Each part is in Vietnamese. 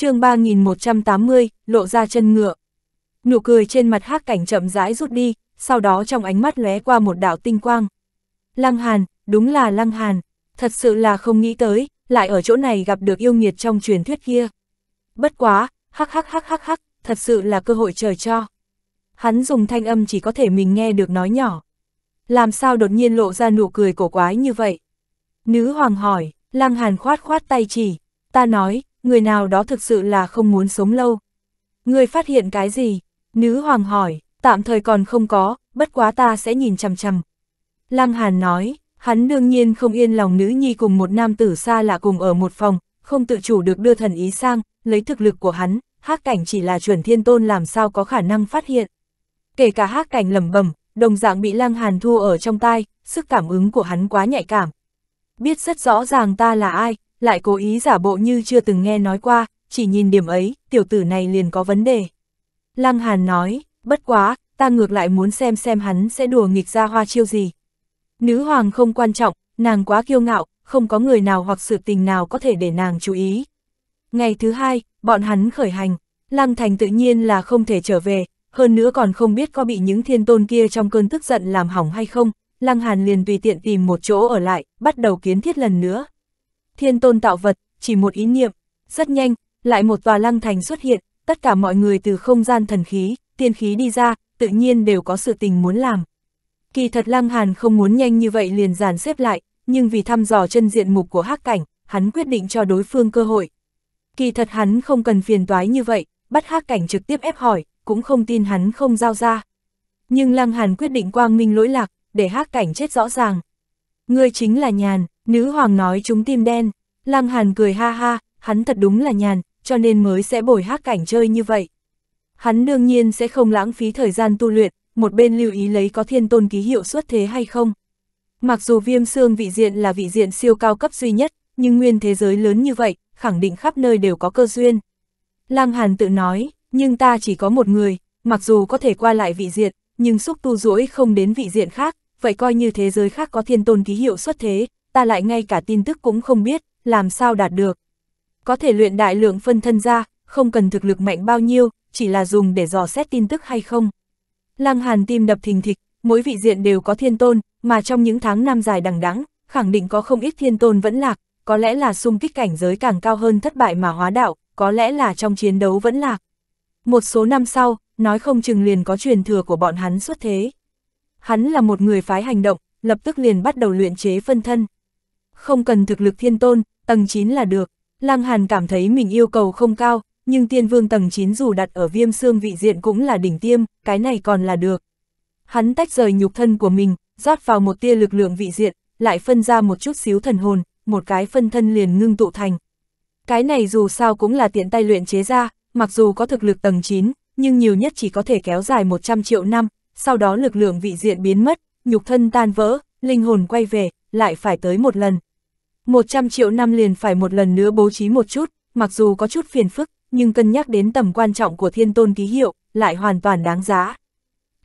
chương 3180, lộ ra chân ngựa. Nụ cười trên mặt hắc cảnh chậm rãi rút đi, sau đó trong ánh mắt lóe qua một đạo tinh quang. Lăng Hàn, đúng là Lăng Hàn, thật sự là không nghĩ tới, lại ở chỗ này gặp được yêu nghiệt trong truyền thuyết kia. Bất quá, hắc hắc hắc hắc hắc, thật sự là cơ hội trời cho. Hắn dùng thanh âm chỉ có thể mình nghe được nói nhỏ. Làm sao đột nhiên lộ ra nụ cười cổ quái như vậy? Nữ hoàng hỏi, Lăng Hàn khoát khoát tay chỉ, ta nói, người nào đó thực sự là không muốn sống lâu. Người phát hiện cái gì? Nữ hoàng hỏi, tạm thời còn không có, bất quá ta sẽ nhìn chằm chằm. Lăng Hàn nói, hắn đương nhiên không yên lòng nữ nhi cùng một nam tử xa lạ cùng ở một phòng, không tự chủ được đưa thần ý sang, lấy thực lực của hắn, hắc cảnh chỉ là chuẩn thiên tôn làm sao có khả năng phát hiện. Kể cả hắc cảnh lầm bẩm đồng dạng bị Lăng Hàn thua ở trong tai, sức cảm ứng của hắn quá nhạy cảm. Biết rất rõ ràng ta là ai, lại cố ý giả bộ như chưa từng nghe nói qua, chỉ nhìn điểm ấy, tiểu tử này liền có vấn đề. Lăng Hàn nói, bất quá, ta ngược lại muốn xem xem hắn sẽ đùa nghịch ra hoa chiêu gì. Nữ hoàng không quan trọng, nàng quá kiêu ngạo, không có người nào hoặc sự tình nào có thể để nàng chú ý. Ngày thứ hai, bọn hắn khởi hành, Lăng Thành tự nhiên là không thể trở về, hơn nữa còn không biết có bị những thiên tôn kia trong cơn tức giận làm hỏng hay không, Lăng Hàn liền tùy tiện tìm một chỗ ở lại, bắt đầu kiến thiết lần nữa thiên tôn tạo vật, chỉ một ý niệm, rất nhanh, lại một tòa lăng thành xuất hiện, tất cả mọi người từ không gian thần khí, tiên khí đi ra, tự nhiên đều có sự tình muốn làm. Kỳ thật Lăng Hàn không muốn nhanh như vậy liền dàn xếp lại, nhưng vì thăm dò chân diện mục của Hắc Cảnh, hắn quyết định cho đối phương cơ hội. Kỳ thật hắn không cần phiền toái như vậy, bắt Hắc Cảnh trực tiếp ép hỏi, cũng không tin hắn không giao ra. Nhưng Lăng Hàn quyết định quang minh lỗi lạc, để Hắc Cảnh chết rõ ràng. Ngươi chính là nhàn, Nữ hoàng nói chúng tim đen, Lăng Hàn cười ha ha, hắn thật đúng là nhàn, cho nên mới sẽ bồi hát cảnh chơi như vậy. Hắn đương nhiên sẽ không lãng phí thời gian tu luyện, một bên lưu ý lấy có thiên tôn ký hiệu xuất thế hay không. Mặc dù viêm xương vị diện là vị diện siêu cao cấp duy nhất, nhưng nguyên thế giới lớn như vậy, khẳng định khắp nơi đều có cơ duyên. Lăng Hàn tự nói, nhưng ta chỉ có một người, mặc dù có thể qua lại vị diện, nhưng xúc tu rũi không đến vị diện khác, vậy coi như thế giới khác có thiên tôn ký hiệu xuất thế, ta lại ngay cả tin tức cũng không biết, làm sao đạt được. Có thể luyện đại lượng phân thân ra, không cần thực lực mạnh bao nhiêu, chỉ là dùng để dò xét tin tức hay không. Lăng Hàn tim đập thình thịch, mỗi vị diện đều có thiên tôn, mà trong những tháng năm dài đằng đẵng, khẳng định có không ít thiên tôn vẫn lạc, có lẽ là xung kích cảnh giới càng cao hơn thất bại mà hóa đạo, có lẽ là trong chiến đấu vẫn lạc. Một số năm sau, nói không chừng liền có truyền thừa của bọn hắn xuất thế. Hắn là một người phái hành động, lập tức liền bắt đầu luyện chế phân thân không cần thực lực thiên tôn, tầng 9 là được. Lăng Hàn cảm thấy mình yêu cầu không cao, nhưng tiên vương tầng 9 dù đặt ở viêm xương vị diện cũng là đỉnh tiêm, cái này còn là được. Hắn tách rời nhục thân của mình, rót vào một tia lực lượng vị diện, lại phân ra một chút xíu thần hồn, một cái phân thân liền ngưng tụ thành. Cái này dù sao cũng là tiện tay luyện chế ra, mặc dù có thực lực tầng 9, nhưng nhiều nhất chỉ có thể kéo dài 100 triệu năm, sau đó lực lượng vị diện biến mất, nhục thân tan vỡ, linh hồn quay về, lại phải tới một lần. 100 triệu năm liền phải một lần nữa bố trí một chút, mặc dù có chút phiền phức, nhưng cân nhắc đến tầm quan trọng của thiên tôn ký hiệu, lại hoàn toàn đáng giá.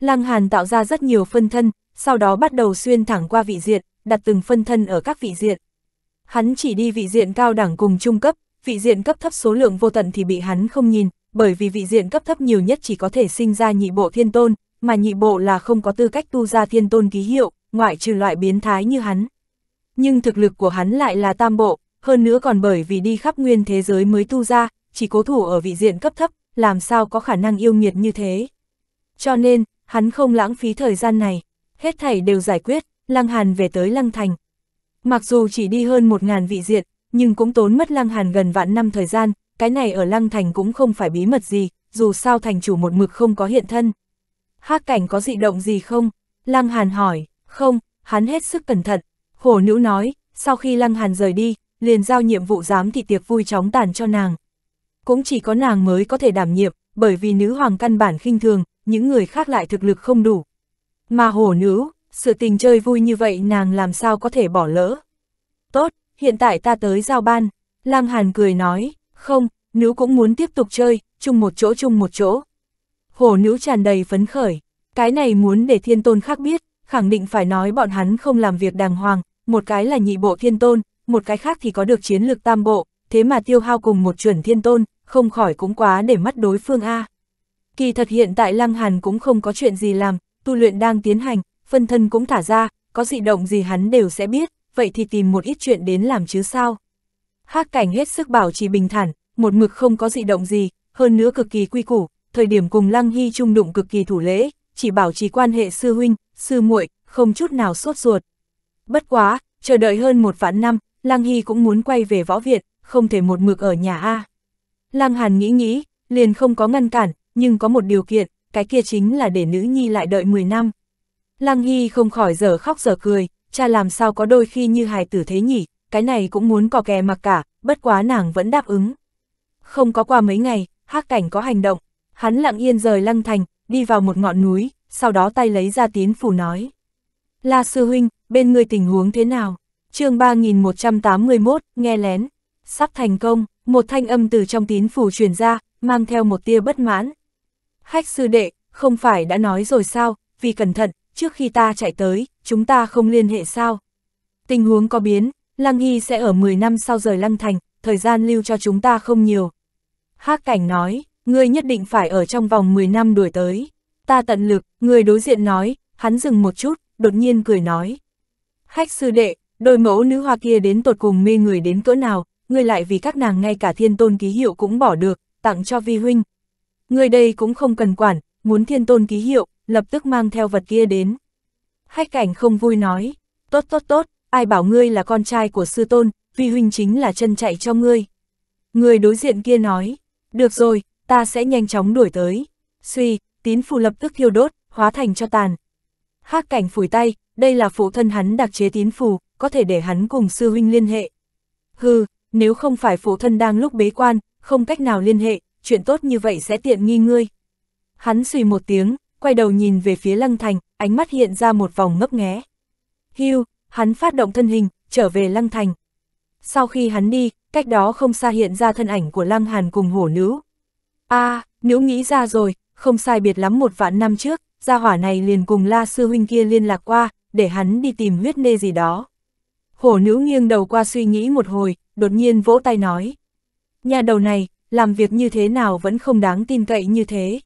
Lăng Hàn tạo ra rất nhiều phân thân, sau đó bắt đầu xuyên thẳng qua vị diện, đặt từng phân thân ở các vị diện. Hắn chỉ đi vị diện cao đẳng cùng trung cấp, vị diện cấp thấp số lượng vô tận thì bị hắn không nhìn, bởi vì vị diện cấp thấp nhiều nhất chỉ có thể sinh ra nhị bộ thiên tôn, mà nhị bộ là không có tư cách tu ra thiên tôn ký hiệu, ngoại trừ loại biến thái như hắn nhưng thực lực của hắn lại là tam bộ, hơn nữa còn bởi vì đi khắp nguyên thế giới mới tu ra, chỉ cố thủ ở vị diện cấp thấp, làm sao có khả năng yêu nghiệt như thế. Cho nên, hắn không lãng phí thời gian này, hết thảy đều giải quyết, Lăng Hàn về tới Lăng Thành. Mặc dù chỉ đi hơn một ngàn vị diện, nhưng cũng tốn mất Lăng Hàn gần vạn năm thời gian, cái này ở Lăng Thành cũng không phải bí mật gì, dù sao thành chủ một mực không có hiện thân. Hác cảnh có dị động gì không? Lăng Hàn hỏi, không, hắn hết sức cẩn thận, Hổ nữ nói, sau khi Lăng Hàn rời đi, liền giao nhiệm vụ giám thị tiệc vui chóng tàn cho nàng. Cũng chỉ có nàng mới có thể đảm nhiệm, bởi vì nữ hoàng căn bản khinh thường, những người khác lại thực lực không đủ. Mà hổ nữ, sự tình chơi vui như vậy nàng làm sao có thể bỏ lỡ. Tốt, hiện tại ta tới giao ban. Lăng Hàn cười nói, không, nữ cũng muốn tiếp tục chơi, chung một chỗ chung một chỗ. Hổ nữ tràn đầy phấn khởi, cái này muốn để thiên tôn khác biết, khẳng định phải nói bọn hắn không làm việc đàng hoàng, một cái là nhị bộ thiên tôn, một cái khác thì có được chiến lược tam bộ, thế mà tiêu hao cùng một chuẩn thiên tôn, không khỏi cũng quá để mắt đối phương A. Kỳ thật hiện tại Lăng Hàn cũng không có chuyện gì làm, tu luyện đang tiến hành, phân thân cũng thả ra, có dị động gì hắn đều sẽ biết, vậy thì tìm một ít chuyện đến làm chứ sao. Hác cảnh hết sức bảo trì bình thản, một mực không có dị động gì, hơn nữa cực kỳ quy củ, thời điểm cùng Lăng Hy trung đụng cực kỳ thủ lễ, chỉ bảo trì quan hệ sư huynh, sư muội, không chút nào sốt ruột. Bất quá, chờ đợi hơn một vạn năm, Lăng Hy cũng muốn quay về võ Việt, không thể một mực ở nhà A. Lăng Hàn nghĩ nghĩ, liền không có ngăn cản, nhưng có một điều kiện, cái kia chính là để nữ nhi lại đợi 10 năm. Lăng Hy không khỏi giờ khóc giờ cười, cha làm sao có đôi khi như hài tử thế nhỉ, cái này cũng muốn cò kè mặc cả, bất quá nàng vẫn đáp ứng. Không có qua mấy ngày, hắc cảnh có hành động, hắn lặng yên rời lăng thành, đi vào một ngọn núi, sau đó tay lấy ra tiến phủ nói. La sư huynh, bên người tình huống thế nào? chương 3181, nghe lén, sắp thành công, một thanh âm từ trong tín phủ truyền ra, mang theo một tia bất mãn. khách sư đệ, không phải đã nói rồi sao, vì cẩn thận, trước khi ta chạy tới, chúng ta không liên hệ sao? Tình huống có biến, Lăng Hy sẽ ở 10 năm sau rời Lăng Thành, thời gian lưu cho chúng ta không nhiều. Hác cảnh nói, ngươi nhất định phải ở trong vòng 10 năm đuổi tới. Ta tận lực, người đối diện nói, hắn dừng một chút, đột nhiên cười nói. Khách sư đệ, đôi mẫu nữ hoa kia đến tột cùng mê người đến cỡ nào, ngươi lại vì các nàng ngay cả thiên tôn ký hiệu cũng bỏ được, tặng cho vi huynh. Ngươi đây cũng không cần quản, muốn thiên tôn ký hiệu, lập tức mang theo vật kia đến. Hách cảnh không vui nói, tốt tốt tốt, ai bảo ngươi là con trai của sư tôn, vi huynh chính là chân chạy cho ngươi. Người đối diện kia nói, được rồi, ta sẽ nhanh chóng đuổi tới. Suy, tín phù lập tức thiêu đốt, hóa thành cho tàn. Hắc cảnh phủi tay, đây là phụ thân hắn đặc chế tín phù, có thể để hắn cùng sư huynh liên hệ. Hừ, nếu không phải phụ thân đang lúc bế quan, không cách nào liên hệ, chuyện tốt như vậy sẽ tiện nghi ngươi. Hắn suy một tiếng, quay đầu nhìn về phía lăng thành, ánh mắt hiện ra một vòng ngấp nghé. Hưu, hắn phát động thân hình, trở về lăng thành. Sau khi hắn đi, cách đó không xa hiện ra thân ảnh của lăng hàn cùng hổ nữ. a à, nữ nghĩ ra rồi, không sai biệt lắm một vạn năm trước, gia hỏa này liền cùng la sư huynh kia liên lạc qua, để hắn đi tìm huyết nê gì đó. Hổ nữ nghiêng đầu qua suy nghĩ một hồi, đột nhiên vỗ tay nói. Nhà đầu này, làm việc như thế nào vẫn không đáng tin cậy như thế.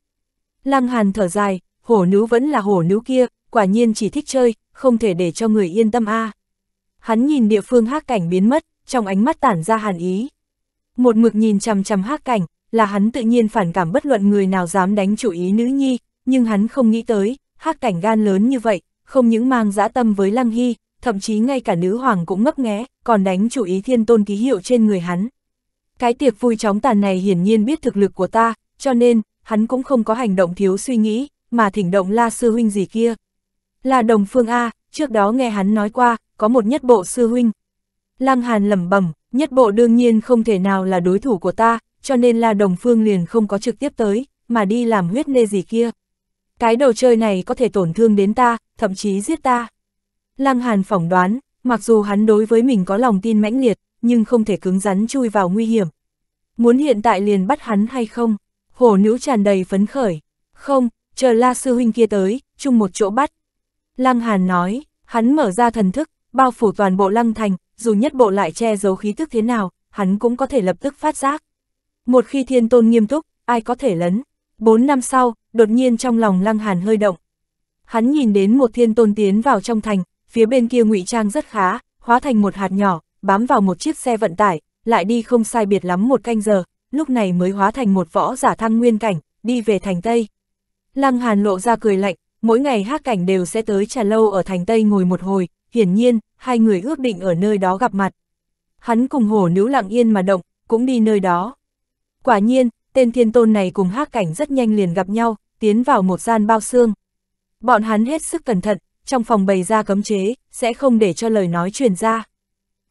Lăng hàn thở dài, hổ nữ vẫn là hổ nữ kia, quả nhiên chỉ thích chơi, không thể để cho người yên tâm a. À. Hắn nhìn địa phương hắc cảnh biến mất, trong ánh mắt tản ra hàn ý. Một mực nhìn chằm chằm hắc cảnh, là hắn tự nhiên phản cảm bất luận người nào dám đánh chủ ý nữ nhi, nhưng hắn không nghĩ tới, hắc cảnh gan lớn như vậy, không những mang dã tâm với Lăng Hy, thậm chí ngay cả nữ hoàng cũng ngấp nghé, còn đánh chủ ý thiên tôn ký hiệu trên người hắn. Cái tiệc vui chóng tàn này hiển nhiên biết thực lực của ta, cho nên, hắn cũng không có hành động thiếu suy nghĩ, mà thỉnh động la sư huynh gì kia. Là đồng phương A, trước đó nghe hắn nói qua, có một nhất bộ sư huynh. Lăng Hàn lẩm bẩm, nhất bộ đương nhiên không thể nào là đối thủ của ta, cho nên là đồng phương liền không có trực tiếp tới, mà đi làm huyết nê gì kia cái đồ chơi này có thể tổn thương đến ta, thậm chí giết ta. Lăng Hàn phỏng đoán, mặc dù hắn đối với mình có lòng tin mãnh liệt, nhưng không thể cứng rắn chui vào nguy hiểm. Muốn hiện tại liền bắt hắn hay không? Hổ nữ tràn đầy phấn khởi. Không, chờ La Sư Huynh kia tới, chung một chỗ bắt. Lăng Hàn nói, hắn mở ra thần thức, bao phủ toàn bộ lăng thành, dù nhất bộ lại che giấu khí tức thế nào, hắn cũng có thể lập tức phát giác. Một khi thiên tôn nghiêm túc, ai có thể lấn. Bốn năm sau, đột nhiên trong lòng Lăng Hàn hơi động. Hắn nhìn đến một thiên tôn tiến vào trong thành, phía bên kia ngụy trang rất khá, hóa thành một hạt nhỏ, bám vào một chiếc xe vận tải, lại đi không sai biệt lắm một canh giờ, lúc này mới hóa thành một võ giả thăng nguyên cảnh, đi về thành Tây. Lăng Hàn lộ ra cười lạnh, mỗi ngày hát cảnh đều sẽ tới trà lâu ở thành Tây ngồi một hồi, hiển nhiên, hai người ước định ở nơi đó gặp mặt. Hắn cùng hổ nữ lặng yên mà động, cũng đi nơi đó. Quả nhiên, tên thiên tôn này cùng hắc cảnh rất nhanh liền gặp nhau, tiến vào một gian bao xương. Bọn hắn hết sức cẩn thận, trong phòng bày ra cấm chế, sẽ không để cho lời nói truyền ra.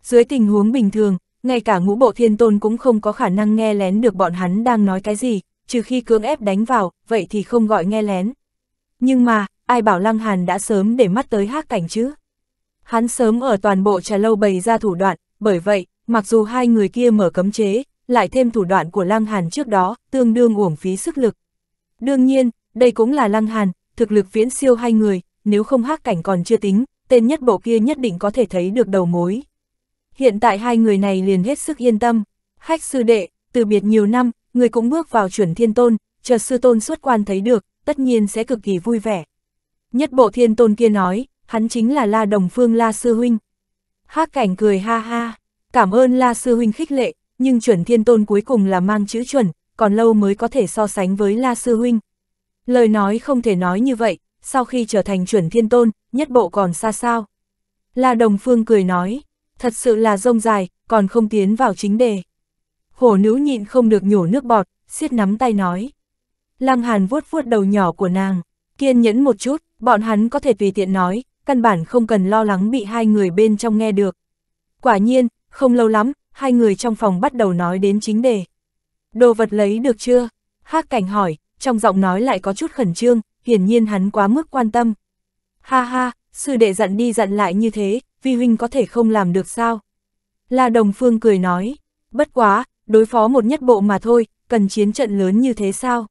Dưới tình huống bình thường, ngay cả ngũ bộ thiên tôn cũng không có khả năng nghe lén được bọn hắn đang nói cái gì, trừ khi cưỡng ép đánh vào, vậy thì không gọi nghe lén. Nhưng mà, ai bảo Lăng Hàn đã sớm để mắt tới hắc cảnh chứ? Hắn sớm ở toàn bộ trà lâu bày ra thủ đoạn, bởi vậy, mặc dù hai người kia mở cấm chế, lại thêm thủ đoạn của Lăng Hàn trước đó, tương đương uổng phí sức lực. Đương nhiên, đây cũng là Lăng Hàn, thực lực viễn siêu hai người, nếu không hắc cảnh còn chưa tính, tên nhất bộ kia nhất định có thể thấy được đầu mối. Hiện tại hai người này liền hết sức yên tâm. Hách sư đệ, từ biệt nhiều năm, người cũng bước vào chuẩn thiên tôn, chờ sư tôn xuất quan thấy được, tất nhiên sẽ cực kỳ vui vẻ. Nhất bộ thiên tôn kia nói, hắn chính là La Đồng Phương La Sư Huynh. hắc cảnh cười ha ha, cảm ơn La Sư Huynh khích lệ, nhưng chuẩn thiên tôn cuối cùng là mang chữ chuẩn, còn lâu mới có thể so sánh với La Sư Huynh. Lời nói không thể nói như vậy, sau khi trở thành chuẩn thiên tôn, nhất bộ còn xa sao. La Đồng Phương cười nói, thật sự là rông dài, còn không tiến vào chính đề. Hổ nữ nhịn không được nhổ nước bọt, siết nắm tay nói. Lăng Hàn vuốt vuốt đầu nhỏ của nàng, kiên nhẫn một chút, bọn hắn có thể tùy tiện nói, căn bản không cần lo lắng bị hai người bên trong nghe được. Quả nhiên, không lâu lắm, hai người trong phòng bắt đầu nói đến chính đề. Đồ vật lấy được chưa? Hác cảnh hỏi, trong giọng nói lại có chút khẩn trương, hiển nhiên hắn quá mức quan tâm. Ha ha, sư đệ dặn đi dặn lại như thế, vi huynh có thể không làm được sao? La Đồng Phương cười nói, bất quá, đối phó một nhất bộ mà thôi, cần chiến trận lớn như thế sao?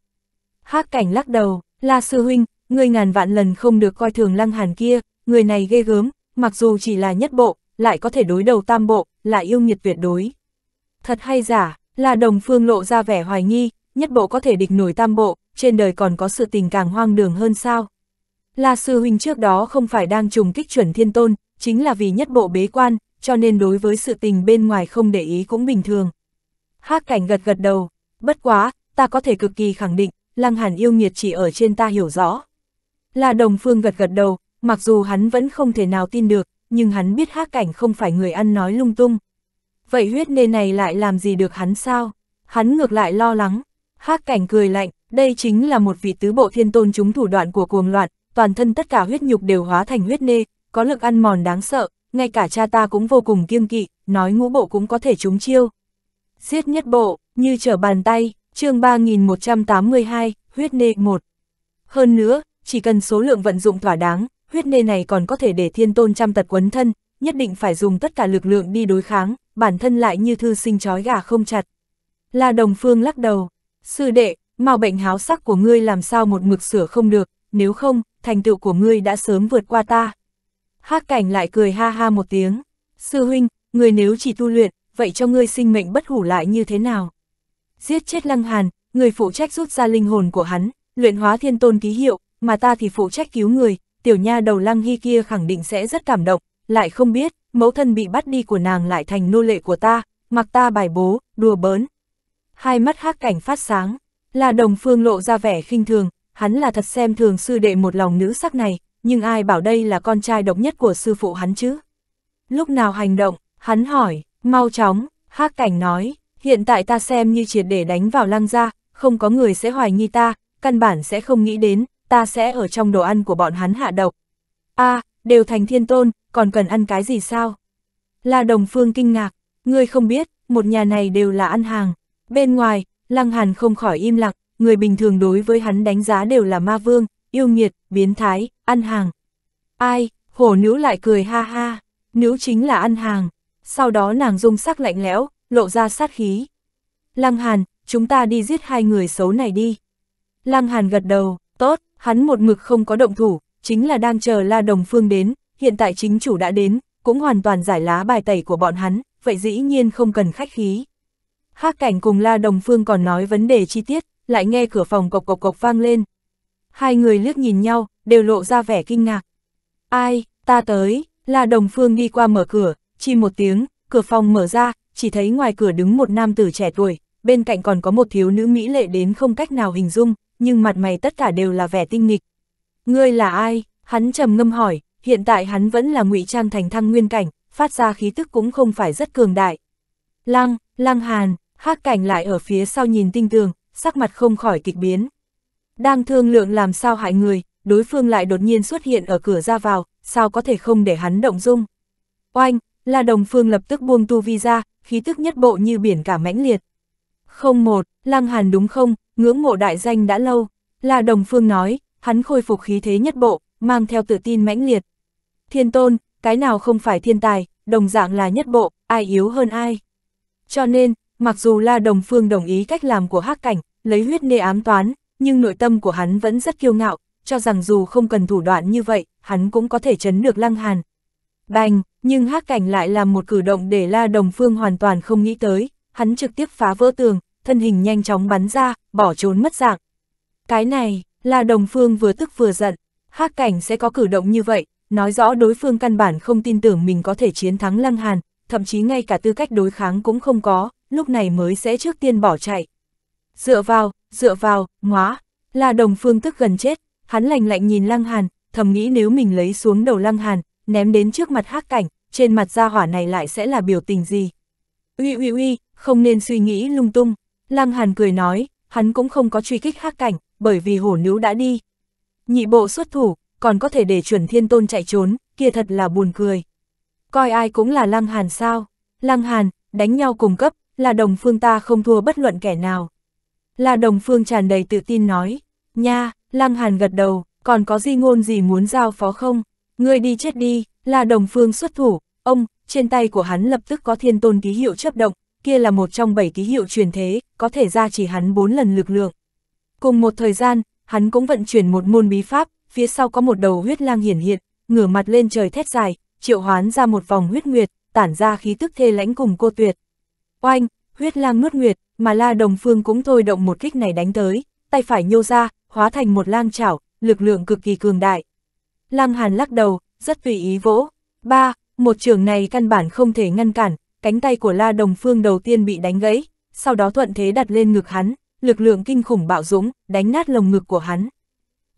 Hác cảnh lắc đầu, La Sư Huynh, ngươi ngàn vạn lần không được coi thường lăng hàn kia, người này ghê gớm, mặc dù chỉ là nhất bộ, lại có thể đối đầu tam bộ, lại yêu nghiệt tuyệt đối. Thật hay giả, là đồng phương lộ ra vẻ hoài nghi, nhất bộ có thể địch nổi tam bộ, trên đời còn có sự tình càng hoang đường hơn sao. Là sư huynh trước đó không phải đang trùng kích chuẩn thiên tôn, chính là vì nhất bộ bế quan, cho nên đối với sự tình bên ngoài không để ý cũng bình thường. Hác cảnh gật gật đầu, bất quá, ta có thể cực kỳ khẳng định, lăng hàn yêu nghiệt chỉ ở trên ta hiểu rõ. Là đồng phương gật gật đầu, mặc dù hắn vẫn không thể nào tin được, nhưng hắn biết hát cảnh không phải người ăn nói lung tung. Vậy huyết nê này lại làm gì được hắn sao? Hắn ngược lại lo lắng. hát cảnh cười lạnh, đây chính là một vị tứ bộ thiên tôn chúng thủ đoạn của cuồng loạn, toàn thân tất cả huyết nhục đều hóa thành huyết nê, có lực ăn mòn đáng sợ, ngay cả cha ta cũng vô cùng kiêng kỵ, nói ngũ bộ cũng có thể trúng chiêu. Giết nhất bộ, như trở bàn tay, chương 3182, huyết nê 1. Hơn nữa, chỉ cần số lượng vận dụng thỏa đáng, huyết nê này còn có thể để thiên tôn trăm tật quấn thân, nhất định phải dùng tất cả lực lượng đi đối kháng, bản thân lại như thư sinh chói gà không chặt. La Đồng Phương lắc đầu, sư đệ, màu bệnh háo sắc của ngươi làm sao một mực sửa không được, nếu không, thành tựu của ngươi đã sớm vượt qua ta. Hác cảnh lại cười ha ha một tiếng, sư huynh, người nếu chỉ tu luyện, vậy cho ngươi sinh mệnh bất hủ lại như thế nào? Giết chết lăng hàn, người phụ trách rút ra linh hồn của hắn, luyện hóa thiên tôn ký hiệu, mà ta thì phụ trách cứu người, tiểu nha đầu lăng hy kia khẳng định sẽ rất cảm động, lại không biết, mẫu thân bị bắt đi của nàng lại thành nô lệ của ta, mặc ta bài bố, đùa bớn. Hai mắt hắc cảnh phát sáng, là đồng phương lộ ra vẻ khinh thường, hắn là thật xem thường sư đệ một lòng nữ sắc này, nhưng ai bảo đây là con trai độc nhất của sư phụ hắn chứ? Lúc nào hành động, hắn hỏi, mau chóng, hắc cảnh nói, hiện tại ta xem như triệt để đánh vào lăng ra, không có người sẽ hoài nghi ta, căn bản sẽ không nghĩ đến, ta sẽ ở trong đồ ăn của bọn hắn hạ độc. a à, đều thành thiên tôn, còn cần ăn cái gì sao? La Đồng Phương kinh ngạc, ngươi không biết, một nhà này đều là ăn hàng. Bên ngoài, Lăng Hàn không khỏi im lặng, người bình thường đối với hắn đánh giá đều là ma vương, yêu nghiệt, biến thái, ăn hàng. Ai, hổ nữ lại cười ha ha, nữ chính là ăn hàng. Sau đó nàng dung sắc lạnh lẽo, lộ ra sát khí. Lăng Hàn, chúng ta đi giết hai người xấu này đi. Lăng Hàn gật đầu, tốt, hắn một mực không có động thủ, chính là đang chờ La Đồng Phương đến, hiện tại chính chủ đã đến, cũng hoàn toàn giải lá bài tẩy của bọn hắn, vậy dĩ nhiên không cần khách khí. Hác cảnh cùng La Đồng Phương còn nói vấn đề chi tiết, lại nghe cửa phòng cộc cộc cộc vang lên. Hai người liếc nhìn nhau, đều lộ ra vẻ kinh ngạc. Ai, ta tới, La Đồng Phương đi qua mở cửa, chỉ một tiếng, cửa phòng mở ra, chỉ thấy ngoài cửa đứng một nam tử trẻ tuổi, bên cạnh còn có một thiếu nữ mỹ lệ đến không cách nào hình dung, nhưng mặt mày tất cả đều là vẻ tinh nghịch. Ngươi là ai? Hắn trầm ngâm hỏi, hiện tại hắn vẫn là ngụy trang thành thăng nguyên cảnh, phát ra khí tức cũng không phải rất cường đại. Lăng, lăng hàn, hắc cảnh lại ở phía sau nhìn tinh tường, sắc mặt không khỏi kịch biến. Đang thương lượng làm sao hại người, đối phương lại đột nhiên xuất hiện ở cửa ra vào, sao có thể không để hắn động dung. Oanh, là đồng phương lập tức buông tu vi ra, khí tức nhất bộ như biển cả mãnh liệt. Không một, lăng hàn đúng không, ngưỡng mộ đại danh đã lâu, là đồng phương nói, hắn khôi phục khí thế nhất bộ, mang theo tự tin mãnh liệt. Thiên tôn, cái nào không phải thiên tài, đồng dạng là nhất bộ, ai yếu hơn ai. Cho nên, mặc dù là đồng phương đồng ý cách làm của hắc cảnh, lấy huyết nê ám toán, nhưng nội tâm của hắn vẫn rất kiêu ngạo, cho rằng dù không cần thủ đoạn như vậy, hắn cũng có thể chấn được lăng hàn. Bành, nhưng hắc cảnh lại làm một cử động để la đồng phương hoàn toàn không nghĩ tới, hắn trực tiếp phá vỡ tường, thân hình nhanh chóng bắn ra, bỏ trốn mất dạng. Cái này, là đồng phương vừa tức vừa giận, hắc cảnh sẽ có cử động như vậy, nói rõ đối phương căn bản không tin tưởng mình có thể chiến thắng Lăng Hàn, thậm chí ngay cả tư cách đối kháng cũng không có, lúc này mới sẽ trước tiên bỏ chạy. Dựa vào, dựa vào, ngóa, là đồng phương tức gần chết, hắn lạnh lạnh nhìn Lăng Hàn, thầm nghĩ nếu mình lấy xuống đầu Lăng Hàn, ném đến trước mặt hắc cảnh, trên mặt gia hỏa này lại sẽ là biểu tình gì. Uy uy uy, không nên suy nghĩ lung tung. Lăng Hàn cười nói, hắn cũng không có truy kích hắc cảnh, bởi vì hổ nữ đã đi. Nhị bộ xuất thủ, còn có thể để chuẩn thiên tôn chạy trốn, kia thật là buồn cười. Coi ai cũng là Lăng Hàn sao? Lăng Hàn, đánh nhau cùng cấp, là đồng phương ta không thua bất luận kẻ nào. Là đồng phương tràn đầy tự tin nói, nha, Lăng Hàn gật đầu, còn có di ngôn gì muốn giao phó không? Ngươi đi chết đi, là đồng phương xuất thủ, ông, trên tay của hắn lập tức có thiên tôn ký hiệu chấp động, kia là một trong bảy ký hiệu truyền thế, có thể ra chỉ hắn bốn lần lực lượng. Cùng một thời gian, hắn cũng vận chuyển một môn bí pháp, phía sau có một đầu huyết lang hiển hiện, ngửa mặt lên trời thét dài, triệu hoán ra một vòng huyết nguyệt, tản ra khí tức thê lãnh cùng cô tuyệt. Oanh, huyết lang nuốt nguyệt, mà la đồng phương cũng thôi động một kích này đánh tới, tay phải nhô ra, hóa thành một lang chảo, lực lượng cực kỳ cường đại. Lang hàn lắc đầu, rất tùy ý vỗ. Ba, một trường này căn bản không thể ngăn cản, cánh tay của La Đồng Phương đầu tiên bị đánh gãy, sau đó thuận thế đặt lên ngực hắn, lực lượng kinh khủng bạo dũng, đánh nát lồng ngực của hắn.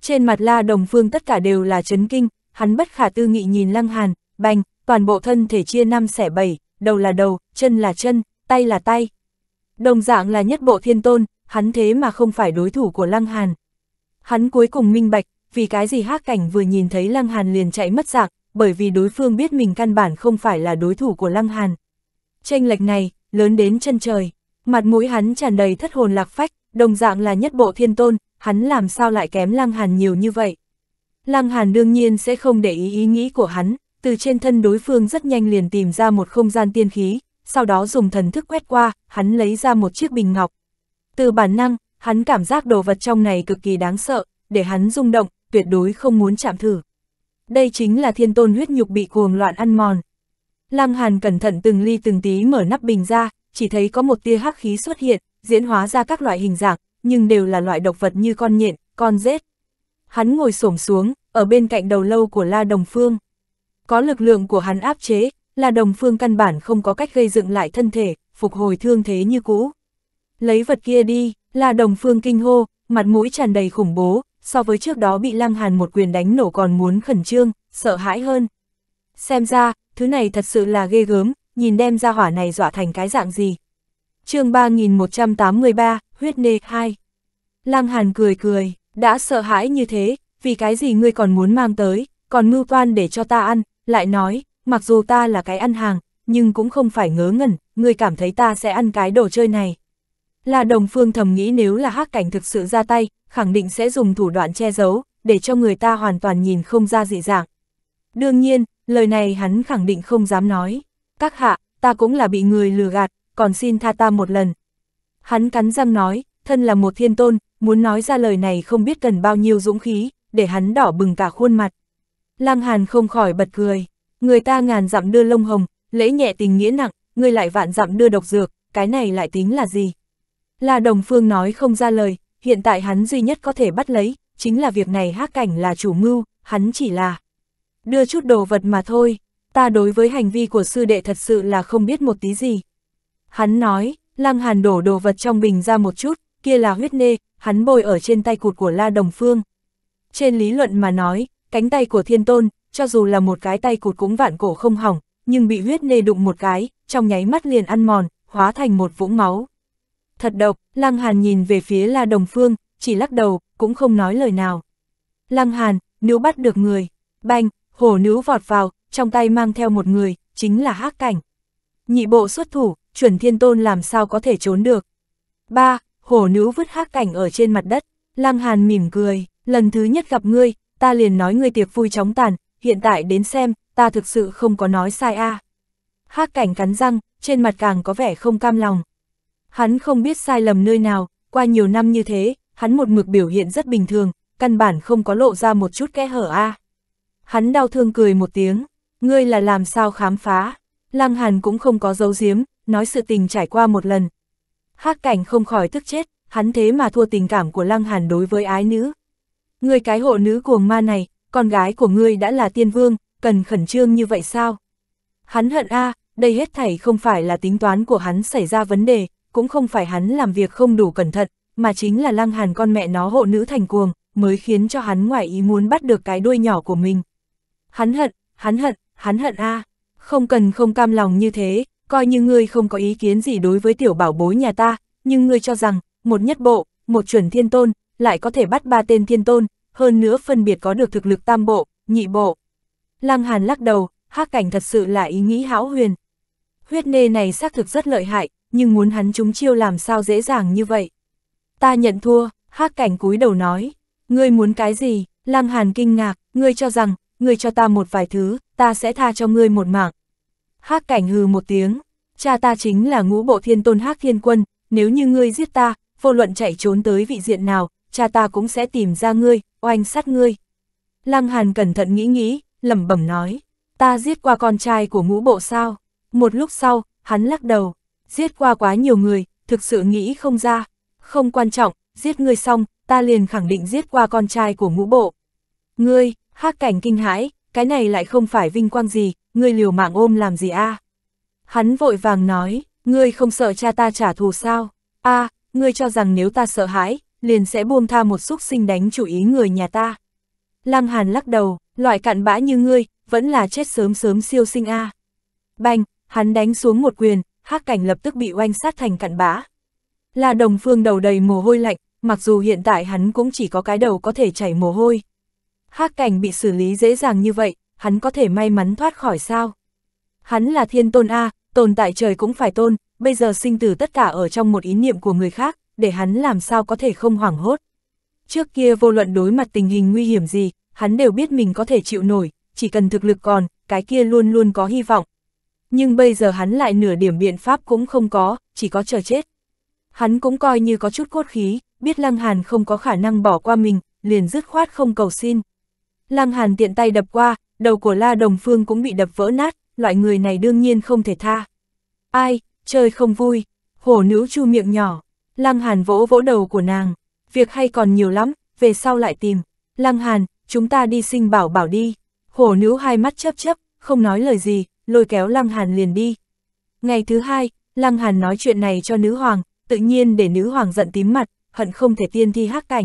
Trên mặt La Đồng Phương tất cả đều là chấn kinh, hắn bất khả tư nghị nhìn Lăng Hàn, bành, toàn bộ thân thể chia năm xẻ bảy, đầu là đầu, chân là chân, tay là tay. Đồng dạng là nhất bộ thiên tôn, hắn thế mà không phải đối thủ của Lăng Hàn. Hắn cuối cùng minh bạch, vì cái gì hát cảnh vừa nhìn thấy Lăng Hàn liền chạy mất dạng, bởi vì đối phương biết mình căn bản không phải là đối thủ của Lăng Hàn chênh lệch này, lớn đến chân trời, mặt mũi hắn tràn đầy thất hồn lạc phách, đồng dạng là nhất bộ thiên tôn, hắn làm sao lại kém Lăng Hàn nhiều như vậy. Lăng Hàn đương nhiên sẽ không để ý ý nghĩ của hắn, từ trên thân đối phương rất nhanh liền tìm ra một không gian tiên khí, sau đó dùng thần thức quét qua, hắn lấy ra một chiếc bình ngọc. Từ bản năng, hắn cảm giác đồ vật trong này cực kỳ đáng sợ, để hắn rung động, tuyệt đối không muốn chạm thử. Đây chính là thiên tôn huyết nhục bị cuồng loạn ăn mòn, Lam Hàn cẩn thận từng ly từng tí mở nắp bình ra, chỉ thấy có một tia hắc khí xuất hiện, diễn hóa ra các loại hình dạng, nhưng đều là loại độc vật như con nhện, con rết. Hắn ngồi xổm xuống, ở bên cạnh đầu lâu của La Đồng Phương. Có lực lượng của hắn áp chế, La Đồng Phương căn bản không có cách gây dựng lại thân thể, phục hồi thương thế như cũ. Lấy vật kia đi, La Đồng Phương kinh hô, mặt mũi tràn đầy khủng bố, so với trước đó bị Lăng Hàn một quyền đánh nổ còn muốn khẩn trương, sợ hãi hơn. Xem ra, thứ này thật sự là ghê gớm, nhìn đem ra hỏa này dọa thành cái dạng gì. chương 3183, huyết nê 2. Lăng Hàn cười cười, đã sợ hãi như thế, vì cái gì ngươi còn muốn mang tới, còn mưu toan để cho ta ăn, lại nói, mặc dù ta là cái ăn hàng, nhưng cũng không phải ngớ ngẩn, ngươi cảm thấy ta sẽ ăn cái đồ chơi này. Là đồng phương thầm nghĩ nếu là hắc cảnh thực sự ra tay, khẳng định sẽ dùng thủ đoạn che giấu, để cho người ta hoàn toàn nhìn không ra dị dạng. Đương nhiên, lời này hắn khẳng định không dám nói. Các hạ, ta cũng là bị người lừa gạt, còn xin tha ta một lần. Hắn cắn răng nói, thân là một thiên tôn, muốn nói ra lời này không biết cần bao nhiêu dũng khí, để hắn đỏ bừng cả khuôn mặt. Lăng Hàn không khỏi bật cười, người ta ngàn dặm đưa lông hồng, lễ nhẹ tình nghĩa nặng, người lại vạn dặm đưa độc dược, cái này lại tính là gì? Là đồng phương nói không ra lời, hiện tại hắn duy nhất có thể bắt lấy, chính là việc này hắc cảnh là chủ mưu, hắn chỉ là đưa chút đồ vật mà thôi, ta đối với hành vi của sư đệ thật sự là không biết một tí gì. Hắn nói, Lăng Hàn đổ đồ vật trong bình ra một chút, kia là huyết nê, hắn bôi ở trên tay cụt của La Đồng Phương. Trên lý luận mà nói, cánh tay của thiên tôn, cho dù là một cái tay cụt cũng vạn cổ không hỏng, nhưng bị huyết nê đụng một cái, trong nháy mắt liền ăn mòn, hóa thành một vũng máu. Thật độc, Lăng Hàn nhìn về phía La Đồng Phương, chỉ lắc đầu, cũng không nói lời nào. Lăng Hàn, nếu bắt được người, banh, hổ nữ vọt vào, trong tay mang theo một người, chính là hắc cảnh. Nhị bộ xuất thủ, chuẩn thiên tôn làm sao có thể trốn được. ba Hổ nữ vứt hắc cảnh ở trên mặt đất, lăng hàn mỉm cười, lần thứ nhất gặp ngươi, ta liền nói ngươi tiệc vui chóng tàn, hiện tại đến xem, ta thực sự không có nói sai a. À. Hắc cảnh cắn răng, trên mặt càng có vẻ không cam lòng. Hắn không biết sai lầm nơi nào, qua nhiều năm như thế, hắn một mực biểu hiện rất bình thường, căn bản không có lộ ra một chút kẽ hở a. À. Hắn đau thương cười một tiếng, ngươi là làm sao khám phá? Lăng Hàn cũng không có dấu giếm, nói sự tình trải qua một lần. Hắc cảnh không khỏi tức chết, hắn thế mà thua tình cảm của Lăng Hàn đối với ái nữ. Ngươi cái hộ nữ cuồng ma này, con gái của ngươi đã là tiên vương, cần khẩn trương như vậy sao? Hắn hận a, đây hết thảy không phải là tính toán của hắn xảy ra vấn đề, cũng không phải hắn làm việc không đủ cẩn thận, mà chính là Lăng Hàn con mẹ nó hộ nữ thành cuồng, mới khiến cho hắn ngoài ý muốn bắt được cái đuôi nhỏ của mình hắn hận, hắn hận, hắn hận a à. Không cần không cam lòng như thế, coi như ngươi không có ý kiến gì đối với tiểu bảo bối nhà ta, nhưng ngươi cho rằng, một nhất bộ, một chuẩn thiên tôn, lại có thể bắt ba tên thiên tôn, hơn nữa phân biệt có được thực lực tam bộ, nhị bộ. Lăng Hàn lắc đầu, hắc cảnh thật sự là ý nghĩ hão huyền. Huyết nê này xác thực rất lợi hại, nhưng muốn hắn chúng chiêu làm sao dễ dàng như vậy. Ta nhận thua, hắc cảnh cúi đầu nói, ngươi muốn cái gì, Lăng Hàn kinh ngạc, ngươi cho rằng, ngươi cho ta một vài thứ, ta sẽ tha cho ngươi một mạng. Hắc cảnh hừ một tiếng, cha ta chính là ngũ bộ thiên tôn Hắc thiên quân, nếu như ngươi giết ta, vô luận chạy trốn tới vị diện nào, cha ta cũng sẽ tìm ra ngươi, oanh sát ngươi. Lăng Hàn cẩn thận nghĩ nghĩ, lẩm bẩm nói, ta giết qua con trai của ngũ bộ sao? Một lúc sau, hắn lắc đầu, giết qua quá nhiều người, thực sự nghĩ không ra, không quan trọng, giết ngươi xong, ta liền khẳng định giết qua con trai của ngũ bộ. Ngươi, Hắc cảnh kinh hãi, cái này lại không phải vinh quang gì, ngươi liều mạng ôm làm gì a? À? Hắn vội vàng nói, ngươi không sợ cha ta trả thù sao? A, à, ngươi cho rằng nếu ta sợ hãi, liền sẽ buông tha một xúc sinh đánh chủ ý người nhà ta. Lăng Hàn lắc đầu, loại cặn bã như ngươi, vẫn là chết sớm sớm siêu sinh a. À. Bành, hắn đánh xuống một quyền, Hắc cảnh lập tức bị oanh sát thành cặn bã. Là đồng phương đầu đầy mồ hôi lạnh, mặc dù hiện tại hắn cũng chỉ có cái đầu có thể chảy mồ hôi, Hắc cảnh bị xử lý dễ dàng như vậy, hắn có thể may mắn thoát khỏi sao? Hắn là thiên tôn A, tồn tại trời cũng phải tôn, bây giờ sinh tử tất cả ở trong một ý niệm của người khác, để hắn làm sao có thể không hoảng hốt. Trước kia vô luận đối mặt tình hình nguy hiểm gì, hắn đều biết mình có thể chịu nổi, chỉ cần thực lực còn, cái kia luôn luôn có hy vọng. Nhưng bây giờ hắn lại nửa điểm biện pháp cũng không có, chỉ có chờ chết. Hắn cũng coi như có chút cốt khí, biết Lăng Hàn không có khả năng bỏ qua mình, liền dứt khoát không cầu xin. Lăng Hàn tiện tay đập qua, đầu của La Đồng Phương cũng bị đập vỡ nát, loại người này đương nhiên không thể tha. Ai, chơi không vui, hổ nữ chu miệng nhỏ, Lăng Hàn vỗ vỗ đầu của nàng, việc hay còn nhiều lắm, về sau lại tìm. Lăng Hàn, chúng ta đi sinh bảo bảo đi. Hổ nữ hai mắt chấp chấp, không nói lời gì, lôi kéo Lăng Hàn liền đi. Ngày thứ hai, Lăng Hàn nói chuyện này cho nữ hoàng, tự nhiên để nữ hoàng giận tím mặt, hận không thể tiên thi hắc cảnh.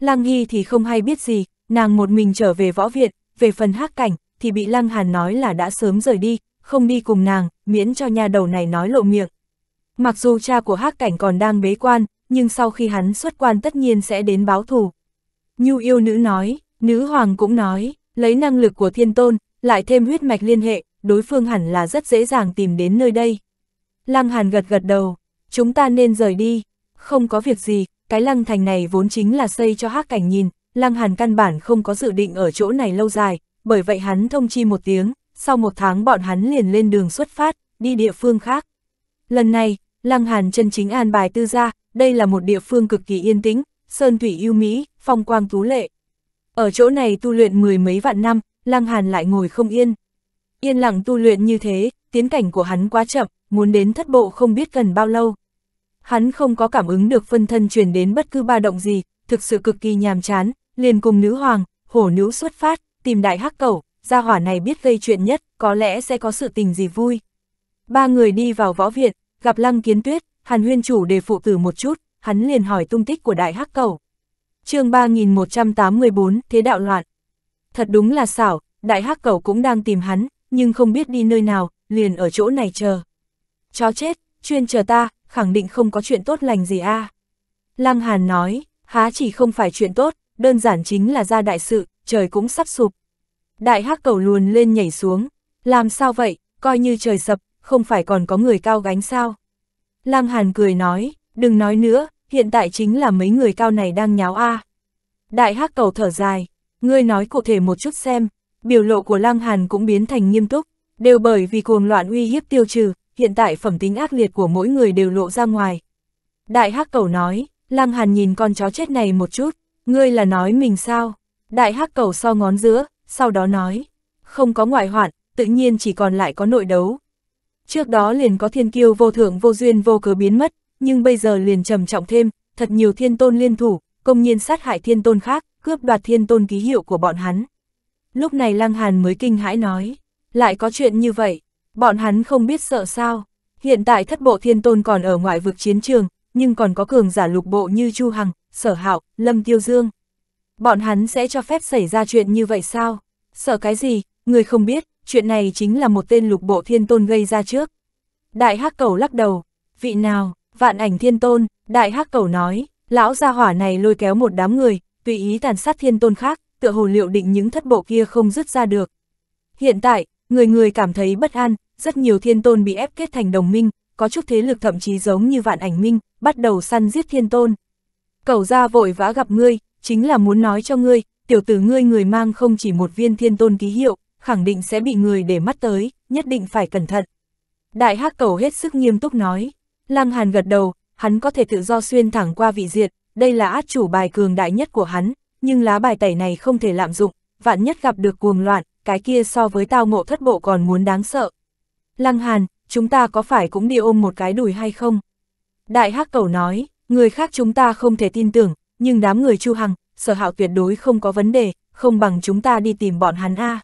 Lăng Hy thì không hay biết gì, nàng một mình trở về võ viện, về phần hắc cảnh, thì bị Lăng Hàn nói là đã sớm rời đi, không đi cùng nàng, miễn cho nhà đầu này nói lộ miệng. Mặc dù cha của hắc cảnh còn đang bế quan, nhưng sau khi hắn xuất quan tất nhiên sẽ đến báo thù. Nhu yêu nữ nói, nữ hoàng cũng nói, lấy năng lực của thiên tôn, lại thêm huyết mạch liên hệ, đối phương hẳn là rất dễ dàng tìm đến nơi đây. Lăng Hàn gật gật đầu, chúng ta nên rời đi, không có việc gì, cái lăng thành này vốn chính là xây cho hắc cảnh nhìn, Lăng Hàn căn bản không có dự định ở chỗ này lâu dài, bởi vậy hắn thông chi một tiếng, sau một tháng bọn hắn liền lên đường xuất phát, đi địa phương khác. Lần này, Lăng Hàn chân chính an bài tư gia, đây là một địa phương cực kỳ yên tĩnh, sơn thủy yêu mỹ, phong quang tú lệ. Ở chỗ này tu luyện mười mấy vạn năm, Lăng Hàn lại ngồi không yên. Yên lặng tu luyện như thế, tiến cảnh của hắn quá chậm, muốn đến thất bộ không biết cần bao lâu. Hắn không có cảm ứng được phân thân truyền đến bất cứ ba động gì, thực sự cực kỳ nhàm chán, liền cùng nữ hoàng, hổ nữ xuất phát, tìm đại hắc cầu, gia hỏa này biết gây chuyện nhất, có lẽ sẽ có sự tình gì vui. Ba người đi vào võ viện, gặp Lăng Kiến Tuyết, Hàn Huyên chủ đề phụ tử một chút, hắn liền hỏi tung tích của đại hắc cầu. Chương 3184, thế đạo loạn. Thật đúng là xảo, đại hắc cầu cũng đang tìm hắn, nhưng không biết đi nơi nào, liền ở chỗ này chờ. Chó chết, chuyên chờ ta, khẳng định không có chuyện tốt lành gì a. À. Lăng Hàn nói, há chỉ không phải chuyện tốt, đơn giản chính là ra đại sự, trời cũng sắp sụp. Đại hắc cầu luồn lên nhảy xuống, làm sao vậy, coi như trời sập, không phải còn có người cao gánh sao. Lăng Hàn cười nói, đừng nói nữa, hiện tại chính là mấy người cao này đang nháo a. À. Đại hắc cầu thở dài, ngươi nói cụ thể một chút xem, biểu lộ của Lăng Hàn cũng biến thành nghiêm túc, đều bởi vì cuồng loạn uy hiếp tiêu trừ, hiện tại phẩm tính ác liệt của mỗi người đều lộ ra ngoài. Đại hắc cầu nói, Lăng Hàn nhìn con chó chết này một chút, Ngươi là nói mình sao? Đại hắc cầu so ngón giữa, sau đó nói. Không có ngoại hoạn, tự nhiên chỉ còn lại có nội đấu. Trước đó liền có thiên kiêu vô thượng vô duyên vô cớ biến mất, nhưng bây giờ liền trầm trọng thêm, thật nhiều thiên tôn liên thủ, công nhiên sát hại thiên tôn khác, cướp đoạt thiên tôn ký hiệu của bọn hắn. Lúc này Lăng Hàn mới kinh hãi nói, lại có chuyện như vậy, bọn hắn không biết sợ sao. Hiện tại thất bộ thiên tôn còn ở ngoại vực chiến trường, nhưng còn có cường giả lục bộ như Chu Hằng, Sở Hạo, Lâm Tiêu Dương. Bọn hắn sẽ cho phép xảy ra chuyện như vậy sao? Sợ cái gì, người không biết, chuyện này chính là một tên lục bộ thiên tôn gây ra trước. Đại hắc cầu lắc đầu, vị nào, vạn ảnh thiên tôn, đại hắc cầu nói, lão gia hỏa này lôi kéo một đám người, tùy ý tàn sát thiên tôn khác, tựa hồ liệu định những thất bộ kia không dứt ra được. Hiện tại, người người cảm thấy bất an, rất nhiều thiên tôn bị ép kết thành đồng minh, có chút thế lực thậm chí giống như vạn ảnh minh, bắt đầu săn giết thiên tôn. cầu ra vội vã gặp ngươi, chính là muốn nói cho ngươi, tiểu tử ngươi người mang không chỉ một viên thiên tôn ký hiệu, khẳng định sẽ bị người để mắt tới, nhất định phải cẩn thận. Đại hắc cầu hết sức nghiêm túc nói, Lăng Hàn gật đầu, hắn có thể tự do xuyên thẳng qua vị diệt, đây là át chủ bài cường đại nhất của hắn, nhưng lá bài tẩy này không thể lạm dụng, vạn nhất gặp được cuồng loạn, cái kia so với tao ngộ thất bộ còn muốn đáng sợ. Lăng Hàn, chúng ta có phải cũng đi ôm một cái đùi hay không? Đại hắc cầu nói, người khác chúng ta không thể tin tưởng, nhưng đám người Chu Hằng, sở hạo tuyệt đối không có vấn đề, không bằng chúng ta đi tìm bọn hắn a. À.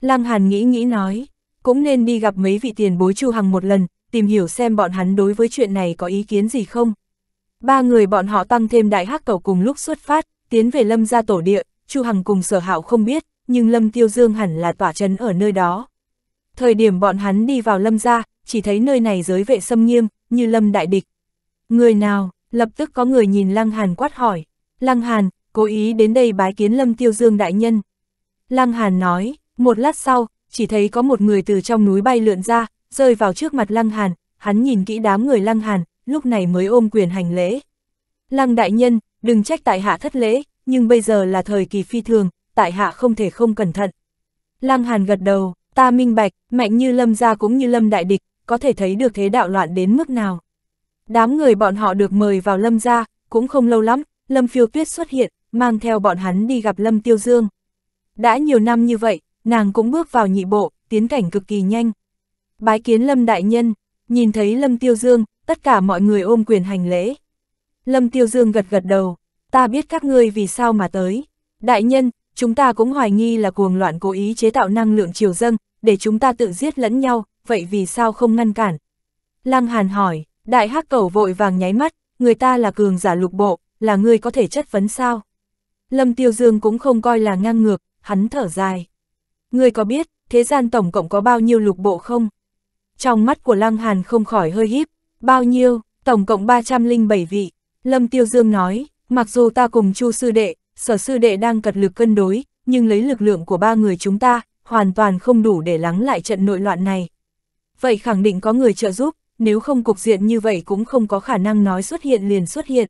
Lăng Hàn nghĩ nghĩ nói, cũng nên đi gặp mấy vị tiền bối Chu Hằng một lần, tìm hiểu xem bọn hắn đối với chuyện này có ý kiến gì không. Ba người bọn họ tăng thêm đại hắc cầu cùng lúc xuất phát, tiến về Lâm gia tổ địa, Chu Hằng cùng Sở Hạo không biết, nhưng Lâm Tiêu Dương hẳn là tỏa trấn ở nơi đó. Thời điểm bọn hắn đi vào lâm ra, chỉ thấy nơi này giới vệ xâm nghiêm, như lâm đại địch. Người nào, lập tức có người nhìn Lăng Hàn quát hỏi. Lăng Hàn, cố ý đến đây bái kiến lâm tiêu dương đại nhân. Lăng Hàn nói, một lát sau, chỉ thấy có một người từ trong núi bay lượn ra, rơi vào trước mặt Lăng Hàn, hắn nhìn kỹ đám người Lăng Hàn, lúc này mới ôm quyền hành lễ. Lăng đại nhân, đừng trách tại hạ thất lễ, nhưng bây giờ là thời kỳ phi thường, tại hạ không thể không cẩn thận. Lăng Hàn gật đầu, Ta minh bạch, mạnh như lâm gia cũng như lâm đại địch, có thể thấy được thế đạo loạn đến mức nào. Đám người bọn họ được mời vào lâm gia, cũng không lâu lắm, lâm phiêu tuyết xuất hiện, mang theo bọn hắn đi gặp lâm tiêu dương. Đã nhiều năm như vậy, nàng cũng bước vào nhị bộ, tiến cảnh cực kỳ nhanh. Bái kiến lâm đại nhân, nhìn thấy lâm tiêu dương, tất cả mọi người ôm quyền hành lễ. Lâm tiêu dương gật gật đầu, ta biết các ngươi vì sao mà tới. Đại nhân, chúng ta cũng hoài nghi là cuồng loạn cố ý chế tạo năng lượng chiều dâng, để chúng ta tự giết lẫn nhau, vậy vì sao không ngăn cản? Lăng Hàn hỏi, đại hắc cầu vội vàng nháy mắt, người ta là cường giả lục bộ, là người có thể chất vấn sao? Lâm Tiêu Dương cũng không coi là ngang ngược, hắn thở dài. Người có biết, thế gian tổng cộng có bao nhiêu lục bộ không? Trong mắt của Lăng Hàn không khỏi hơi híp, bao nhiêu, tổng cộng 307 vị. Lâm Tiêu Dương nói, mặc dù ta cùng Chu sư đệ, sở sư đệ đang cật lực cân đối, nhưng lấy lực lượng của ba người chúng ta, hoàn toàn không đủ để lắng lại trận nội loạn này. Vậy khẳng định có người trợ giúp, nếu không cục diện như vậy cũng không có khả năng nói xuất hiện liền xuất hiện.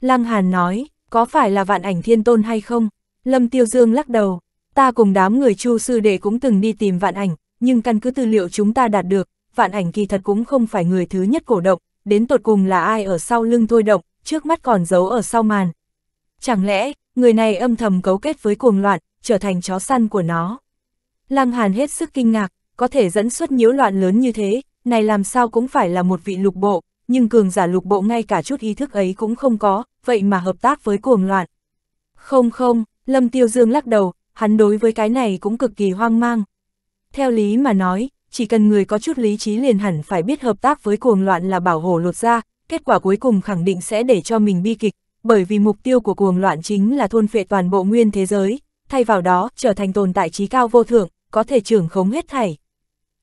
Lăng Hàn nói, có phải là vạn ảnh thiên tôn hay không? Lâm Tiêu Dương lắc đầu, ta cùng đám người chu sư đệ cũng từng đi tìm vạn ảnh, nhưng căn cứ tư liệu chúng ta đạt được, vạn ảnh kỳ thật cũng không phải người thứ nhất cổ động, đến tột cùng là ai ở sau lưng thôi động, trước mắt còn giấu ở sau màn. Chẳng lẽ, người này âm thầm cấu kết với cuồng loạn, trở thành chó săn của nó. Lăng Hàn hết sức kinh ngạc, có thể dẫn xuất nhiễu loạn lớn như thế, này làm sao cũng phải là một vị lục bộ, nhưng cường giả lục bộ ngay cả chút ý thức ấy cũng không có, vậy mà hợp tác với cuồng loạn. Không không, Lâm Tiêu Dương lắc đầu, hắn đối với cái này cũng cực kỳ hoang mang. Theo lý mà nói, chỉ cần người có chút lý trí liền hẳn phải biết hợp tác với cuồng loạn là bảo hộ lột ra, kết quả cuối cùng khẳng định sẽ để cho mình bi kịch, bởi vì mục tiêu của cuồng loạn chính là thôn phệ toàn bộ nguyên thế giới, thay vào đó trở thành tồn tại trí cao vô thượng, có thể trưởng khống hết thảy.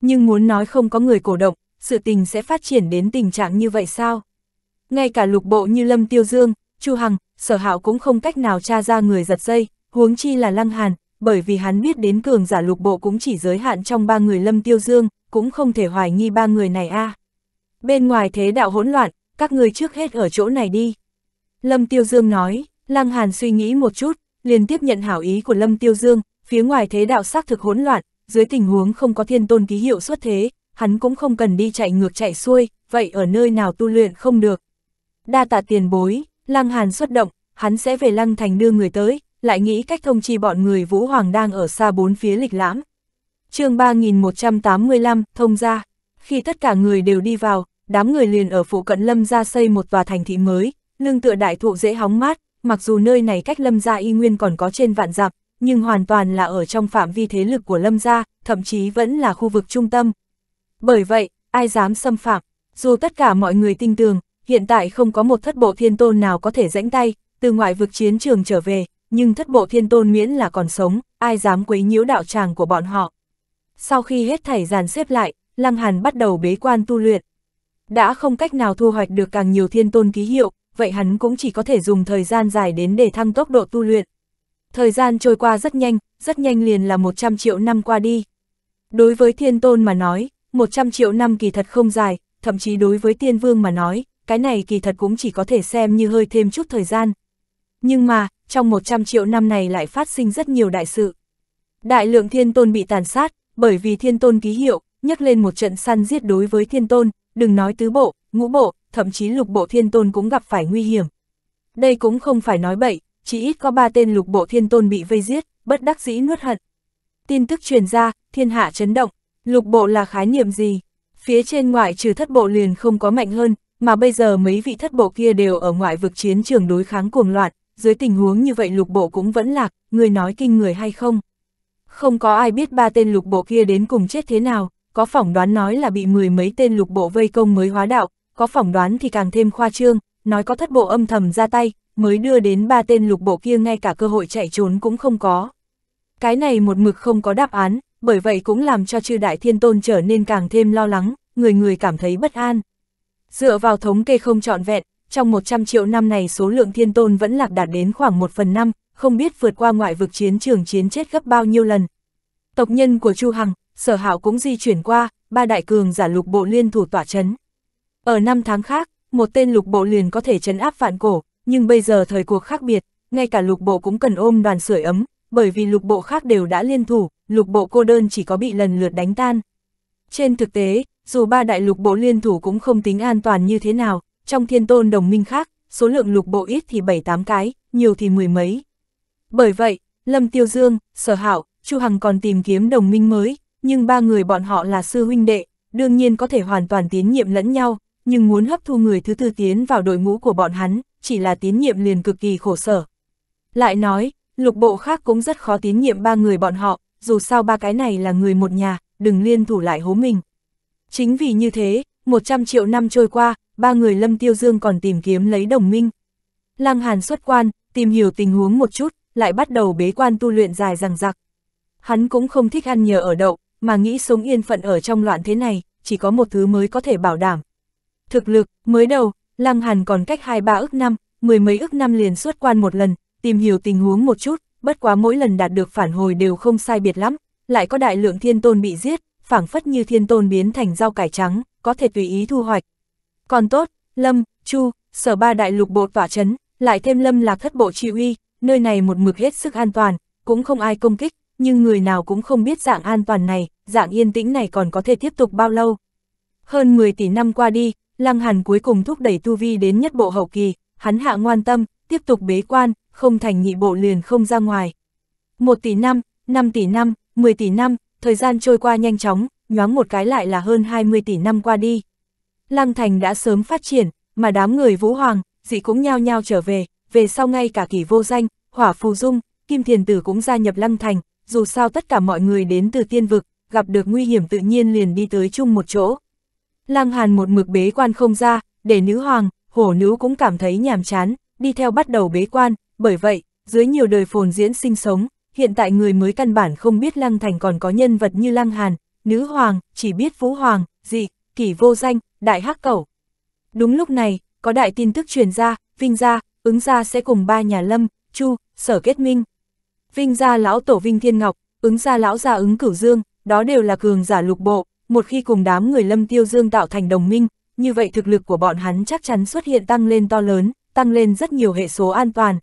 Nhưng muốn nói không có người cổ động, sự tình sẽ phát triển đến tình trạng như vậy sao? Ngay cả lục bộ như Lâm Tiêu Dương, Chu Hằng, Sở Hạo cũng không cách nào tra ra người giật dây, huống chi là Lăng Hàn, bởi vì hắn biết đến cường giả lục bộ cũng chỉ giới hạn trong ba người Lâm Tiêu Dương, cũng không thể hoài nghi ba người này a. À. Bên ngoài thế đạo hỗn loạn, các người trước hết ở chỗ này đi. Lâm Tiêu Dương nói, Lăng Hàn suy nghĩ một chút, liền tiếp nhận hảo ý của Lâm Tiêu Dương, phía ngoài thế đạo xác thực hỗn loạn, dưới tình huống không có thiên tôn ký hiệu xuất thế, hắn cũng không cần đi chạy ngược chạy xuôi, vậy ở nơi nào tu luyện không được. Đa tạ tiền bối, Lăng Hàn xuất động, hắn sẽ về Lăng Thành đưa người tới, lại nghĩ cách thông chi bọn người Vũ Hoàng đang ở xa bốn phía lịch lãm. chương 3185, thông ra, khi tất cả người đều đi vào, đám người liền ở phụ cận lâm ra xây một tòa thành thị mới, lưng tựa đại thụ dễ hóng mát, mặc dù nơi này cách lâm gia y nguyên còn có trên vạn dặm, nhưng hoàn toàn là ở trong phạm vi thế lực của lâm gia, thậm chí vẫn là khu vực trung tâm. Bởi vậy, ai dám xâm phạm, dù tất cả mọi người tin tường, hiện tại không có một thất bộ thiên tôn nào có thể rãnh tay, từ ngoại vực chiến trường trở về, nhưng thất bộ thiên tôn miễn là còn sống, ai dám quấy nhiễu đạo tràng của bọn họ. Sau khi hết thảy dàn xếp lại, Lăng Hàn bắt đầu bế quan tu luyện. Đã không cách nào thu hoạch được càng nhiều thiên tôn ký hiệu, vậy hắn cũng chỉ có thể dùng thời gian dài đến để thăng tốc độ tu luyện. Thời gian trôi qua rất nhanh, rất nhanh liền là 100 triệu năm qua đi. Đối với thiên tôn mà nói, 100 triệu năm kỳ thật không dài, thậm chí đối với tiên vương mà nói, cái này kỳ thật cũng chỉ có thể xem như hơi thêm chút thời gian. Nhưng mà, trong 100 triệu năm này lại phát sinh rất nhiều đại sự. Đại lượng thiên tôn bị tàn sát, bởi vì thiên tôn ký hiệu, nhắc lên một trận săn giết đối với thiên tôn, đừng nói tứ bộ, ngũ bộ, thậm chí lục bộ thiên tôn cũng gặp phải nguy hiểm. Đây cũng không phải nói bậy, chỉ ít có ba tên lục bộ thiên tôn bị vây giết, bất đắc dĩ nuốt hận. Tin tức truyền ra, thiên hạ chấn động, lục bộ là khái niệm gì? Phía trên ngoại trừ thất bộ liền không có mạnh hơn, mà bây giờ mấy vị thất bộ kia đều ở ngoại vực chiến trường đối kháng cuồng loạn, dưới tình huống như vậy lục bộ cũng vẫn lạc, người nói kinh người hay không? Không có ai biết ba tên lục bộ kia đến cùng chết thế nào, có phỏng đoán nói là bị mười mấy tên lục bộ vây công mới hóa đạo, có phỏng đoán thì càng thêm khoa trương, nói có thất bộ âm thầm ra tay, mới đưa đến ba tên lục bộ kia ngay cả cơ hội chạy trốn cũng không có. Cái này một mực không có đáp án, bởi vậy cũng làm cho chư đại thiên tôn trở nên càng thêm lo lắng, người người cảm thấy bất an. Dựa vào thống kê không trọn vẹn, trong 100 triệu năm này số lượng thiên tôn vẫn lạc đạt đến khoảng 1 phần 5, không biết vượt qua ngoại vực chiến trường chiến chết gấp bao nhiêu lần. Tộc nhân của Chu Hằng, sở hạo cũng di chuyển qua, ba đại cường giả lục bộ liên thủ tỏa chấn. Ở năm tháng khác, một tên lục bộ liền có thể chấn áp vạn cổ, nhưng bây giờ thời cuộc khác biệt, ngay cả lục bộ cũng cần ôm đoàn sưởi ấm, bởi vì lục bộ khác đều đã liên thủ, lục bộ cô đơn chỉ có bị lần lượt đánh tan. Trên thực tế, dù ba đại lục bộ liên thủ cũng không tính an toàn như thế nào, trong thiên tôn đồng minh khác, số lượng lục bộ ít thì 7-8 cái, nhiều thì mười mấy. Bởi vậy, Lâm Tiêu Dương, Sở Hạo, Chu Hằng còn tìm kiếm đồng minh mới, nhưng ba người bọn họ là sư huynh đệ, đương nhiên có thể hoàn toàn tiến nhiệm lẫn nhau, nhưng muốn hấp thu người thứ tư tiến vào đội ngũ của bọn hắn, chỉ là tín nhiệm liền cực kỳ khổ sở. Lại nói, lục bộ khác cũng rất khó tín nhiệm ba người bọn họ, dù sao ba cái này là người một nhà, đừng liên thủ lại hố mình. Chính vì như thế, 100 triệu năm trôi qua, ba người Lâm Tiêu Dương còn tìm kiếm lấy đồng minh. Lăng Hàn xuất quan, tìm hiểu tình huống một chút, lại bắt đầu bế quan tu luyện dài dằng dặc. Hắn cũng không thích ăn nhờ ở đậu, mà nghĩ sống yên phận ở trong loạn thế này, chỉ có một thứ mới có thể bảo đảm, Thực lực, mới đầu, Lăng Hàn còn cách hai ba ước năm, mười mấy ước năm liền suốt quan một lần, tìm hiểu tình huống một chút, bất quá mỗi lần đạt được phản hồi đều không sai biệt lắm, lại có đại lượng thiên tôn bị giết, phảng phất như thiên tôn biến thành rau cải trắng, có thể tùy ý thu hoạch. Còn tốt, Lâm, Chu, sở ba đại lục bộ tỏa chấn, lại thêm Lâm là thất bộ trị uy, nơi này một mực hết sức an toàn, cũng không ai công kích, nhưng người nào cũng không biết dạng an toàn này, dạng yên tĩnh này còn có thể tiếp tục bao lâu. Hơn 10 tỷ năm qua đi, Lăng Hàn cuối cùng thúc đẩy tu vi đến nhất bộ hậu kỳ, hắn hạ ngoan tâm, tiếp tục bế quan, không thành nhị bộ liền không ra ngoài. Một tỷ năm, năm tỷ năm, mười tỷ năm, thời gian trôi qua nhanh chóng, nhoáng một cái lại là hơn hai mươi tỷ năm qua đi. Lăng Thành đã sớm phát triển, mà đám người Vũ Hoàng, dị cũng nhao nhao trở về, về sau ngay cả kỷ vô danh, hỏa phù dung, kim thiền tử cũng gia nhập Lăng Thành, dù sao tất cả mọi người đến từ tiên vực, gặp được nguy hiểm tự nhiên liền đi tới chung một chỗ. Lăng Hàn một mực bế quan không ra, để nữ hoàng, hổ nữ cũng cảm thấy nhàm chán, đi theo bắt đầu bế quan, bởi vậy, dưới nhiều đời phồn diễn sinh sống, hiện tại người mới căn bản không biết Lăng Thành còn có nhân vật như Lăng Hàn, nữ hoàng, chỉ biết Vũ Hoàng, dị, kỷ vô danh, đại hắc cẩu. Đúng lúc này, có đại tin tức truyền ra, Vinh Gia, ứng gia sẽ cùng ba nhà Lâm, Chu, Sở kết minh. Vinh Gia lão tổ Vinh Thiên Ngọc, ứng gia lão gia ứng cửu dương, đó đều là cường giả lục bộ, một khi cùng đám người Lâm Tiêu Dương tạo thành đồng minh, như vậy thực lực của bọn hắn chắc chắn xuất hiện tăng lên to lớn, tăng lên rất nhiều hệ số an toàn.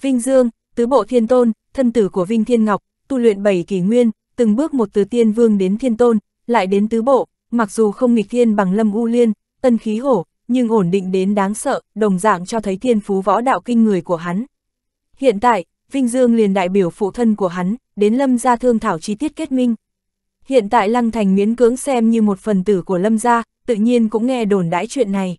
Vinh Dương, tứ bộ thiên tôn, thân tử của Vinh Thiên Ngọc, tu luyện bảy kỳ nguyên, từng bước một từ tiên vương đến thiên tôn, lại đến tứ bộ, mặc dù không nghịch thiên bằng Lâm U Liên, tân khí hổ, nhưng ổn định đến đáng sợ, đồng dạng cho thấy thiên phú võ đạo kinh người của hắn. Hiện tại, Vinh Dương liền đại biểu phụ thân của hắn, đến Lâm gia thương thảo chi tiết kết minh. Hiện tại Lăng Thành miễn cưỡng xem như một phần tử của Lâm gia, tự nhiên cũng nghe đồn đãi chuyện này.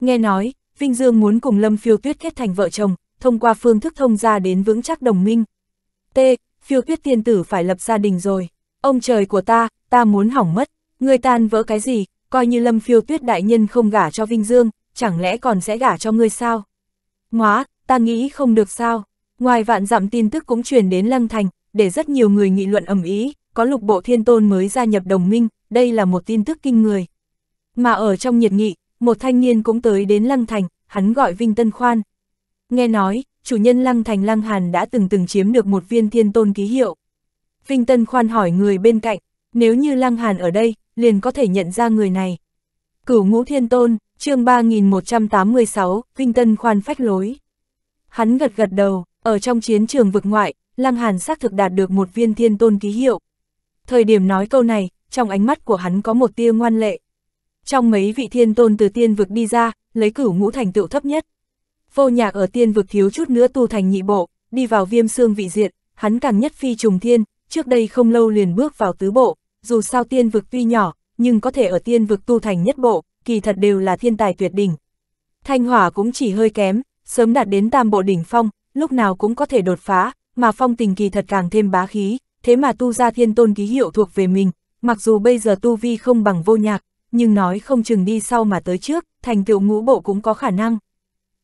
Nghe nói, Vinh Dương muốn cùng Lâm Phiêu Tuyết kết thành vợ chồng, thông qua phương thức thông gia đến vững chắc đồng minh. T. Phiêu Tuyết tiên tử phải lập gia đình rồi. Ông trời của ta, ta muốn hỏng mất. Người tan vỡ cái gì, coi như Lâm Phiêu Tuyết đại nhân không gả cho Vinh Dương, chẳng lẽ còn sẽ gả cho ngươi sao? Ngoá, ta nghĩ không được sao. Ngoài vạn dặm tin tức cũng truyền đến Lăng Thành, để rất nhiều người nghị luận ầm ý, có lục bộ thiên tôn mới gia nhập đồng minh, đây là một tin tức kinh người. Mà ở trong nhiệt nghị, một thanh niên cũng tới đến Lăng Thành, hắn gọi Vinh Tân Khoan. Nghe nói, chủ nhân Lăng Thành Lăng Hàn đã từng từng chiếm được một viên thiên tôn ký hiệu. Vinh Tân Khoan hỏi người bên cạnh, nếu như Lăng Hàn ở đây, liền có thể nhận ra người này. Cửu ngũ thiên tôn, chương 3186, Vinh Tân Khoan phách lối. Hắn gật gật đầu, ở trong chiến trường vực ngoại, Lăng Hàn xác thực đạt được một viên thiên tôn ký hiệu. Thời điểm nói câu này, trong ánh mắt của hắn có một tia ngoan lệ. Trong mấy vị thiên tôn từ tiên vực đi ra, lấy cửu ngũ thành tựu thấp nhất. Vô nhạc ở tiên vực thiếu chút nữa tu thành nhị bộ, đi vào viêm xương vị diện, hắn càng nhất phi trùng thiên, trước đây không lâu liền bước vào tứ bộ, dù sao tiên vực tuy nhỏ, nhưng có thể ở tiên vực tu thành nhất bộ, kỳ thật đều là thiên tài tuyệt đỉnh. Thanh hỏa cũng chỉ hơi kém, sớm đạt đến tam bộ đỉnh phong, lúc nào cũng có thể đột phá, mà phong tình kỳ thật càng thêm bá khí, thế mà tu ra thiên tôn ký hiệu thuộc về mình, mặc dù bây giờ tu vi không bằng vô nhạc, nhưng nói không chừng đi sau mà tới trước, thành tựu ngũ bộ cũng có khả năng.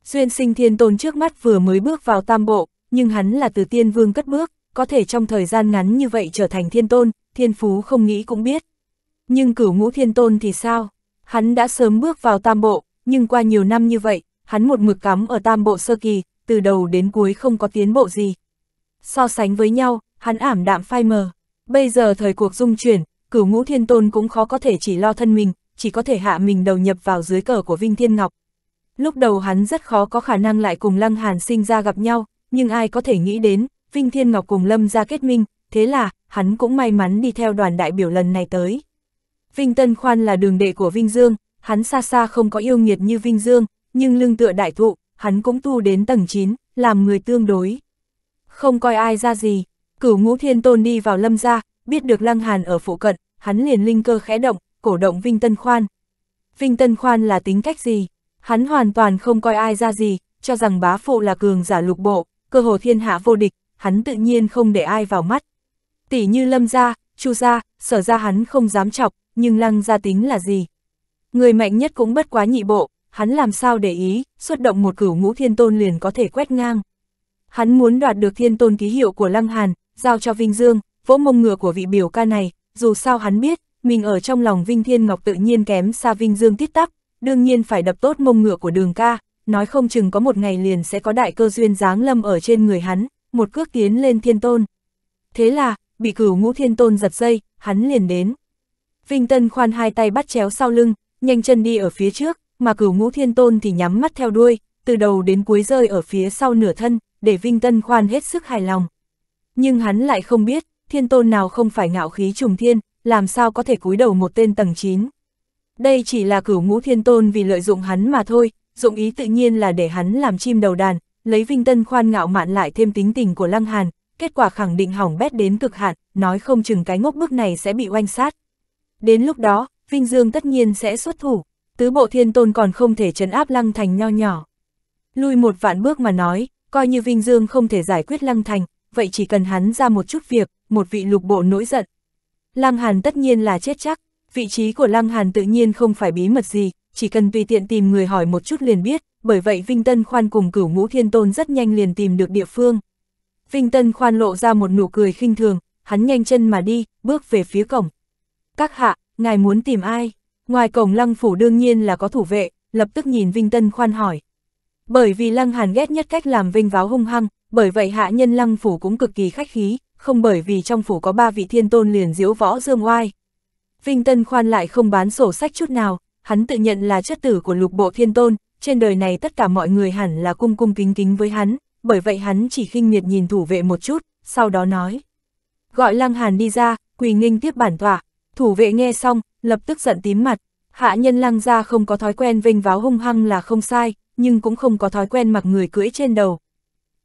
Duyên sinh thiên tôn trước mắt vừa mới bước vào tam bộ, nhưng hắn là từ tiên vương cất bước, có thể trong thời gian ngắn như vậy trở thành thiên tôn, thiên phú không nghĩ cũng biết. Nhưng cửu ngũ thiên tôn thì sao? Hắn đã sớm bước vào tam bộ, nhưng qua nhiều năm như vậy, hắn một mực cắm ở tam bộ sơ kỳ, từ đầu đến cuối không có tiến bộ gì. So sánh với nhau, hắn ảm đạm phai mờ. Bây giờ thời cuộc dung chuyển, cửu ngũ thiên tôn cũng khó có thể chỉ lo thân mình, chỉ có thể hạ mình đầu nhập vào dưới cờ của Vinh Thiên Ngọc. Lúc đầu hắn rất khó có khả năng lại cùng Lăng Hàn sinh ra gặp nhau, nhưng ai có thể nghĩ đến, Vinh Thiên Ngọc cùng Lâm ra kết minh, thế là, hắn cũng may mắn đi theo đoàn đại biểu lần này tới. Vinh Tân Khoan là đường đệ của Vinh Dương, hắn xa xa không có yêu nghiệt như Vinh Dương, nhưng lưng tựa đại thụ, hắn cũng tu đến tầng 9, làm người tương đối. Không coi ai ra gì, Cửu ngũ thiên tôn đi vào lâm gia, biết được lăng hàn ở phụ cận, hắn liền linh cơ khẽ động, cổ động Vinh Tân Khoan. Vinh Tân Khoan là tính cách gì? Hắn hoàn toàn không coi ai ra gì, cho rằng bá phụ là cường giả lục bộ, cơ hồ thiên hạ vô địch, hắn tự nhiên không để ai vào mắt. Tỷ như lâm gia, chu gia, sở gia hắn không dám chọc, nhưng lăng gia tính là gì? Người mạnh nhất cũng bất quá nhị bộ, hắn làm sao để ý, xuất động một cửu ngũ thiên tôn liền có thể quét ngang. Hắn muốn đoạt được thiên tôn ký hiệu của lăng hàn, giao cho Vinh Dương, vỗ mông ngựa của vị biểu ca này, dù sao hắn biết, mình ở trong lòng Vinh Thiên Ngọc tự nhiên kém xa Vinh Dương tiết tắc, đương nhiên phải đập tốt mông ngựa của đường ca, nói không chừng có một ngày liền sẽ có đại cơ duyên giáng lâm ở trên người hắn, một cước tiến lên thiên tôn. Thế là, bị cửu ngũ thiên tôn giật dây, hắn liền đến. Vinh Tân khoan hai tay bắt chéo sau lưng, nhanh chân đi ở phía trước, mà cửu ngũ thiên tôn thì nhắm mắt theo đuôi, từ đầu đến cuối rơi ở phía sau nửa thân, để Vinh Tân khoan hết sức hài lòng. Nhưng hắn lại không biết, thiên tôn nào không phải ngạo khí trùng thiên, làm sao có thể cúi đầu một tên tầng 9. Đây chỉ là cửu ngũ thiên tôn vì lợi dụng hắn mà thôi, dụng ý tự nhiên là để hắn làm chim đầu đàn, lấy vinh tân khoan ngạo mạn lại thêm tính tình của lăng hàn, kết quả khẳng định hỏng bét đến cực hạn, nói không chừng cái ngốc bức này sẽ bị oanh sát. Đến lúc đó, Vinh Dương tất nhiên sẽ xuất thủ, tứ bộ thiên tôn còn không thể chấn áp lăng thành nho nhỏ. Lui một vạn bước mà nói, coi như Vinh Dương không thể giải quyết lăng thành, vậy chỉ cần hắn ra một chút việc, một vị lục bộ nổi giận. Lăng Hàn tất nhiên là chết chắc, vị trí của Lăng Hàn tự nhiên không phải bí mật gì, chỉ cần tùy tiện tìm người hỏi một chút liền biết, bởi vậy Vinh Tân Khoan cùng cửu ngũ thiên tôn rất nhanh liền tìm được địa phương. Vinh Tân Khoan lộ ra một nụ cười khinh thường, hắn nhanh chân mà đi, bước về phía cổng. Các hạ, ngài muốn tìm ai? Ngoài cổng lăng phủ đương nhiên là có thủ vệ, lập tức nhìn Vinh Tân Khoan hỏi. Bởi vì lăng hàn ghét nhất cách làm vinh váo hung hăng, bởi vậy hạ nhân lăng phủ cũng cực kỳ khách khí, không bởi vì trong phủ có ba vị thiên tôn liền diễu võ dương oai. Vinh Tân Khoan lại không bán sổ sách chút nào, hắn tự nhận là chất tử của lục bộ thiên tôn, trên đời này tất cả mọi người hẳn là cung cung kính kính với hắn, bởi vậy hắn chỉ khinh miệt nhìn thủ vệ một chút, sau đó nói. Gọi Lăng Hàn đi ra, Quỳ Ninh tiếp bản tỏa, thủ vệ nghe xong, lập tức giận tím mặt, hạ nhân Lăng gia không có thói quen vinh váo hung hăng là không sai, nhưng cũng không có thói quen mặc người cưỡi trên đầu,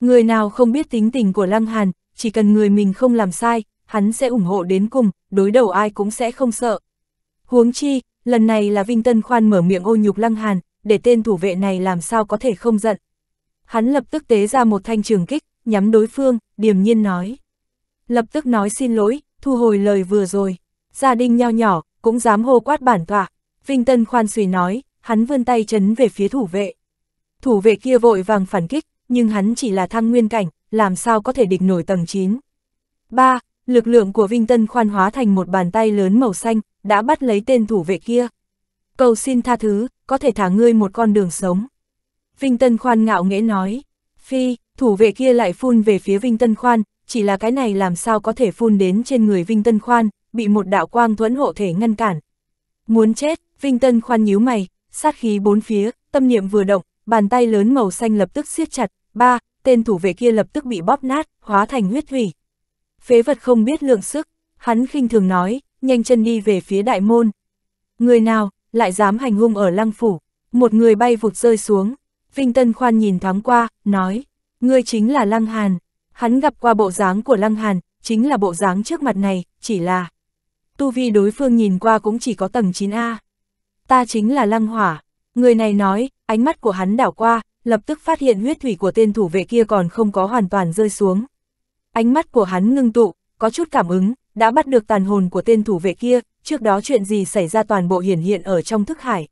Người nào không biết tính tình của Lăng Hàn, chỉ cần người mình không làm sai, hắn sẽ ủng hộ đến cùng, đối đầu ai cũng sẽ không sợ. Huống chi, lần này là Vinh Tân Khoan mở miệng ô nhục Lăng Hàn, để tên thủ vệ này làm sao có thể không giận. Hắn lập tức tế ra một thanh trường kích, nhắm đối phương, điềm nhiên nói. Lập tức nói xin lỗi, thu hồi lời vừa rồi. Gia đình nho nhỏ, cũng dám hô quát bản tọa. Vinh Tân Khoan suy nói, hắn vươn tay chấn về phía thủ vệ. Thủ vệ kia vội vàng phản kích, nhưng hắn chỉ là thăng nguyên cảnh, làm sao có thể địch nổi tầng 9. 3. Lực lượng của Vinh Tân khoan hóa thành một bàn tay lớn màu xanh, đã bắt lấy tên thủ vệ kia. Cầu xin tha thứ, có thể thả ngươi một con đường sống. Vinh Tân khoan ngạo nghễ nói. Phi, thủ vệ kia lại phun về phía Vinh Tân khoan, chỉ là cái này làm sao có thể phun đến trên người Vinh Tân khoan, bị một đạo quang thuẫn hộ thể ngăn cản. Muốn chết, Vinh Tân khoan nhíu mày, sát khí bốn phía, tâm niệm vừa động, bàn tay lớn màu xanh lập tức siết chặt, Ba, tên thủ vệ kia lập tức bị bóp nát, hóa thành huyết thủy. Phế vật không biết lượng sức, hắn khinh thường nói, nhanh chân đi về phía đại môn. Người nào, lại dám hành hung ở lăng phủ, một người bay vụt rơi xuống. Vinh Tân Khoan nhìn thoáng qua, nói, ngươi chính là Lăng Hàn. Hắn gặp qua bộ dáng của Lăng Hàn, chính là bộ dáng trước mặt này, chỉ là tu vi đối phương nhìn qua cũng chỉ có tầng 9A. Ta chính là Lăng Hỏa, người này nói, ánh mắt của hắn đảo qua, lập tức phát hiện huyết thủy của tên thủ vệ kia còn không có hoàn toàn rơi xuống. Ánh mắt của hắn ngưng tụ, có chút cảm ứng, đã bắt được tàn hồn của tên thủ vệ kia, trước đó chuyện gì xảy ra toàn bộ hiển hiện ở trong thức hải.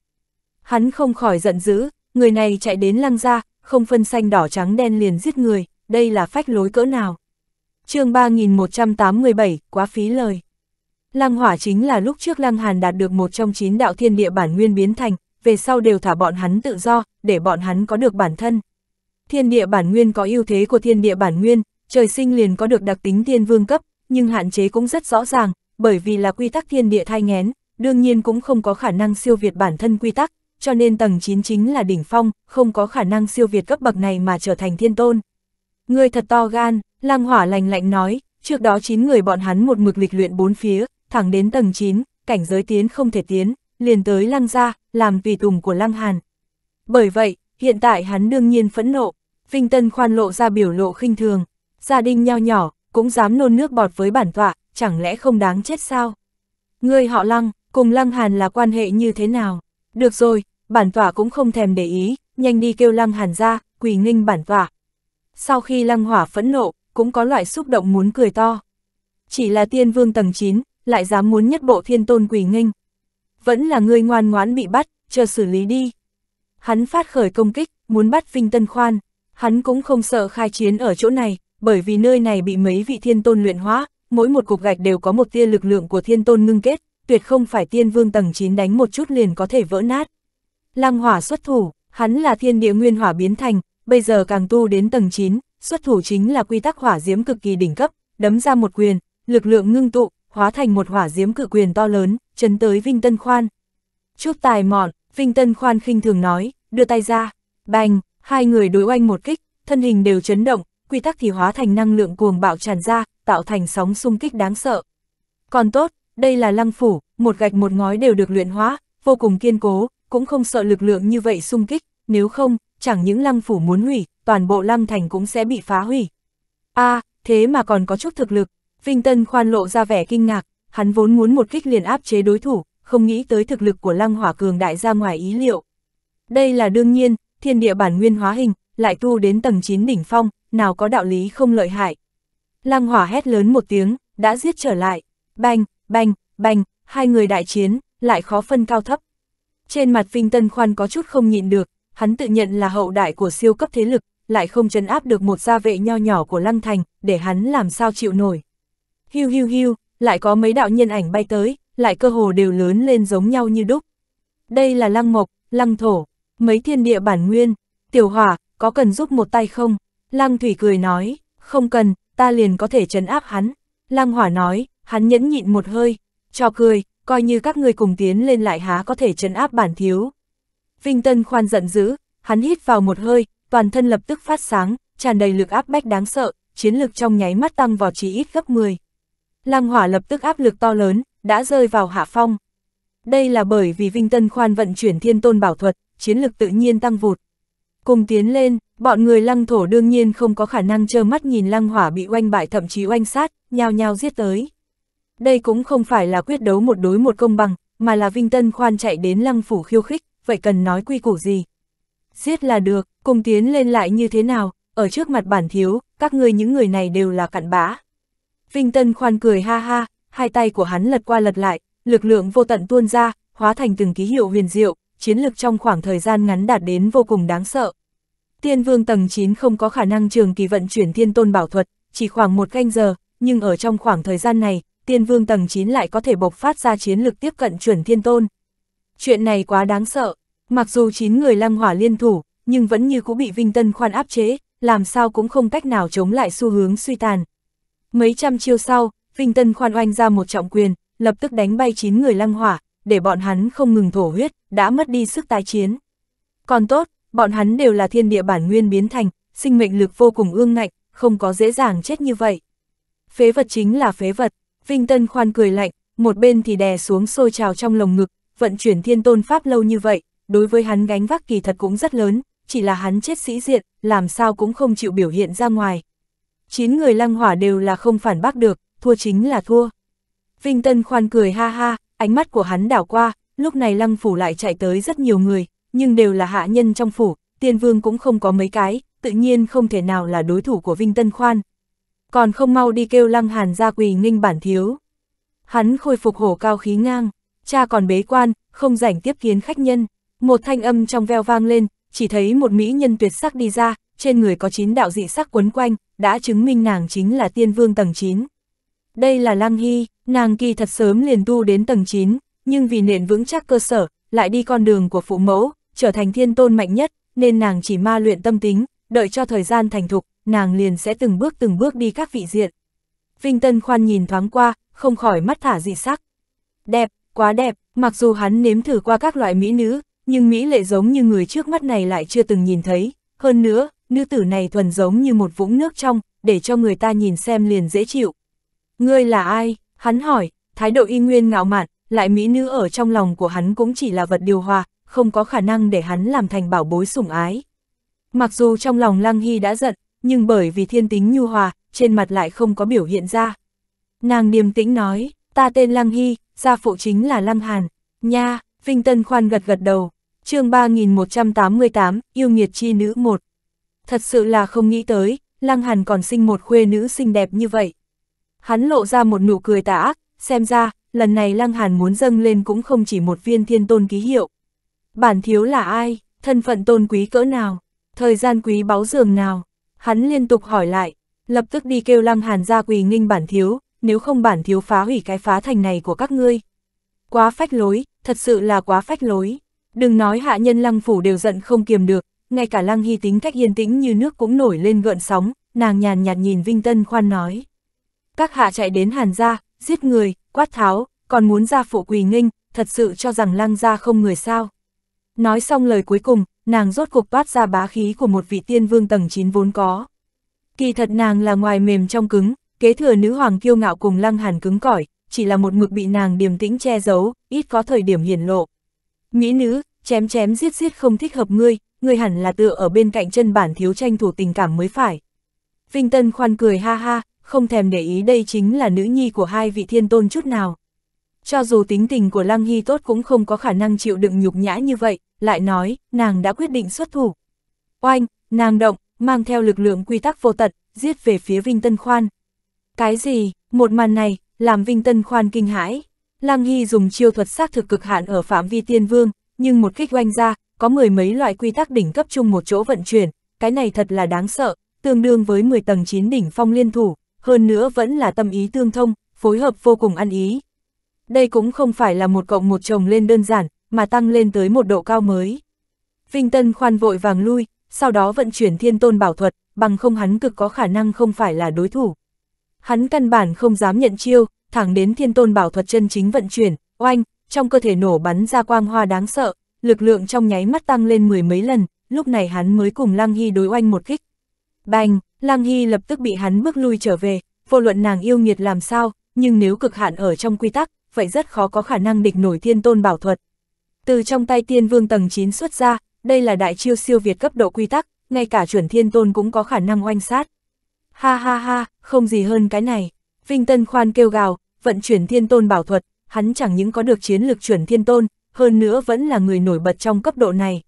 Hắn không khỏi giận dữ, người này chạy đến lăng ra, không phân xanh đỏ trắng đen liền giết người, đây là phách lối cỡ nào. chương 3187, quá phí lời. Lăng hỏa chính là lúc trước lăng hàn đạt được một trong chín đạo thiên địa bản nguyên biến thành, về sau đều thả bọn hắn tự do, để bọn hắn có được bản thân. Thiên địa bản nguyên có ưu thế của thiên địa bản nguyên, trời sinh liền có được đặc tính thiên vương cấp, nhưng hạn chế cũng rất rõ ràng, bởi vì là quy tắc thiên địa thai ngén, đương nhiên cũng không có khả năng siêu việt bản thân quy tắc, cho nên tầng 9 chính là đỉnh phong, không có khả năng siêu việt cấp bậc này mà trở thành thiên tôn. Ngươi thật to gan, lang hỏa lành lạnh nói, trước đó 9 người bọn hắn một mực lịch luyện bốn phía, thẳng đến tầng 9, cảnh giới tiến không thể tiến, liền tới Lăng gia, làm tùy tùng của Lăng Hàn. Bởi vậy, hiện tại hắn đương nhiên phẫn nộ, Vinh Tân khoan lộ ra biểu lộ khinh thường, gia đình nho nhỏ, cũng dám nôn nước bọt với bản tọa, chẳng lẽ không đáng chết sao? Ngươi họ Lăng, cùng Lăng Hàn là quan hệ như thế nào? Được rồi, bản tọa cũng không thèm để ý, nhanh đi kêu Lăng Hàn ra, quỳ nghinh bản tọa. Sau khi Lăng Hỏa phẫn nộ, cũng có loại xúc động muốn cười to. Chỉ là tiên vương tầng 9, lại dám muốn nhất bộ thiên tôn quỳ nghinh, vẫn là ngươi ngoan ngoãn bị bắt, chờ xử lý đi. Hắn phát khởi công kích, muốn bắt Vinh Tân Khoan, hắn cũng không sợ khai chiến ở chỗ này, bởi vì nơi này bị mấy vị thiên tôn luyện hóa, mỗi một cục gạch đều có một tia lực lượng của thiên tôn ngưng kết, tuyệt không phải tiên vương tầng 9 đánh một chút liền có thể vỡ nát. Lăng hỏa xuất thủ, hắn là thiên địa nguyên hỏa biến thành, bây giờ càng tu đến tầng 9, xuất thủ chính là quy tắc hỏa diễm cực kỳ đỉnh cấp, đấm ra một quyền, lực lượng ngưng tụ, hóa thành một hỏa diễm cự quyền to lớn, chấn tới Vinh Tân Khoan. Chút tài mọn, Vinh Tân Khoan khinh thường nói, đưa tay ra, bành, hai người đối oanh một kích, thân hình đều chấn động, quy tắc thì hóa thành năng lượng cuồng bạo tràn ra, tạo thành sóng xung kích đáng sợ. Còn tốt, đây là lăng phủ, một gạch một ngói đều được luyện hóa, vô cùng kiên cố, cũng không sợ lực lượng như vậy xung kích, nếu không, chẳng những lăng phủ muốn hủy, toàn bộ lăng thành cũng sẽ bị phá hủy. a à, thế mà còn có chút thực lực, Vinh Tân khoan lộ ra vẻ kinh ngạc, hắn vốn muốn một kích liền áp chế đối thủ, không nghĩ tới thực lực của lăng hỏa cường đại ra ngoài ý liệu. Đây là đương nhiên, thiên địa bản nguyên hóa hình, lại tu đến tầng 9 đỉnh phong, nào có đạo lý không lợi hại. Lăng hỏa hét lớn một tiếng, đã giết trở lại, banh, banh, banh, hai người đại chiến, lại khó phân cao thấp. Trên mặt Vinh Tân Khoan có chút không nhịn được, hắn tự nhận là hậu đại của siêu cấp thế lực, lại không chấn áp được một gia vệ nho nhỏ của Lăng Thành, để hắn làm sao chịu nổi hiu hiu hiu, lại có mấy đạo nhân ảnh bay tới, lại cơ hồ đều lớn lên giống nhau như đúc. Đây là lăng mộc, lăng thổ, mấy thiên địa bản nguyên, tiểu hỏa, có cần giúp một tay không? Lăng thủy cười nói, không cần, ta liền có thể trấn áp hắn. Lăng hỏa nói, hắn nhẫn nhịn một hơi, cho cười, coi như các người cùng tiến lên lại há có thể trấn áp bản thiếu. Vinh Tân khoan giận dữ, hắn hít vào một hơi, toàn thân lập tức phát sáng, tràn đầy lực áp bách đáng sợ, chiến lực trong nháy mắt tăng vào chỉ ít gấp 10. Lam Hỏa lập tức áp lực to lớn, đã rơi vào hạ phong. Đây là bởi vì Vinh Tân Khoan vận chuyển thiên tôn bảo thuật, chiến lực tự nhiên tăng vụt. Cùng tiến lên, bọn người lăng thổ đương nhiên không có khả năng trơ mắt nhìn lăng hỏa bị oanh bại thậm chí oanh sát, nhao nhao giết tới. Đây cũng không phải là quyết đấu một đối một công bằng, mà là Vinh Tân Khoan chạy đến lăng phủ khiêu khích, vậy cần nói quy củ gì? Giết là được, cùng tiến lên lại như thế nào, ở trước mặt bản thiếu, các ngươi những người này đều là cặn bã. Vinh Tân khoan cười ha ha, hai tay của hắn lật qua lật lại, lực lượng vô tận tuôn ra, hóa thành từng ký hiệu huyền diệu, chiến lực trong khoảng thời gian ngắn đạt đến vô cùng đáng sợ. Tiên vương tầng 9 không có khả năng trường kỳ vận chuyển thiên tôn bảo thuật, chỉ khoảng một canh giờ, nhưng ở trong khoảng thời gian này, tiên vương tầng 9 lại có thể bộc phát ra chiến lực tiếp cận chuẩn thiên tôn. Chuyện này quá đáng sợ, mặc dù 9 người lăng hỏa liên thủ, nhưng vẫn như cũng bị Vinh Tân khoan áp chế, làm sao cũng không cách nào chống lại xu hướng suy tàn, Mấy trăm chiêu sau, Vinh Tân khoan oanh ra một trọng quyền, lập tức đánh bay 9 người lăng hỏa, để bọn hắn không ngừng thổ huyết, đã mất đi sức tái chiến. Còn tốt, bọn hắn đều là thiên địa bản nguyên biến thành, sinh mệnh lực vô cùng ương ngạnh, không có dễ dàng chết như vậy. Phế vật chính là phế vật, Vinh Tân khoan cười lạnh, một bên thì đè xuống sôi trào trong lồng ngực, vận chuyển thiên tôn pháp lâu như vậy, đối với hắn gánh vác kỳ thật cũng rất lớn, chỉ là hắn chết sĩ diện, làm sao cũng không chịu biểu hiện ra ngoài chín người lăng hỏa đều là không phản bác được, thua chính là thua. Vinh Tân khoan cười ha ha, ánh mắt của hắn đảo qua, lúc này lăng phủ lại chạy tới rất nhiều người, nhưng đều là hạ nhân trong phủ, tiên vương cũng không có mấy cái, tự nhiên không thể nào là đối thủ của Vinh Tân khoan. Còn không mau đi kêu lăng hàn ra quỳ nghinh bản thiếu. Hắn khôi phục hổ cao khí ngang, cha còn bế quan, không rảnh tiếp kiến khách nhân. Một thanh âm trong veo vang lên, chỉ thấy một mỹ nhân tuyệt sắc đi ra, trên người có chín đạo dị sắc quấn quanh, đã chứng minh nàng chính là tiên vương tầng 9. Đây là Lăng Hy, nàng kỳ thật sớm liền tu đến tầng 9, nhưng vì nền vững chắc cơ sở, lại đi con đường của phụ mẫu, trở thành thiên tôn mạnh nhất, nên nàng chỉ ma luyện tâm tính, đợi cho thời gian thành thục, nàng liền sẽ từng bước từng bước đi các vị diện. Vinh Tân Khoan nhìn thoáng qua, không khỏi mắt thả dị sắc. Đẹp, quá đẹp, mặc dù hắn nếm thử qua các loại mỹ nữ, nhưng mỹ lệ giống như người trước mắt này lại chưa từng nhìn thấy, hơn nữa, nữ tử này thuần giống như một vũng nước trong, để cho người ta nhìn xem liền dễ chịu. Ngươi là ai? Hắn hỏi, thái độ y nguyên ngạo mạn, lại mỹ nữ ở trong lòng của hắn cũng chỉ là vật điều hòa, không có khả năng để hắn làm thành bảo bối sủng ái. Mặc dù trong lòng Lăng Hy đã giận, nhưng bởi vì thiên tính nhu hòa, trên mặt lại không có biểu hiện ra. Nàng điềm tĩnh nói, ta tên Lăng Hy, gia phụ chính là Lăng Hàn. Nha, Vinh Tân Khoan gật gật đầu. chương 3188, yêu nghiệt chi nữ 1 thật sự là không nghĩ tới, Lăng Hàn còn sinh một khuê nữ xinh đẹp như vậy. Hắn lộ ra một nụ cười tà ác, xem ra, lần này Lăng Hàn muốn dâng lên cũng không chỉ một viên thiên tôn ký hiệu. Bản thiếu là ai, thân phận tôn quý cỡ nào, thời gian quý báu giường nào, hắn liên tục hỏi lại, lập tức đi kêu Lăng Hàn ra quỳ nghinh bản thiếu, nếu không bản thiếu phá hủy cái phá thành này của các ngươi. Quá phách lối, thật sự là quá phách lối. Đừng nói hạ nhân lăng phủ đều giận không kiềm được, ngay cả Lăng Hy tính cách yên tĩnh như nước cũng nổi lên gợn sóng, nàng nhàn nhạt nhìn Vinh Tân khoan nói. Các hạ chạy đến Hàn gia, giết người, quát tháo, còn muốn ra phụ quỳ nghinh, thật sự cho rằng Lăng gia không người sao. Nói xong lời cuối cùng, nàng rốt cục toát ra bá khí của một vị tiên vương tầng 9 vốn có. Kỳ thật nàng là ngoài mềm trong cứng, kế thừa nữ hoàng kiêu ngạo cùng Lăng Hàn cứng cỏi, chỉ là một mực bị nàng điềm tĩnh che giấu, ít có thời điểm hiển lộ. Mỹ nữ, chém chém giết giết không thích hợp ngươi, người hẳn là tựa ở bên cạnh chân bản thiếu tranh thủ tình cảm mới phải. Vinh Tân khoan cười ha ha, không thèm để ý đây chính là nữ nhi của hai vị thiên tôn chút nào. Cho dù tính tình của Lăng Hy tốt cũng không có khả năng chịu đựng nhục nhã như vậy, lại nói, nàng đã quyết định xuất thủ. Oanh, nàng động, mang theo lực lượng quy tắc vô tận, giết về phía Vinh Tân Khoan. Cái gì, một màn này, làm Vinh Tân Khoan kinh hãi. Lăng Hy dùng chiêu thuật xác thực cực hạn ở phạm vi tiên vương, nhưng một kích oanh ra, có mười mấy loại quy tắc đỉnh cấp chung một chỗ vận chuyển, cái này thật là đáng sợ, tương đương với 10 tầng 9 đỉnh phong liên thủ, hơn nữa vẫn là tâm ý tương thông, phối hợp vô cùng ăn ý. Đây cũng không phải là một cộng một chồng lên đơn giản, mà tăng lên tới một độ cao mới. Vinh Tân khoan vội vàng lui, sau đó vận chuyển thiên tôn bảo thuật, bằng không hắn cực có khả năng không phải là đối thủ. Hắn căn bản không dám nhận chiêu, thẳng đến thiên tôn bảo thuật chân chính vận chuyển, oanh, trong cơ thể nổ bắn ra quang hoa đáng sợ, lực lượng trong nháy mắt tăng lên mười mấy lần, lúc này hắn mới cùng Lăng Hy đối oanh một kích. Bành, Lăng Hy lập tức bị hắn bước lui trở về, vô luận nàng yêu nghiệt làm sao, nhưng nếu cực hạn ở trong quy tắc, vậy rất khó có khả năng địch nổi thiên tôn bảo thuật. Từ trong tay tiên vương tầng 9 xuất ra, đây là đại chiêu siêu việt cấp độ quy tắc, ngay cả chuẩn thiên tôn cũng có khả năng oanh sát. Ha ha ha, không gì hơn cái này. Vinh Tân Khoan kêu gào, vận chuyển thiên tôn bảo thuật, hắn chẳng những có được chiến lược chuẩn thiên tôn, hơn nữa vẫn là người nổi bật trong cấp độ này.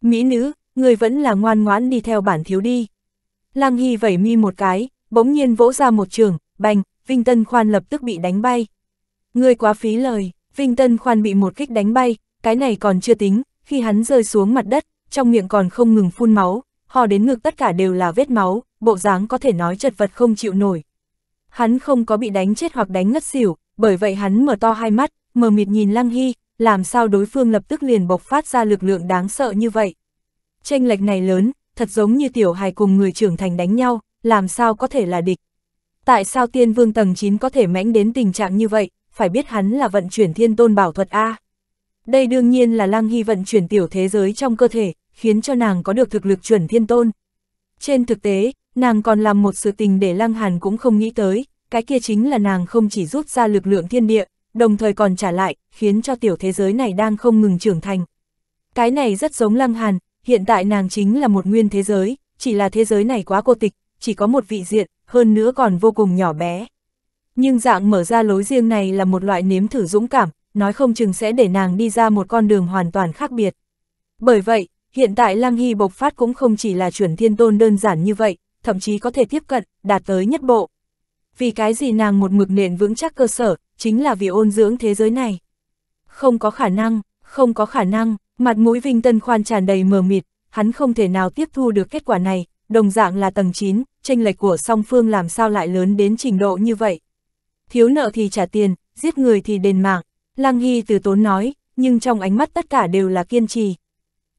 Mỹ nữ, người vẫn là ngoan ngoãn đi theo bản thiếu đi. Lăng Hy vẩy mi một cái, bỗng nhiên vỗ ra một trường, bành, Vinh Tân Khoan lập tức bị đánh bay. Người quá phí lời, Vinh Tân Khoan bị một kích đánh bay, cái này còn chưa tính, khi hắn rơi xuống mặt đất, trong miệng còn không ngừng phun máu, hò đến ngực tất cả đều là vết máu, bộ dáng có thể nói chật vật không chịu nổi. Hắn không có bị đánh chết hoặc đánh ngất xỉu, bởi vậy hắn mở to hai mắt, mờ mịt nhìn Lăng Hy, làm sao đối phương lập tức liền bộc phát ra lực lượng đáng sợ như vậy. Tranh lệch này lớn, thật giống như tiểu hài cùng người trưởng thành đánh nhau, làm sao có thể là địch. Tại sao tiên vương tầng 9 có thể mãnh đến tình trạng như vậy, phải biết hắn là vận chuyển thiên tôn bảo thuật A. Đây đương nhiên là Lăng Hy vận chuyển tiểu thế giới trong cơ thể, khiến cho nàng có được thực lực chuẩn thiên tôn. Trên thực tế, nàng còn làm một sự tình để Lăng Hàn cũng không nghĩ tới, cái kia chính là nàng không chỉ rút ra lực lượng thiên địa, đồng thời còn trả lại, khiến cho tiểu thế giới này đang không ngừng trưởng thành. Cái này rất giống Lăng Hàn, hiện tại nàng chính là một nguyên thế giới, chỉ là thế giới này quá cô tịch, chỉ có một vị diện, hơn nữa còn vô cùng nhỏ bé. Nhưng dạng mở ra lối riêng này là một loại nếm thử dũng cảm, nói không chừng sẽ để nàng đi ra một con đường hoàn toàn khác biệt. Bởi vậy, hiện tại Lăng Hy bộc phát cũng không chỉ là chuyển thiên tôn đơn giản như vậy, thậm chí có thể tiếp cận, đạt tới nhất bộ. Vì cái gì nàng một mực nền vững chắc cơ sở, chính là vì ôn dưỡng thế giới này. Không có khả năng, không có khả năng, mặt mũi Vinh Tân Khoan tràn đầy mờ mịt, hắn không thể nào tiếp thu được kết quả này, đồng dạng là tầng 9, tranh lệch của song phương làm sao lại lớn đến trình độ như vậy. Thiếu nợ thì trả tiền, giết người thì đền mạng, Lăng Hy từ tốn nói, nhưng trong ánh mắt tất cả đều là kiên trì.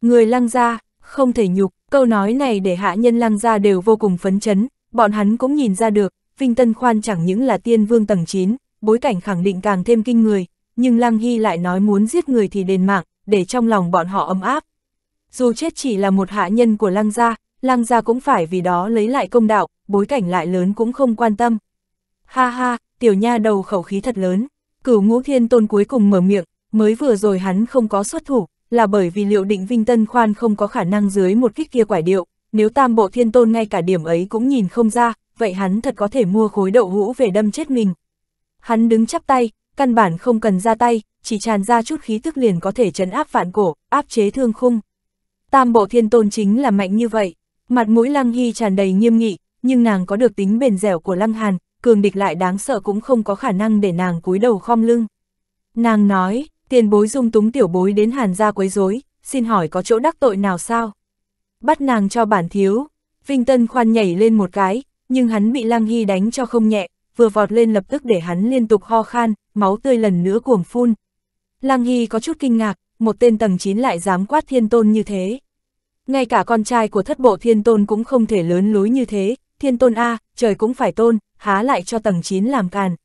Người lăng ra, không thể nhục, câu nói này để hạ nhân lăng ra đều vô cùng phấn chấn, bọn hắn cũng nhìn ra được, Vinh Tân Khoan chẳng những là tiên vương tầng 9, bối cảnh khẳng định càng thêm kinh người, nhưng Lăng Hy lại nói muốn giết người thì đền mạng, để trong lòng bọn họ ấm áp. Dù chết chỉ là một hạ nhân của Lăng gia, Lăng gia cũng phải vì đó lấy lại công đạo, bối cảnh lại lớn cũng không quan tâm. Ha ha, tiểu nha đầu khẩu khí thật lớn, cửu ngũ thiên tôn cuối cùng mở miệng, mới vừa rồi hắn không có xuất thủ, là bởi vì liệu định Vinh Tân Khoan không có khả năng dưới một kích kia quải điệu, nếu tam bộ thiên tôn ngay cả điểm ấy cũng nhìn không ra, vậy hắn thật có thể mua khối đậu hũ về đâm chết mình. Hắn đứng chắp tay, căn bản không cần ra tay, chỉ tràn ra chút khí tức liền có thể chấn áp phản cổ, áp chế thương khung. Tam bộ thiên tôn chính là mạnh như vậy, mặt mũi Lăng Hy tràn đầy nghiêm nghị, nhưng nàng có được tính bền dẻo của Lăng Hàn, cường địch lại đáng sợ cũng không có khả năng để nàng cúi đầu khom lưng. Nàng nói, tiền bối dung túng tiểu bối đến Hàn gia quấy rối, xin hỏi có chỗ đắc tội nào sao? Bắt nàng cho bản thiếu, Vinh Tân khoan nhảy lên một cái, nhưng hắn bị Lăng Hy đánh cho không nhẹ, vừa vọt lên lập tức để hắn liên tục ho khan, máu tươi lần nữa cuồng phun. Lăng Hy có chút kinh ngạc, một tên tầng 9 lại dám quát thiên tôn như thế. Ngay cả con trai của thất bộ thiên tôn cũng không thể lớn lối như thế, thiên tôn A, trời cũng phải tôn, há lại cho tầng 9 làm càn.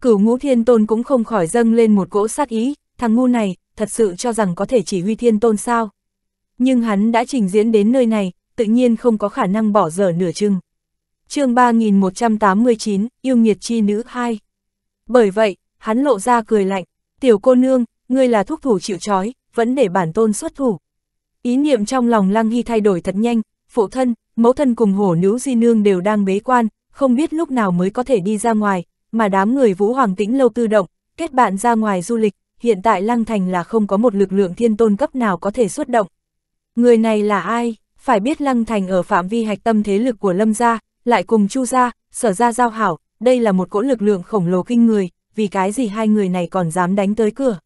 Cửu ngũ thiên tôn cũng không khỏi dâng lên một cỗ sát ý, thằng ngu này, thật sự cho rằng có thể chỉ huy thiên tôn sao. Nhưng hắn đã trình diễn đến nơi này, tự nhiên không có khả năng bỏ dở nửa chừng chương 3189, yêu nghiệt chi nữ 2. Bởi vậy, hắn lộ ra cười lạnh, tiểu cô nương, ngươi là thuốc thủ chịu trói, vẫn để bản tôn xuất thủ. Ý niệm trong lòng Lăng Hy thay đổi thật nhanh, phụ thân, mẫu thân cùng hổ nữ di nương đều đang bế quan, không biết lúc nào mới có thể đi ra ngoài, mà đám người vũ hoàng tĩnh lâu tư động, kết bạn ra ngoài du lịch, hiện tại Lăng Thành là không có một lực lượng thiên tôn cấp nào có thể xuất động. Người này là ai? Phải biết Lăng Thành ở phạm vi hạch tâm thế lực của Lâm gia, lại cùng Chu gia, Sở gia giao hảo, đây là một cỗ lực lượng khổng lồ kinh người, vì cái gì hai người này còn dám đánh tới cửa.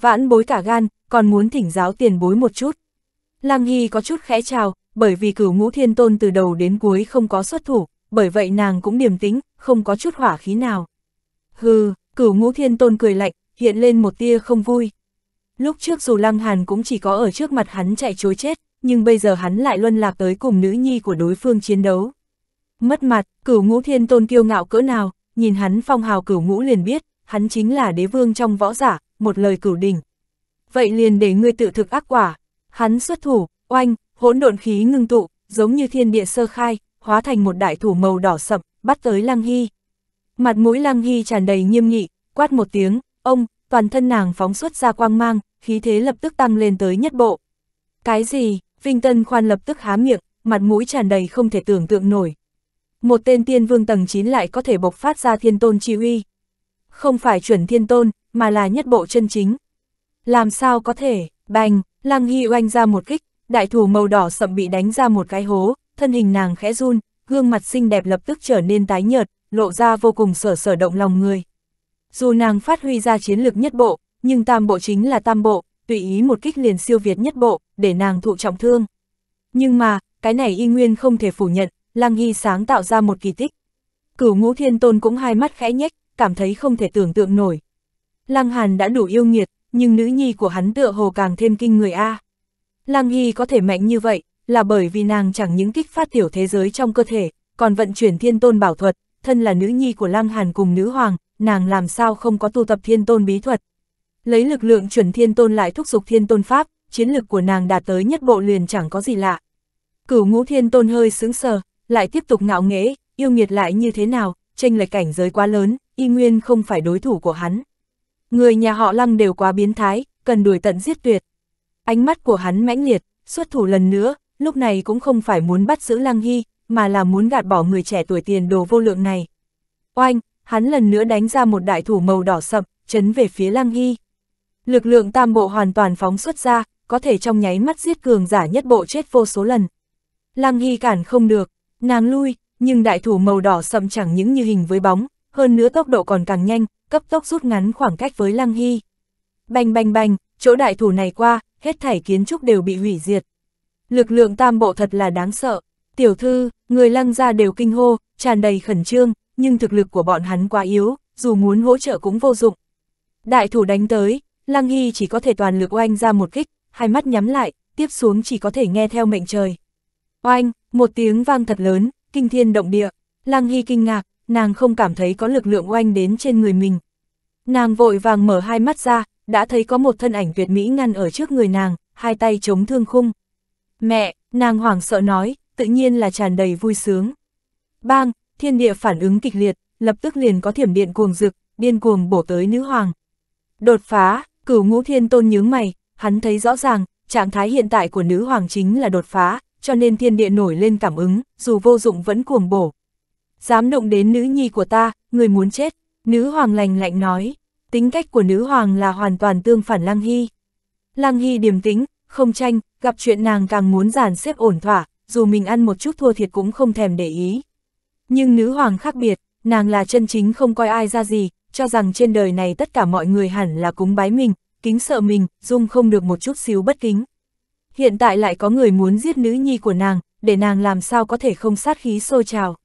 Vãn bối cả gan, còn muốn thỉnh giáo tiền bối một chút. Lăng Hy có chút khẽ trào, bởi vì cửu ngũ thiên tôn từ đầu đến cuối không có xuất thủ, bởi vậy nàng cũng điềm tĩnh, không có chút hỏa khí nào. Hừ, cửu ngũ thiên tôn cười lạnh, hiện lên một tia không vui. Lúc trước dù Lăng Hàn cũng chỉ có ở trước mặt hắn chạy chối chết, nhưng bây giờ hắn lại luân lạc tới cùng nữ nhi của đối phương chiến đấu. Mất mặt, cửu ngũ thiên tôn kiêu ngạo cỡ nào, nhìn hắn phong hào cửu ngũ liền biết, hắn chính là đế vương trong võ giả, một lời cửu đỉnh. Vậy liền để ngươi tự thực ác quả, hắn xuất thủ, oanh, hỗn độn khí ngưng tụ, giống như thiên địa sơ khai, hóa thành một đại thủ màu đỏ sậm, bắt tới Lăng Hy. Mặt mũi Lăng Hy tràn đầy nghiêm nghị, quát một tiếng, ông, toàn thân nàng phóng xuất ra quang mang, khí thế lập tức tăng lên tới nhất bộ. Cái gì? Vinh Tân Khoan lập tức há miệng, mặt mũi tràn đầy không thể tưởng tượng nổi, một tên tiên vương tầng 9 lại có thể bộc phát ra thiên tôn chi uy. Không phải chuẩn thiên tôn, mà là nhất bộ chân chính. Làm sao có thể, bành, lăng hy oanh ra một kích, đại thủ màu đỏ sậm bị đánh ra một cái hố, thân hình nàng khẽ run, gương mặt xinh đẹp lập tức trở nên tái nhợt, lộ ra vô cùng sở sở động lòng người. Dù nàng phát huy ra chiến lược nhất bộ, nhưng tam bộ chính là tam bộ, tùy ý một kích liền siêu việt nhất bộ, để nàng thụ trọng thương. Nhưng mà, cái này y nguyên không thể phủ nhận, Lăng Hy sáng tạo ra một kỳ tích. Cửu ngũ thiên tôn cũng hai mắt khẽ nhếch, cảm thấy không thể tưởng tượng nổi. Lăng Hàn đã đủ yêu nghiệt, nhưng nữ nhi của hắn tựa hồ càng thêm kinh người A. Lăng Hy có thể mạnh như vậy, là bởi vì nàng chẳng những kích phát tiểu thế giới trong cơ thể, còn vận chuyển thiên tôn bảo thuật, thân là nữ nhi của Lăng Hàn cùng nữ hoàng, nàng làm sao không có tu tập thiên tôn bí thuật. Lấy lực lượng chuẩn thiên tôn lại thúc giục thiên tôn pháp, chiến lực của nàng đạt tới nhất bộ liền chẳng có gì lạ. Cửu ngũ thiên tôn hơi sững sờ, lại tiếp tục ngạo nghễ, yêu nghiệt lại như thế nào, tranh lệch cảnh giới quá lớn, y nguyên không phải đối thủ của hắn. Người nhà họ lăng đều quá biến thái, cần đuổi tận giết tuyệt. Ánh mắt của hắn mãnh liệt, xuất thủ lần nữa, lúc này cũng không phải muốn bắt giữ lăng hy, mà là muốn gạt bỏ người trẻ tuổi tiền đồ vô lượng này. Oanh, hắn lần nữa đánh ra một đại thủ màu đỏ sậm, chấn về phía lăng hy. Lực lượng tam bộ hoàn toàn phóng xuất ra, có thể trong nháy mắt giết cường giả nhất bộ chết vô số lần. Lăng Hy cản không được, Nàng lui, nhưng đại thủ màu đỏ sậm chẳng những như hình với bóng, hơn nữa tốc độ còn càng nhanh, cấp tốc rút ngắn khoảng cách với Lăng Hy. Bành bành bành, chỗ đại thủ này qua, hết thảy kiến trúc đều bị hủy diệt. Lực lượng tam bộ thật là đáng sợ. Tiểu thư, người lăng ra đều kinh hô, tràn đầy khẩn trương, nhưng thực lực của bọn hắn quá yếu, dù muốn hỗ trợ cũng vô dụng. Đại thủ đánh tới, Lăng Hy chỉ có thể toàn lực oanh ra một kích, hai mắt nhắm lại, tiếp xuống chỉ có thể nghe theo mệnh trời. Oanh, một tiếng vang thật lớn, kinh thiên động địa. Lăng Hy kinh ngạc, nàng không cảm thấy có lực lượng oanh đến trên người mình. Nàng vội vàng mở hai mắt ra, đã thấy có một thân ảnh tuyệt mỹ ngăn ở trước người nàng, hai tay chống thương khung. Mẹ, nàng hoảng sợ nói, tự nhiên là tràn đầy vui sướng. Bang, thiên địa phản ứng kịch liệt, lập tức liền có thiểm điện cuồng rực, điên cuồng bổ tới nữ hoàng. Đột phá, cửu ngũ thiên tôn nhướng mày, hắn thấy rõ ràng, trạng thái hiện tại của nữ hoàng chính là đột phá, cho nên thiên địa nổi lên cảm ứng, dù vô dụng vẫn cuồng bổ. Dám động đến nữ nhi của ta, người muốn chết, nữ hoàng lành lạnh nói. Tính cách của nữ hoàng là hoàn toàn tương phản Lăng Hy. Lăng Hy điềm tĩnh, không tranh, gặp chuyện nàng càng muốn giản xếp ổn thỏa, dù mình ăn một chút thua thiệt cũng không thèm để ý. Nhưng nữ hoàng khác biệt, nàng là chân chính không coi ai ra gì, cho rằng trên đời này tất cả mọi người hẳn là cúng bái mình, kính sợ mình, dung không được một chút xíu bất kính hiện tại lại có người muốn giết nữ nhi của nàng, để nàng làm sao có thể không sát khí sôi trào.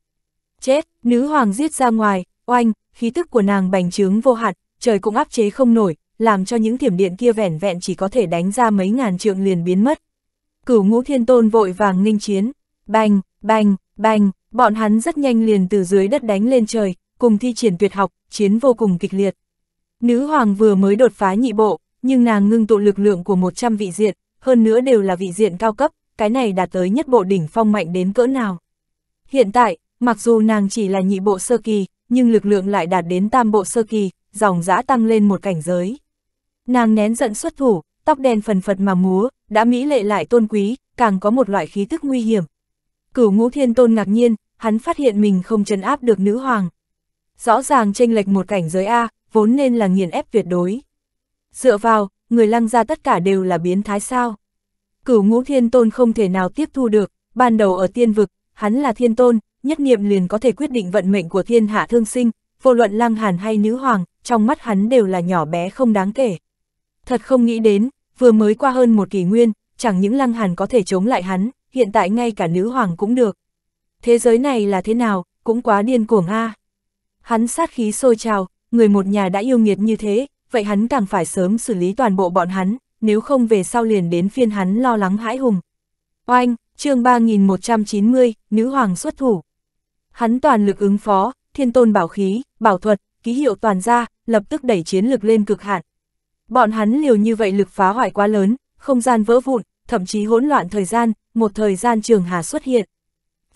Chết, nữ hoàng giết ra ngoài, oanh, khí tức của nàng bành trướng vô hạn, trời cũng áp chế không nổi, làm cho những thiểm điện kia vẻn vẹn chỉ có thể đánh ra mấy ngàn trượng liền biến mất. Cửu ngũ thiên tôn vội vàng nghinh chiến, bành, bành, bành, bọn hắn rất nhanh liền từ dưới đất đánh lên trời, cùng thi triển tuyệt học, chiến vô cùng kịch liệt. Nữ hoàng vừa mới đột phá nhị bộ, nhưng nàng ngưng tụ lực lượng của 100 vị diện, hơn nữa đều là vị diện cao cấp, cái này đạt tới nhất bộ đỉnh phong mạnh đến cỡ nào. Hiện tại, mặc dù nàng chỉ là nhị bộ sơ kỳ, nhưng lực lượng lại đạt đến tam bộ sơ kỳ, dòng dã tăng lên một cảnh giới. Nàng nén giận xuất thủ, tóc đen phần phật mà múa, đã mỹ lệ lại tôn quý, càng có một loại khí tức nguy hiểm. Cửu ngũ thiên tôn ngạc nhiên, hắn phát hiện mình không trấn áp được nữ hoàng. Rõ ràng tranh lệch một cảnh giới A, vốn nên là nghiền ép tuyệt đối. Dựa vào, người lăng ra tất cả đều là biến thái sao. Cửu ngũ thiên tôn không thể nào tiếp thu được, ban đầu ở tiên vực, hắn là thiên tôn, nhất niệm liền có thể quyết định vận mệnh của thiên hạ thương sinh, vô luận lăng hàn hay nữ hoàng, trong mắt hắn đều là nhỏ bé không đáng kể. Thật không nghĩ đến, vừa mới qua hơn một kỷ nguyên, chẳng những lăng hàn có thể chống lại hắn, hiện tại ngay cả nữ hoàng cũng được. Thế giới này là thế nào, cũng quá điên cuồng a. Hắn sát khí sôi trào, người một nhà đã yêu nghiệt như thế, vậy hắn càng phải sớm xử lý toàn bộ bọn hắn, nếu không về sau liền đến phiên hắn lo lắng hãi hùng. Oanh, chương 3190, nữ hoàng xuất thủ. Hắn toàn lực ứng phó, thiên tôn bảo khí, bảo thuật, ký hiệu toàn ra, lập tức đẩy chiến lực lên cực hạn. Bọn hắn liều như vậy lực phá hoại quá lớn, không gian vỡ vụn, thậm chí hỗn loạn thời gian, một thời gian trường hà xuất hiện.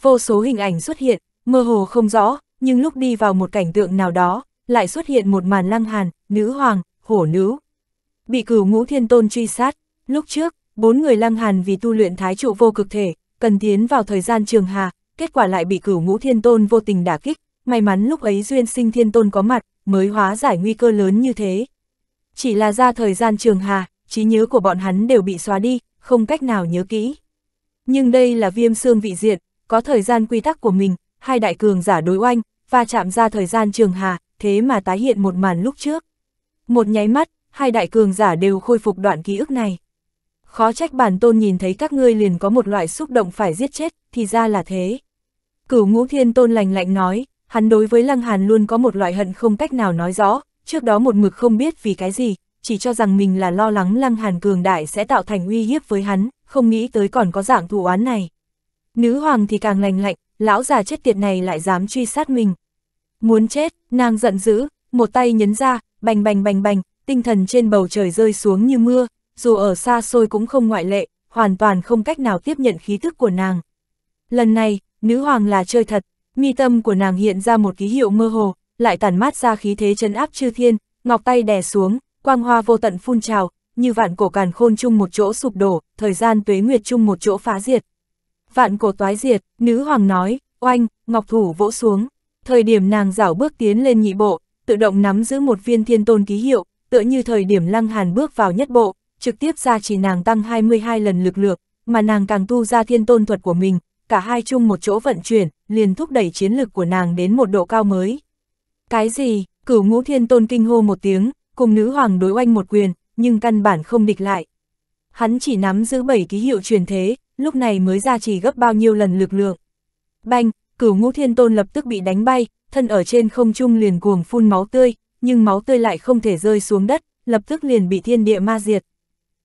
Vô số hình ảnh xuất hiện, mơ hồ không rõ, nhưng lúc đi vào một cảnh tượng nào đó, lại xuất hiện một màn lăng hàn, nữ hoàng, hổ nữ. Bị cửu ngũ thiên tôn truy sát, lúc trước, bốn người lăng hàn vì tu luyện thái trụ vô cực thể, cần tiến vào thời gian trường hà, kết quả lại bị cửu ngũ thiên tôn vô tình đả kích, may mắn lúc ấy duyên sinh thiên tôn có mặt, mới hóa giải nguy cơ lớn như thế. Chỉ là ra thời gian trường hà, trí nhớ của bọn hắn đều bị xóa đi, không cách nào nhớ kỹ. Nhưng đây là viêm xương vị diện, có thời gian quy tắc của mình, hai đại cường giả đối oanh, và chạm ra thời gian trường hà, thế mà tái hiện một màn lúc trước. Một nháy mắt, hai đại cường giả đều khôi phục đoạn ký ức này. Khó trách bản tôn nhìn thấy các ngươi liền có một loại xúc động phải giết chết, thì ra là thế. Cửu ngũ thiên tôn lành lạnh nói, hắn đối với lăng hàn luôn có một loại hận không cách nào nói rõ, trước đó một mực không biết vì cái gì, chỉ cho rằng mình là lo lắng lăng hàn cường đại sẽ tạo thành uy hiếp với hắn, không nghĩ tới còn có dạng thù oán này. Nữ hoàng thì càng lành lạnh, lão già chết tiệt này lại dám truy sát mình, Muốn chết, nàng giận dữ, một tay nhấn ra, bành bành bành bành, tinh thần trên bầu trời rơi xuống như mưa, dù ở xa xôi cũng không ngoại lệ, hoàn toàn không cách nào tiếp nhận khí thức của nàng. Lần này, nữ hoàng là chơi thật, mi tâm của nàng hiện ra một ký hiệu mơ hồ, lại tản mát ra khí thế chấn áp chư thiên, ngọc tay đè xuống, quang hoa vô tận phun trào, như vạn cổ càn khôn chung một chỗ sụp đổ, thời gian tuế nguyệt chung một chỗ phá diệt. Vạn cổ toái diệt, nữ hoàng nói, oanh, ngọc thủ vỗ xuống. Thời điểm nàng rảo bước tiến lên nhị bộ, tự động nắm giữ một viên thiên tôn ký hiệu, tựa như thời điểm lăng hàn bước vào nhất bộ, trực tiếp ra chỉ nàng tăng 22 lần lực lượng, mà nàng càng tu ra thiên tôn thuật của mình, cả hai chung một chỗ vận chuyển, liền thúc đẩy chiến lực của nàng đến một độ cao mới. Cái gì, cửu ngũ thiên tôn kinh hô một tiếng, cùng nữ hoàng đối oanh một quyền, nhưng căn bản không địch lại. Hắn chỉ nắm giữ 7 ký hiệu truyền thế, lúc này mới ra chỉ gấp bao nhiêu lần lực lượng. Banh, cửu ngũ thiên tôn lập tức bị đánh bay, thân ở trên không trung liền cuồng phun máu tươi, nhưng máu tươi lại không thể rơi xuống đất, lập tức liền bị thiên địa ma diệt.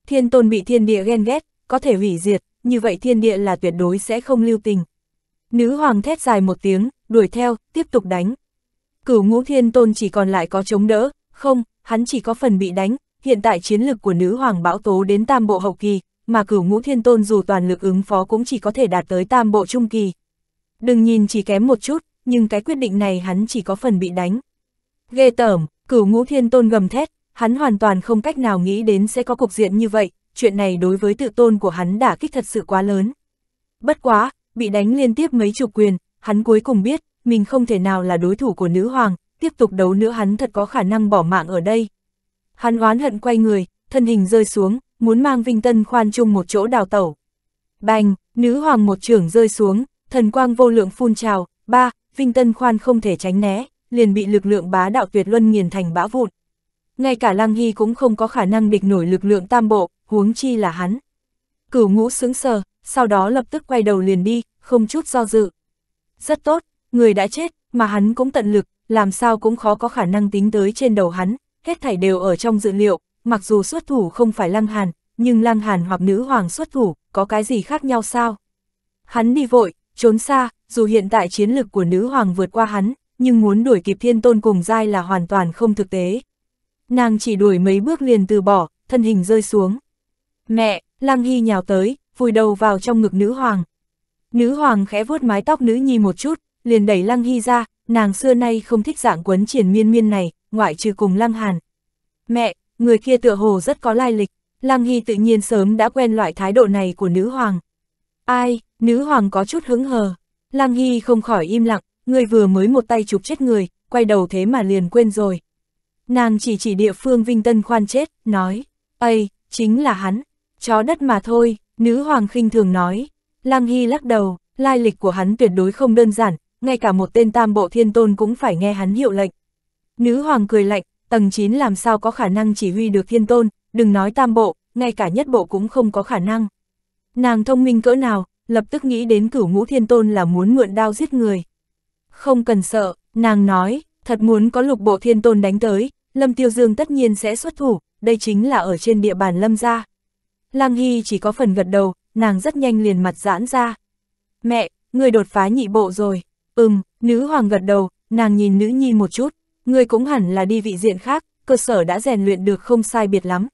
Thiên tôn bị thiên địa ghen ghét, có thể hủy diệt, như vậy thiên địa là tuyệt đối sẽ không lưu tình. Nữ hoàng thét dài một tiếng, đuổi theo, tiếp tục đánh. Cửu ngũ thiên tôn chỉ còn lại có chống đỡ, không, hắn chỉ có phần bị đánh, hiện tại chiến lực của nữ hoàng bão tố đến tam bộ hậu kỳ, mà cửu ngũ thiên tôn dù toàn lực ứng phó cũng chỉ có thể đạt tới tam bộ trung kỳ. Đừng nhìn chỉ kém một chút, nhưng cái quyết định này hắn chỉ có phần bị đánh. Ghê tởm, cửu ngũ thiên tôn gầm thét, hắn hoàn toàn không cách nào nghĩ đến sẽ có cục diện như vậy, chuyện này đối với tự tôn của hắn đã kích thật sự quá lớn. Bất quá, bị đánh liên tiếp mấy chục quyền, hắn cuối cùng biết, mình không thể nào là đối thủ của nữ hoàng, tiếp tục đấu nữa hắn thật có khả năng bỏ mạng ở đây. Hắn oán hận quay người, thân hình rơi xuống, muốn mang Vinh Tân khoan chung một chỗ đào tẩu. Bành, nữ hoàng một trưởng rơi xuống, thần quang vô lượng phun trào, ba, Vinh Tân Khoan không thể tránh né, liền bị lực lượng bá đạo tuyệt luân nghiền thành bã vụn. Ngay cả Lăng Hy cũng không có khả năng địch nổi lực lượng tam bộ, huống chi là hắn. Cửu ngũ sướng sờ, sau đó lập tức quay đầu liền đi, không chút do dự. Rất tốt, người đã chết, mà hắn cũng tận lực, làm sao cũng khó có khả năng tính tới trên đầu hắn, hết thảy đều ở trong dự liệu, mặc dù xuất thủ không phải Lăng Hàn, nhưng Lăng Hàn hoặc nữ hoàng xuất thủ, có cái gì khác nhau sao? Hắn đi vội, Trốn xa, dù hiện tại chiến lực của nữ hoàng vượt qua hắn, nhưng muốn đuổi kịp thiên tôn cùng giai là hoàn toàn không thực tế. Nàng chỉ đuổi mấy bước liền từ bỏ, thân hình rơi xuống. Mẹ, Lăng Hy nhào tới, vùi đầu vào trong ngực nữ hoàng. Nữ hoàng khẽ vuốt mái tóc nữ nhi một chút, liền đẩy Lăng Hy ra, nàng xưa nay không thích dạng quấn triển miên miên này, ngoại trừ cùng Lăng Hàn. Mẹ, người kia tựa hồ rất có lai lịch, Lăng Hy tự nhiên sớm đã quen loại thái độ này của nữ hoàng. Ai, Nữ hoàng có chút hứng hờ. Lang Hy không khỏi im lặng, người vừa mới một tay chụp chết người, quay đầu thế mà liền quên rồi. Nàng chỉ chỉ địa phương Vinh Tân khoan chết, nói, Ây, chính là hắn, chó đất mà thôi, nữ hoàng khinh thường nói. Lang Hy lắc đầu, lai lịch của hắn tuyệt đối không đơn giản, ngay cả một tên tam bộ thiên tôn cũng phải nghe hắn hiệu lệnh. Nữ hoàng cười lạnh, tầng 9 làm sao có khả năng chỉ huy được thiên tôn, đừng nói tam bộ, ngay cả nhất bộ cũng không có khả năng. Nàng thông minh cỡ nào, lập tức nghĩ đến cửu ngũ thiên tôn là muốn mượn đao giết người. Không cần sợ, nàng nói, thật muốn có lục bộ thiên tôn đánh tới, Lâm Tiêu Dương tất nhiên sẽ xuất thủ, đây chính là ở trên địa bàn Lâm gia. Lang Hy chỉ có phần gật đầu, nàng rất nhanh liền mặt giãn ra. Mẹ, người đột phá nhị bộ rồi. Ừm, nữ hoàng gật đầu, nàng nhìn nữ nhi một chút, người cũng hẳn là đi vị diện khác, cơ sở đã rèn luyện được không sai biệt lắm.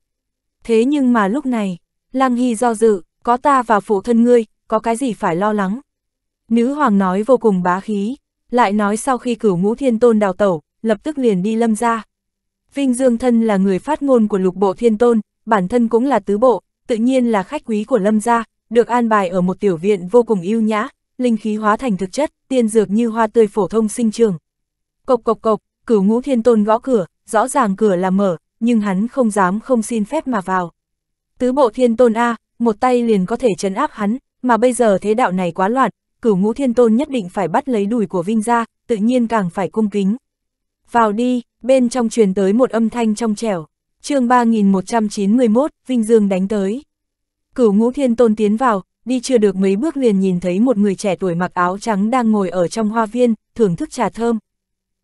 Thế nhưng mà lúc này, Lang Hy do dự, có ta và phụ thân ngươi, có cái gì phải lo lắng. Nữ hoàng nói vô cùng bá khí, lại nói sau khi cửu ngũ thiên tôn đào tẩu, lập tức liền đi lâm ra. Vinh Dương Thân là người phát ngôn của lục bộ thiên tôn, bản thân cũng là tứ bộ, tự nhiên là khách quý của lâm gia, được an bài ở một tiểu viện vô cùng yêu nhã, linh khí hóa thành thực chất, tiên dược như hoa tươi phổ thông sinh trường. Cộc cộc cộc, cửu ngũ thiên tôn gõ cửa, rõ ràng cửa là mở, nhưng hắn không dám không xin phép mà vào. Tứ bộ thiên tôn A, một tay liền có thể chấn áp hắn, mà bây giờ thế đạo này quá loạn, cửu ngũ thiên tôn nhất định phải bắt lấy đùi của Vinh ra, tự nhiên càng phải cung kính. Vào đi, bên trong truyền tới một âm thanh trong trẻo, chương 3191, Vinh Dương đánh tới. Cửu ngũ thiên tôn tiến vào, đi chưa được mấy bước liền nhìn thấy một người trẻ tuổi mặc áo trắng đang ngồi ở trong hoa viên, thưởng thức trà thơm.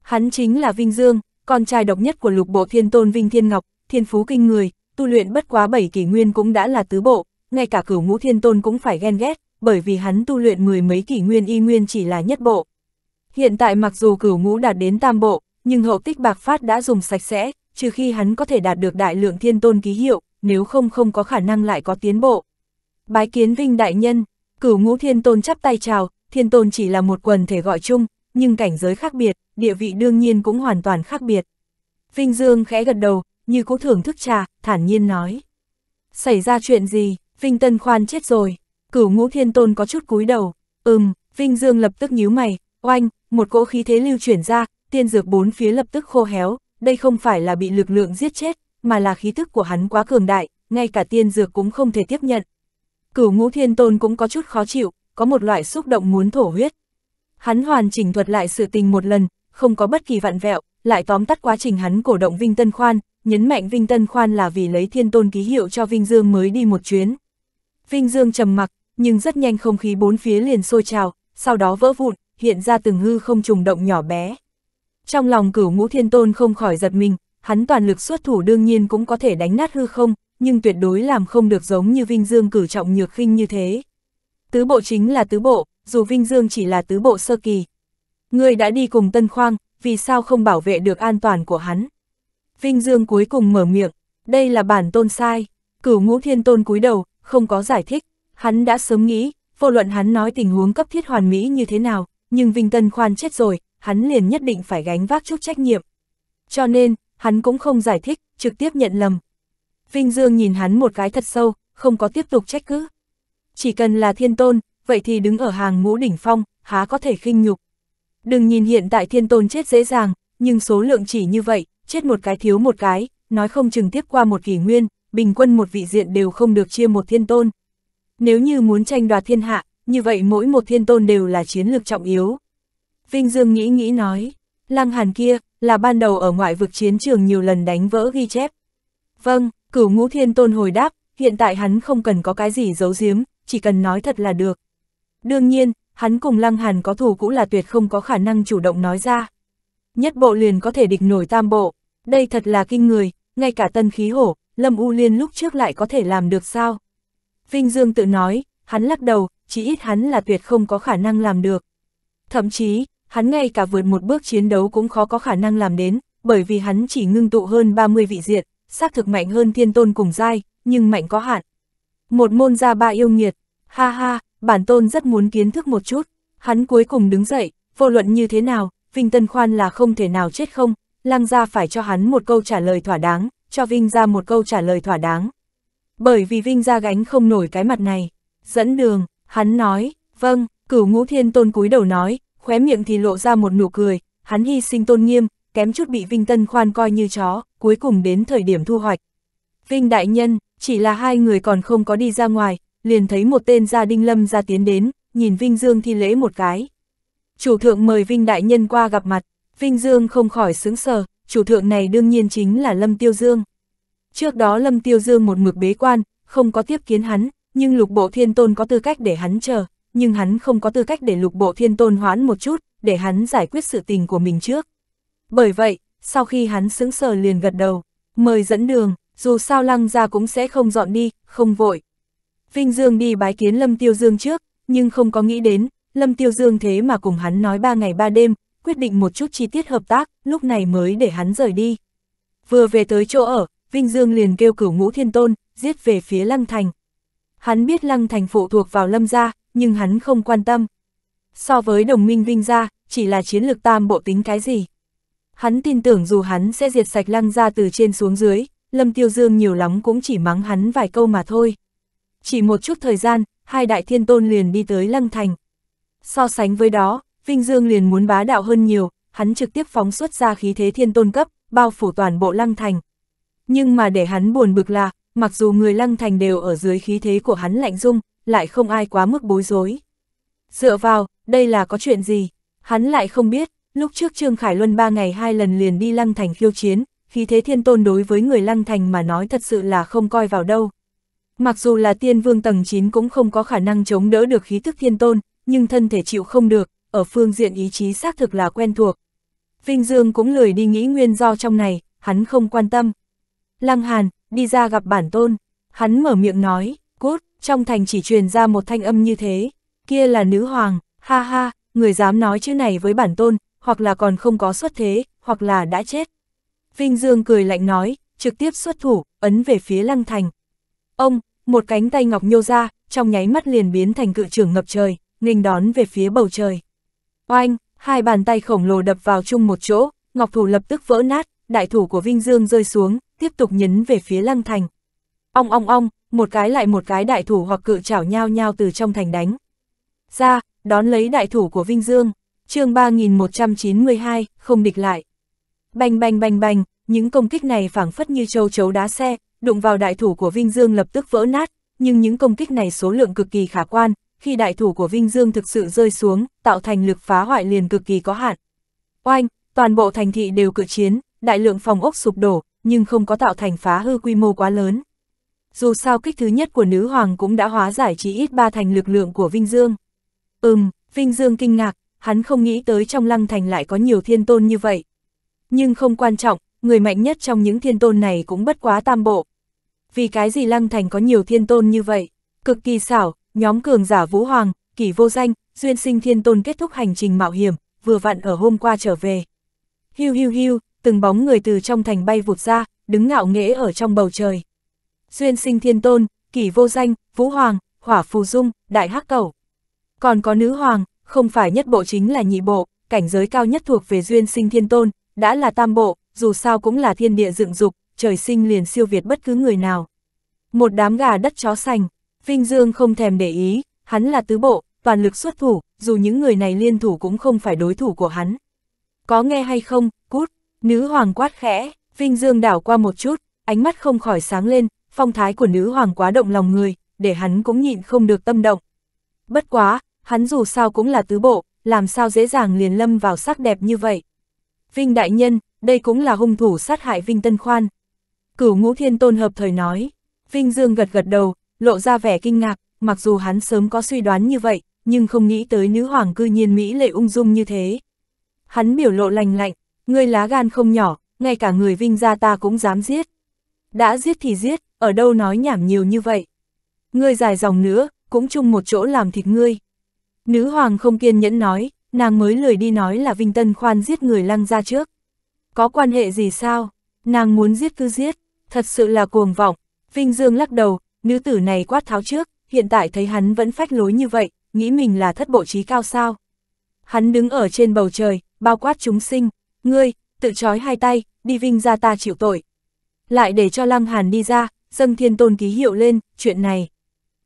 Hắn chính là Vinh Dương, con trai độc nhất của lục bộ thiên tôn Vinh Thiên Ngọc, thiên phú kinh người, tu luyện bất quá bảy kỷ nguyên cũng đã là tứ bộ, ngay cả cửu ngũ thiên tôn cũng phải ghen ghét, bởi vì hắn tu luyện mười mấy kỷ nguyên y nguyên chỉ là nhất bộ. Hiện tại mặc dù cửu ngũ đạt đến tam bộ, nhưng hậu tích bạc phát đã dùng sạch sẽ, trừ khi hắn có thể đạt được đại lượng thiên tôn ký hiệu, nếu không không có khả năng lại có tiến bộ. Bái kiến vinh đại nhân, cửu ngũ thiên tôn chắp tay chào, thiên tôn chỉ là một quần thể gọi chung, nhưng cảnh giới khác biệt, địa vị đương nhiên cũng hoàn toàn khác biệt. Vinh Dương khẽ gật đầu, như cố thưởng thức trà, thản nhiên nói. Xảy ra chuyện gì? Vinh Tân Khoan chết rồi. Cửu ngũ thiên tôn có chút cúi đầu. Ừm, Vinh Dương lập tức nhíu mày. Oanh, một cỗ khí thế lưu chuyển ra, tiên dược bốn phía lập tức khô héo. Đây không phải là bị lực lượng giết chết, mà là khí thức của hắn quá cường đại, ngay cả tiên dược cũng không thể tiếp nhận. Cửu ngũ thiên tôn cũng có chút khó chịu, có một loại xúc động muốn thổ huyết. Hắn hoàn chỉnh thuật lại sự tình một lần, không có bất kỳ vặn vẹo, lại tóm tắt quá trình hắn cổ động Vinh Tân Khoan, nhấn mạnh Vinh Tân Khoan là vì lấy thiên tôn ký hiệu cho Vinh Dương mới đi một chuyến. Vinh Dương trầm mặc, nhưng rất nhanh không khí bốn phía liền sôi trào, sau đó vỡ vụn, hiện ra từng hư không trùng động nhỏ bé. Trong lòng cửu ngũ thiên tôn không khỏi giật mình, hắn toàn lực xuất thủ đương nhiên cũng có thể đánh nát hư không, nhưng tuyệt đối làm không được giống như Vinh Dương cử trọng nhược khinh như thế. Tứ bộ chính là tứ bộ, dù Vinh Dương chỉ là tứ bộ sơ kỳ. Người đã đi cùng Tân Khoang, vì sao không bảo vệ được an toàn của hắn? Vinh Dương cuối cùng mở miệng, đây là bản tôn sai, cửu ngũ thiên tôn cúi đầu, không có giải thích, hắn đã sớm nghĩ, vô luận hắn nói tình huống cấp thiết hoàn mỹ như thế nào, nhưng Vinh Tân Khoan chết rồi, hắn liền nhất định phải gánh vác chút trách nhiệm. Cho nên, hắn cũng không giải thích, trực tiếp nhận lầm. Vinh Dương nhìn hắn một cái thật sâu, không có tiếp tục trách cứ. Chỉ cần là thiên tôn, vậy thì đứng ở hàng ngũ đỉnh phong, há có thể khinh nhục. Đừng nhìn hiện tại thiên tôn chết dễ dàng, nhưng số lượng chỉ như vậy, chết một cái thiếu một cái, nói không chừng tiếp qua một kỷ nguyên, bình quân một vị diện đều không được chia một thiên tôn. Nếu như muốn tranh đoạt thiên hạ, như vậy mỗi một thiên tôn đều là chiến lược trọng yếu. Vinh Dương nghĩ nghĩ nói, Lăng Hàn kia, là ban đầu ở ngoại vực chiến trường nhiều lần đánh vỡ ghi chép. Vâng, cửu ngũ thiên tôn hồi đáp, hiện tại hắn không cần có cái gì giấu giếm, chỉ cần nói thật là được. Đương nhiên, hắn cùng Lăng Hàn có thù cũng là tuyệt không có khả năng chủ động nói ra. Nhất bộ liền có thể địch nổi tam bộ, đây thật là kinh người, ngay cả tân khí hổ, Lâm U Liên lúc trước lại có thể làm được sao? Vinh Dương tự nói, hắn lắc đầu, chỉ ít hắn là tuyệt không có khả năng làm được. Thậm chí, hắn ngay cả vượt một bước chiến đấu cũng khó có khả năng làm đến, bởi vì hắn chỉ ngưng tụ hơn 30 vị diện, xác thực mạnh hơn thiên tôn cùng giai, nhưng mạnh có hạn. Một môn gia ba yêu nghiệt, ha ha, bản tôn rất muốn kiến thức một chút, hắn cuối cùng đứng dậy, vô luận như thế nào, Vinh Tân Khoan là không thể nào chết không, lang Gia phải cho hắn một câu trả lời thỏa đáng, cho Vinh ra một câu trả lời thỏa đáng. Bởi vì Vinh ra gánh không nổi cái mặt này. Dẫn đường, hắn nói, vâng, cửu ngũ thiên tôn cúi đầu nói, khóe miệng thì lộ ra một nụ cười, hắn hy sinh tôn nghiêm, kém chút bị Vinh Tân Khoan coi như chó, cuối cùng đến thời điểm thu hoạch. Vinh Đại Nhân, chỉ là hai người còn không có đi ra ngoài, liền thấy một tên gia đinh lâm ra tiến đến, nhìn Vinh Dương thi lễ một cái. Chủ thượng mời Vinh Đại Nhân qua gặp mặt, Vinh Dương không khỏi sướng sờ, chủ thượng này đương nhiên chính là Lâm Tiêu Dương. Trước đó Lâm Tiêu Dương một mực bế quan, không có tiếp kiến hắn, nhưng lục bộ thiên tôn có tư cách để hắn chờ, nhưng hắn không có tư cách để lục bộ thiên tôn hoãn một chút, để hắn giải quyết sự tình của mình trước. Bởi vậy, sau khi hắn sững sờ liền gật đầu, mời dẫn đường, dù sao lăng ra cũng sẽ không dọn đi, không vội. Vinh Dương đi bái kiến Lâm Tiêu Dương trước, nhưng không có nghĩ đến, Lâm Tiêu Dương thế mà cùng hắn nói ba ngày ba đêm, quyết định một chút chi tiết hợp tác, lúc này mới để hắn rời đi. Vừa về tới chỗ ở, Vinh Dương liền kêu cửu ngũ thiên tôn, giết về phía Lăng Thành. Hắn biết Lăng Thành phụ thuộc vào Lâm gia, nhưng hắn không quan tâm. So với đồng minh Vinh gia, chỉ là chiến lược tam bộ tính cái gì. Hắn tin tưởng dù hắn sẽ diệt sạch Lăng gia từ trên xuống dưới, Lâm Tiêu Dương nhiều lắm cũng chỉ mắng hắn vài câu mà thôi. Chỉ một chút thời gian, hai đại thiên tôn liền đi tới Lăng Thành. So sánh với đó, Vinh Dương liền muốn bá đạo hơn nhiều, hắn trực tiếp phóng xuất ra khí thế thiên tôn cấp, bao phủ toàn bộ lăng thành. Nhưng mà để hắn buồn bực là, mặc dù người lăng thành đều ở dưới khí thế của hắn lạnh dung, lại không ai quá mức bối rối. Dựa vào, đây là có chuyện gì? Hắn lại không biết, lúc trước Trương Khải Luân ba ngày hai lần liền đi lăng thành khiêu chiến, khí thế thiên tôn đối với người lăng thành mà nói thật sự là không coi vào đâu. Mặc dù là tiên vương tầng 9 cũng không có khả năng chống đỡ được khí thức thiên tôn, nhưng thân thể chịu không được, ở phương diện ý chí xác thực là quen thuộc. Vinh Dương cũng lười đi nghĩ nguyên do trong này, hắn không quan tâm. Lăng Hàn, đi ra gặp bản tôn, hắn mở miệng nói, cút, trong thành chỉ truyền ra một thanh âm như thế, kia là nữ hoàng, ha ha, người dám nói chữ này với bản tôn, hoặc là còn không có xuất thế, hoặc là đã chết. Vinh Dương cười lạnh nói, trực tiếp xuất thủ, ấn về phía lăng thành. Ông, một cánh tay ngọc nhô ra, trong nháy mắt liền biến thành cự trưởng ngập trời, nghênh đón về phía bầu trời. Oanh, hai bàn tay khổng lồ đập vào chung một chỗ, ngọc thủ lập tức vỡ nát, đại thủ của Vinh Dương rơi xuống, tiếp tục nhấn về phía Lăng Thành. Ong ong ong, một cái lại một cái đại thủ hoặc cự chảo nhao nhao từ trong thành đánh. Ra, đón lấy đại thủ của Vinh Dương, chương 3192, không địch lại. Bành bành bành bành, những công kích này phảng phất như châu chấu đá xe, đụng vào đại thủ của Vinh Dương lập tức vỡ nát, nhưng những công kích này số lượng cực kỳ khả quan, khi đại thủ của Vinh Dương thực sự rơi xuống, tạo thành lực phá hoại liền cực kỳ có hạn. Oanh, toàn bộ thành thị đều cự chiến, đại lượng phòng ốc sụp đổ, nhưng không có tạo thành phá hư quy mô quá lớn. Dù sao kích thứ nhất của nữ hoàng cũng đã hóa giải chỉ ít ba thành lực lượng của Vinh Dương. Ừm, Vinh Dương kinh ngạc, hắn không nghĩ tới trong lăng thành lại có nhiều thiên tôn như vậy. Nhưng không quan trọng, người mạnh nhất trong những thiên tôn này cũng bất quá tam bộ. Vì cái gì lăng thành có nhiều thiên tôn như vậy? Cực kỳ xảo, Nhóm cường giả Vũ Hoàng, Kỷ Vô Danh, Duyên Sinh Thiên Tôn kết thúc hành trình mạo hiểm, vừa vặn ở hôm qua trở về. Hiu hiu hiu, từng bóng người từ trong thành bay vụt ra, đứng ngạo nghễ ở trong bầu trời. Duyên Sinh Thiên Tôn, Kỷ Vô Danh, Vũ Hoàng, Hỏa Phù Dung, Đại Hắc cầu Còn có nữ hoàng, không phải nhất bộ chính là nhị bộ, cảnh giới cao nhất thuộc về Duyên Sinh Thiên Tôn, đã là tam bộ, dù sao cũng là thiên địa dựng dục, trời sinh liền siêu việt bất cứ người nào. Một đám gà đất chó sành. Vinh Dương không thèm để ý, hắn là tứ bộ, toàn lực xuất thủ, dù những người này liên thủ cũng không phải đối thủ của hắn. Có nghe hay không, cút, nữ hoàng quát khẽ, Vinh Dương đảo qua một chút, ánh mắt không khỏi sáng lên, phong thái của nữ hoàng quá động lòng người, để hắn cũng nhịn không được tâm động. Bất quá, hắn dù sao cũng là tứ bộ, làm sao dễ dàng liền lâm vào sắc đẹp như vậy. Vinh đại nhân, đây cũng là hung thủ sát hại Vinh Tân Khoan. Cửu ngũ thiên tôn hợp thời nói, Vinh Dương gật gật đầu, lộ ra vẻ kinh ngạc, mặc dù hắn sớm có suy đoán như vậy, nhưng không nghĩ tới nữ hoàng cư nhiên Mỹ lệ ung dung như thế. Hắn biểu lộ lành lạnh, ngươi lá gan không nhỏ, ngay cả người vinh gia ta cũng dám giết. Đã giết thì giết, ở đâu nói nhảm nhiều như vậy. Ngươi dài dòng nữa, cũng chung một chỗ làm thịt ngươi. Nữ hoàng không kiên nhẫn nói, nàng mới lười đi nói là Vinh Tân Khoan giết người lăng ra trước. Có quan hệ gì sao? Nàng muốn giết cứ giết, thật sự là cuồng vọng. Vinh Dương lắc đầu, Nữ tử này quát tháo trước, hiện tại thấy hắn vẫn phách lối như vậy, nghĩ mình là thất bộ trí cao sao. Hắn đứng ở trên bầu trời, bao quát chúng sinh, ngươi, tự trói hai tay, đi vinh ra ta chịu tội. Lại để cho Lăng Hàn đi ra, dân thiên tôn ký hiệu lên, chuyện này.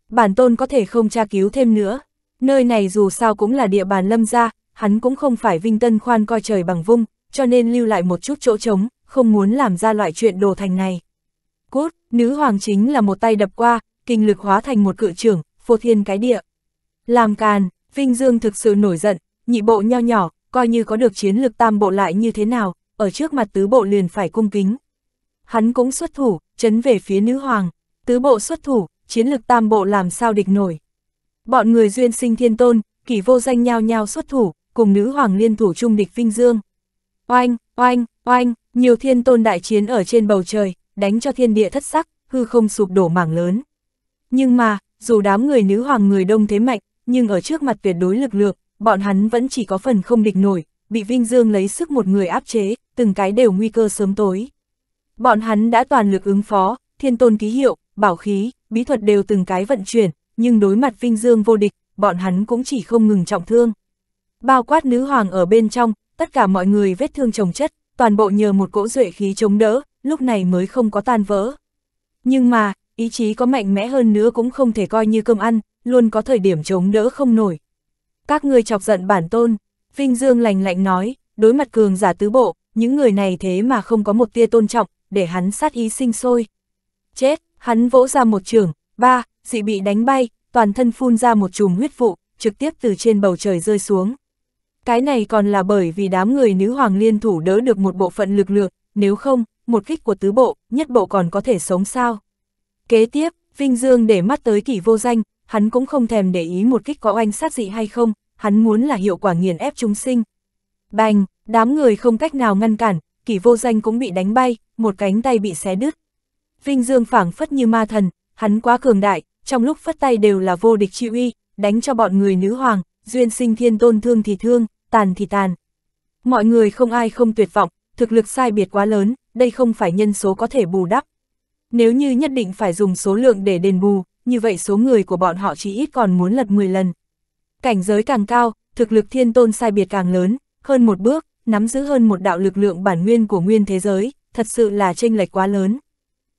Bản tôn có thể không tra cứu thêm nữa, nơi này dù sao cũng là địa bàn lâm gia, hắn cũng không phải vinh tân khoan coi trời bằng vung, cho nên lưu lại một chút chỗ trống, không muốn làm ra loại chuyện đồ thành này cút, nữ hoàng chính là một tay đập qua, kinh lực hóa thành một cự trưởng, phô thiên cái địa. Làm càn, Vinh Dương thực sự nổi giận, nhị bộ nho nhỏ, coi như có được chiến lực tam bộ lại như thế nào, ở trước mặt tứ bộ liền phải cung kính. Hắn cũng xuất thủ, chấn về phía nữ hoàng, tứ bộ xuất thủ, chiến lực tam bộ làm sao địch nổi. Bọn người duyên sinh thiên tôn, kỷ vô danh nhao nhao xuất thủ, cùng nữ hoàng liên thủ chung địch Vinh Dương. Oanh, oanh, oanh, nhiều thiên tôn đại chiến ở trên bầu trời, đánh cho thiên địa thất sắc, hư không sụp đổ mảng lớn. Nhưng mà, dù đám người nữ hoàng người đông thế mạnh, nhưng ở trước mặt tuyệt đối lực lượng, bọn hắn vẫn chỉ có phần không địch nổi, bị Vinh Dương lấy sức một người áp chế, từng cái đều nguy cơ sớm tối. Bọn hắn đã toàn lực ứng phó, thiên tôn ký hiệu, bảo khí, bí thuật đều từng cái vận chuyển, nhưng đối mặt Vinh Dương vô địch, bọn hắn cũng chỉ không ngừng trọng thương. Bao quát nữ hoàng ở bên trong, tất cả mọi người vết thương chồng chất, toàn bộ nhờ một cỗ duệ khí chống đỡ, lúc này mới không có tan vỡ. Nhưng mà, ý chí có mạnh mẽ hơn nữa cũng không thể coi như cơm ăn, luôn có thời điểm chống đỡ không nổi. Các người chọc giận bản tôn, Vinh Dương lành lạnh nói, đối mặt cường giả tứ bộ, những người này thế mà không có một tia tôn trọng, để hắn sát ý sinh sôi. Chết, hắn vỗ ra một trường, ba, dị bị đánh bay, toàn thân phun ra một chùm huyết vụ, trực tiếp từ trên bầu trời rơi xuống. Cái này còn là bởi vì đám người nữ hoàng liên thủ đỡ được một bộ phận lực lượng, nếu không, một kích của tứ bộ, nhất bộ còn có thể sống sao. Kế tiếp, Vinh Dương để mắt tới kỷ vô danh, hắn cũng không thèm để ý một kích có oanh sát dị hay không, hắn muốn là hiệu quả nghiền ép chúng sinh. Bành, đám người không cách nào ngăn cản, kỷ vô danh cũng bị đánh bay, một cánh tay bị xé đứt. Vinh Dương phảng phất như ma thần, hắn quá cường đại, trong lúc phất tay đều là vô địch chi uy, đánh cho bọn người nữ hoàng, duyên sinh thiên tôn thương thì thương, tàn thì tàn. Mọi người không ai không tuyệt vọng, thực lực sai biệt quá lớn, đây không phải nhân số có thể bù đắp. Nếu như nhất định phải dùng số lượng để đền bù, như vậy số người của bọn họ chỉ ít còn muốn lật 10 lần. Cảnh giới càng cao, thực lực thiên tôn sai biệt càng lớn, hơn một bước, nắm giữ hơn một đạo lực lượng bản nguyên của nguyên thế giới, thật sự là chênh lệch quá lớn.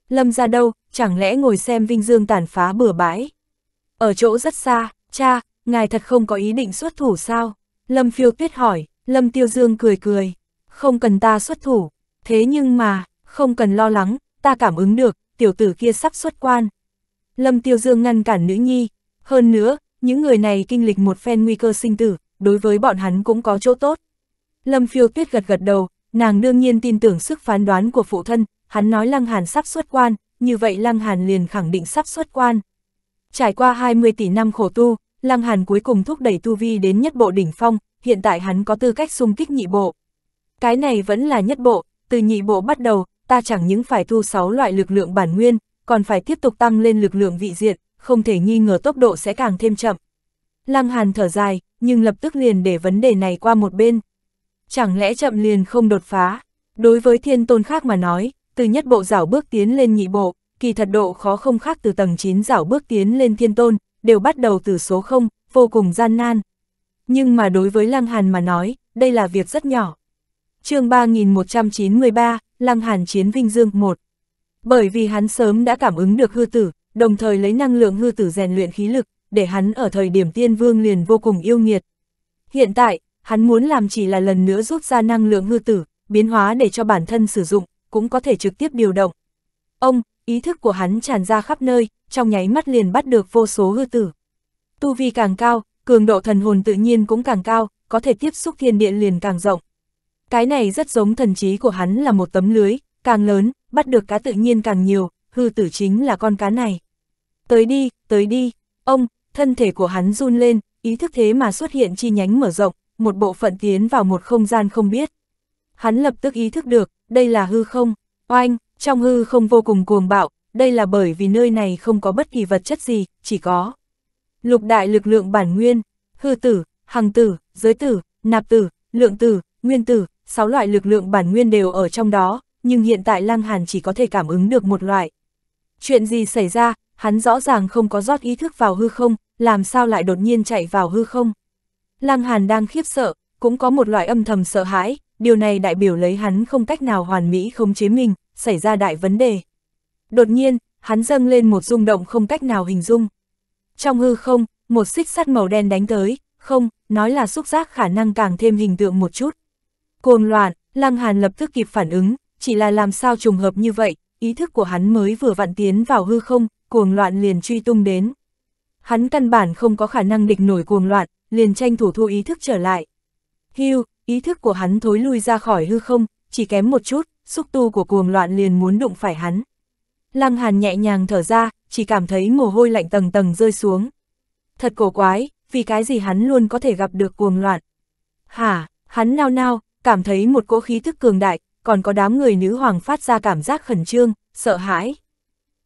Lâm ra đâu, chẳng lẽ ngồi xem Vinh Dương tàn phá bừa bãi. Ở chỗ rất xa, cha, ngài thật không có ý định xuất thủ sao? Lâm phiêu tuyết hỏi, Lâm tiêu dương cười cười, không cần ta xuất thủ, thế nhưng mà, không cần lo lắng, ta cảm ứng được, tiểu tử kia sắp xuất quan. Lâm Tiêu Dương ngăn cản nữ nhi, hơn nữa, những người này kinh lịch một phen nguy cơ sinh tử, đối với bọn hắn cũng có chỗ tốt. Lâm Phiêu Tuyết gật gật đầu, nàng đương nhiên tin tưởng sức phán đoán của phụ thân, hắn nói Lăng Hàn sắp xuất quan, như vậy Lăng Hàn liền khẳng định sắp xuất quan. Trải qua 20 tỷ năm khổ tu, Lăng Hàn cuối cùng thúc đẩy tu vi đến nhất bộ đỉnh phong, hiện tại hắn có tư cách xung kích nhị bộ. Cái này vẫn là nhất bộ, từ nhị bộ bắt đầu, ta chẳng những phải thu 6 loại lực lượng bản nguyên, còn phải tiếp tục tăng lên lực lượng vị diện, không thể nghi ngờ tốc độ sẽ càng thêm chậm. Lăng Hàn thở dài, nhưng lập tức liền để vấn đề này qua một bên. Chẳng lẽ chậm liền không đột phá? Đối với thiên tôn khác mà nói, từ nhất bộ rảo bước tiến lên nhị bộ, kỳ thật độ khó không khác từ tầng 9 rảo bước tiến lên thiên tôn, đều bắt đầu từ số 0, vô cùng gian nan. Nhưng mà đối với Lăng Hàn mà nói, đây là việc rất nhỏ chương 3193, Lăng Hàn Chiến Vinh Dương 1. Bởi vì hắn sớm đã cảm ứng được hư tử, đồng thời lấy năng lượng hư tử rèn luyện khí lực, để hắn ở thời điểm tiên vương liền vô cùng yêu nghiệt. Hiện tại, hắn muốn làm chỉ là lần nữa rút ra năng lượng hư tử, biến hóa để cho bản thân sử dụng, cũng có thể trực tiếp điều động. Ông, ý thức của hắn tràn ra khắp nơi, trong nháy mắt liền bắt được vô số hư tử. Tu vi càng cao, cường độ thần hồn tự nhiên cũng càng cao, có thể tiếp xúc thiên địa liền càng rộng. Cái này rất giống thần trí của hắn là một tấm lưới, càng lớn, bắt được cá tự nhiên càng nhiều, hư tử chính là con cá này. Tới đi, tới đi, ông, thân thể của hắn run lên, ý thức thế mà xuất hiện chi nhánh mở rộng, một bộ phận tiến vào một không gian không biết. Hắn lập tức ý thức được, đây là hư không, oanh, trong hư không vô cùng cuồng bạo, đây là bởi vì nơi này không có bất kỳ vật chất gì, chỉ có lục đại lực lượng bản nguyên, hư tử, hằng tử, giới tử, nạp tử, lượng tử, nguyên tử, sáu loại lực lượng bản nguyên đều ở trong đó, nhưng hiện tại Lăng Hàn chỉ có thể cảm ứng được một loại. Chuyện gì xảy ra, hắn rõ ràng không có rót ý thức vào hư không, làm sao lại đột nhiên chạy vào hư không. Lăng Hàn đang khiếp sợ, cũng có một loại âm thầm sợ hãi, điều này đại biểu lấy hắn không cách nào hoàn mỹ khống chế mình, xảy ra đại vấn đề. Đột nhiên, hắn dâng lên một rung động không cách nào hình dung. Trong hư không, một xích sắt màu đen đánh tới, không, nói là xúc giác khả năng càng thêm hình tượng một chút. Cuồng loạn, Lăng Hàn lập tức kịp phản ứng, chỉ là làm sao trùng hợp như vậy, ý thức của hắn mới vừa vặn tiến vào hư không, cuồng loạn liền truy tung đến. Hắn căn bản không có khả năng địch nổi cuồng loạn, liền tranh thủ thu ý thức trở lại. Hưu, ý thức của hắn thối lui ra khỏi hư không, chỉ kém một chút, xúc tu của cuồng loạn liền muốn đụng phải hắn. Lăng Hàn nhẹ nhàng thở ra, chỉ cảm thấy mồ hôi lạnh tầng tầng rơi xuống. Thật cổ quái, vì cái gì hắn luôn có thể gặp được cuồng loạn. Hả, hắn nao nao, cảm thấy một cỗ khí thức cường đại, còn có đám người nữ hoàng phát ra cảm giác khẩn trương, sợ hãi.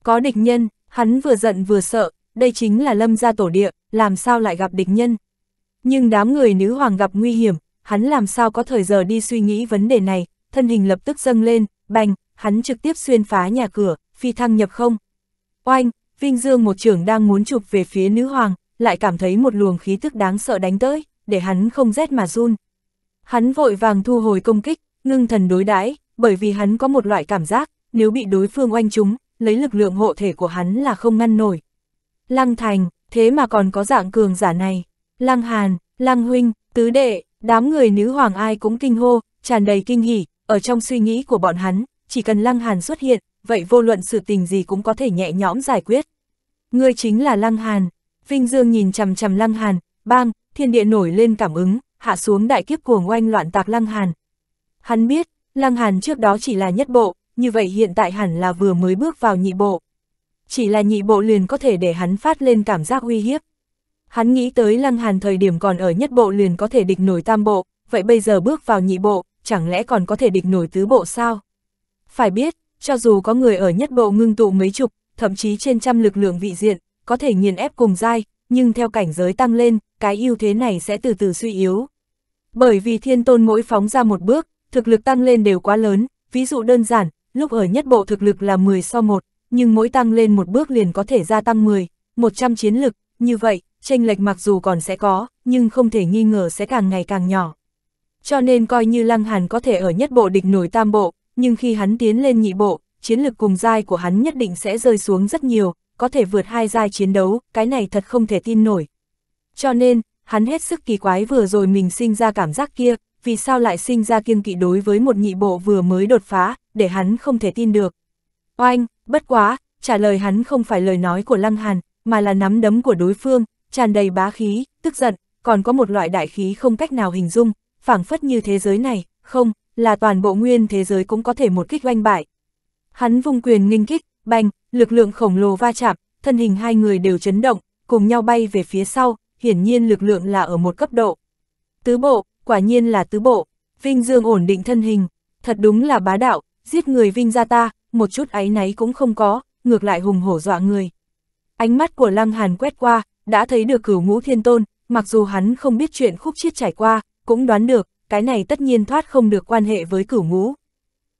Có địch nhân, hắn vừa giận vừa sợ, đây chính là lâm gia tổ địa, làm sao lại gặp địch nhân. Nhưng đám người nữ hoàng gặp nguy hiểm, hắn làm sao có thời giờ đi suy nghĩ vấn đề này, thân hình lập tức dâng lên, bành, hắn trực tiếp xuyên phá nhà cửa, phi thăng nhập không. Oanh, Vinh Dương một trưởng đang muốn chụp về phía nữ hoàng, lại cảm thấy một luồng khí tức đáng sợ đánh tới, để hắn không rét mà run, Hắn vội vàng thu hồi công kích, ngưng thần đối đãi, bởi vì hắn có một loại cảm giác, nếu bị đối phương oanh trúng, lấy lực lượng hộ thể của hắn là không ngăn nổi. Lăng Thành, thế mà còn có dạng cường giả này. Lăng Hàn, Lăng Huynh, Tứ Đệ, đám người nữ hoàng ai cũng kinh hô, tràn đầy kinh hỉ, ở trong suy nghĩ của bọn hắn, chỉ cần Lăng Hàn xuất hiện, vậy vô luận sự tình gì cũng có thể nhẹ nhõm giải quyết. Ngươi chính là Lăng Hàn. Vinh Dương nhìn chằm chằm Lăng Hàn, bang, thiên địa nổi lên cảm ứng, hạ xuống đại kiếp cuồng oanh loạn tạc Lăng Hàn. Hắn biết, Lăng Hàn trước đó chỉ là nhất bộ, như vậy hiện tại hẳn là vừa mới bước vào nhị bộ. Chỉ là nhị bộ liền có thể để hắn phát lên cảm giác uy hiếp. Hắn nghĩ tới Lăng Hàn thời điểm còn ở nhất bộ liền có thể địch nổi tam bộ, vậy bây giờ bước vào nhị bộ, chẳng lẽ còn có thể địch nổi tứ bộ sao? Phải biết, cho dù có người ở nhất bộ ngưng tụ mấy chục, thậm chí trên trăm lực lượng vị diện, có thể nghiền ép cùng dai, nhưng theo cảnh giới tăng lên, cái ưu thế này sẽ từ từ suy yếu. Bởi vì thiên tôn mỗi phóng ra một bước, thực lực tăng lên đều quá lớn, ví dụ đơn giản, lúc ở nhất bộ thực lực là 10 so 1, nhưng mỗi tăng lên một bước liền có thể gia tăng 10, 100 chiến lực, như vậy, tranh lệch mặc dù còn sẽ có, nhưng không thể nghi ngờ sẽ càng ngày càng nhỏ. Cho nên coi như Lăng Hàn có thể ở nhất bộ địch nổi tam bộ, nhưng khi hắn tiến lên nhị bộ, chiến lực cùng giai của hắn nhất định sẽ rơi xuống rất nhiều, có thể vượt hai giai chiến đấu, cái này thật không thể tin nổi. Cho nên, hắn hết sức kỳ quái vừa rồi mình sinh ra cảm giác kia, vì sao lại sinh ra kiêng kỵ đối với một nhị bộ vừa mới đột phá, để hắn không thể tin được. Oanh, bất quá, trả lời hắn không phải lời nói của Lăng Hàn, mà là nắm đấm của đối phương, tràn đầy bá khí, tức giận, còn có một loại đại khí không cách nào hình dung, phảng phất như thế giới này, không, là toàn bộ nguyên thế giới cũng có thể một kích oanh bại. Hắn vung quyền nghênh kích, bành, lực lượng khổng lồ va chạm, thân hình hai người đều chấn động, cùng nhau bay về phía sau, hiển nhiên lực lượng là ở một cấp độ. Tứ bộ, quả nhiên là tứ bộ, Vinh Dương ổn định thân hình, thật đúng là bá đạo, giết người Vinh ra ta, một chút áy náy cũng không có, ngược lại hùng hổ dọa người. Ánh mắt của Lăng Hàn quét qua, đã thấy được cửu ngũ thiên tôn, mặc dù hắn không biết chuyện khúc chiết trải qua, cũng đoán được, cái này tất nhiên thoát không được quan hệ với cửu ngũ.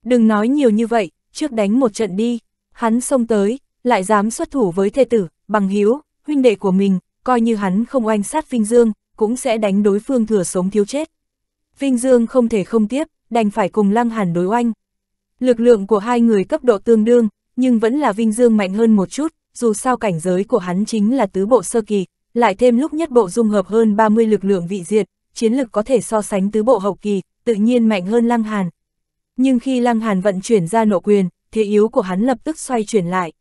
Đừng nói nhiều như vậy, trước đánh một trận đi, hắn xông tới, lại dám xuất thủ với thê tử, bằng hiếu, huynh đệ của mình, coi như hắn không oanh sát Vinh Dương, cũng sẽ đánh đối phương thừa sống thiếu chết. Vinh Dương không thể không tiếp, đành phải cùng Lăng Hàn đối oanh. Lực lượng của hai người cấp độ tương đương, nhưng vẫn là Vinh Dương mạnh hơn một chút, dù sao cảnh giới của hắn chính là tứ bộ sơ kỳ, lại thêm lúc nhất bộ dung hợp hơn 30 lực lượng vị diệt, chiến lực có thể so sánh tứ bộ hậu kỳ, tự nhiên mạnh hơn Lăng Hàn. Nhưng khi Lăng Hàn vận chuyển ra nộ quyền, thế yếu của hắn lập tức xoay chuyển lại.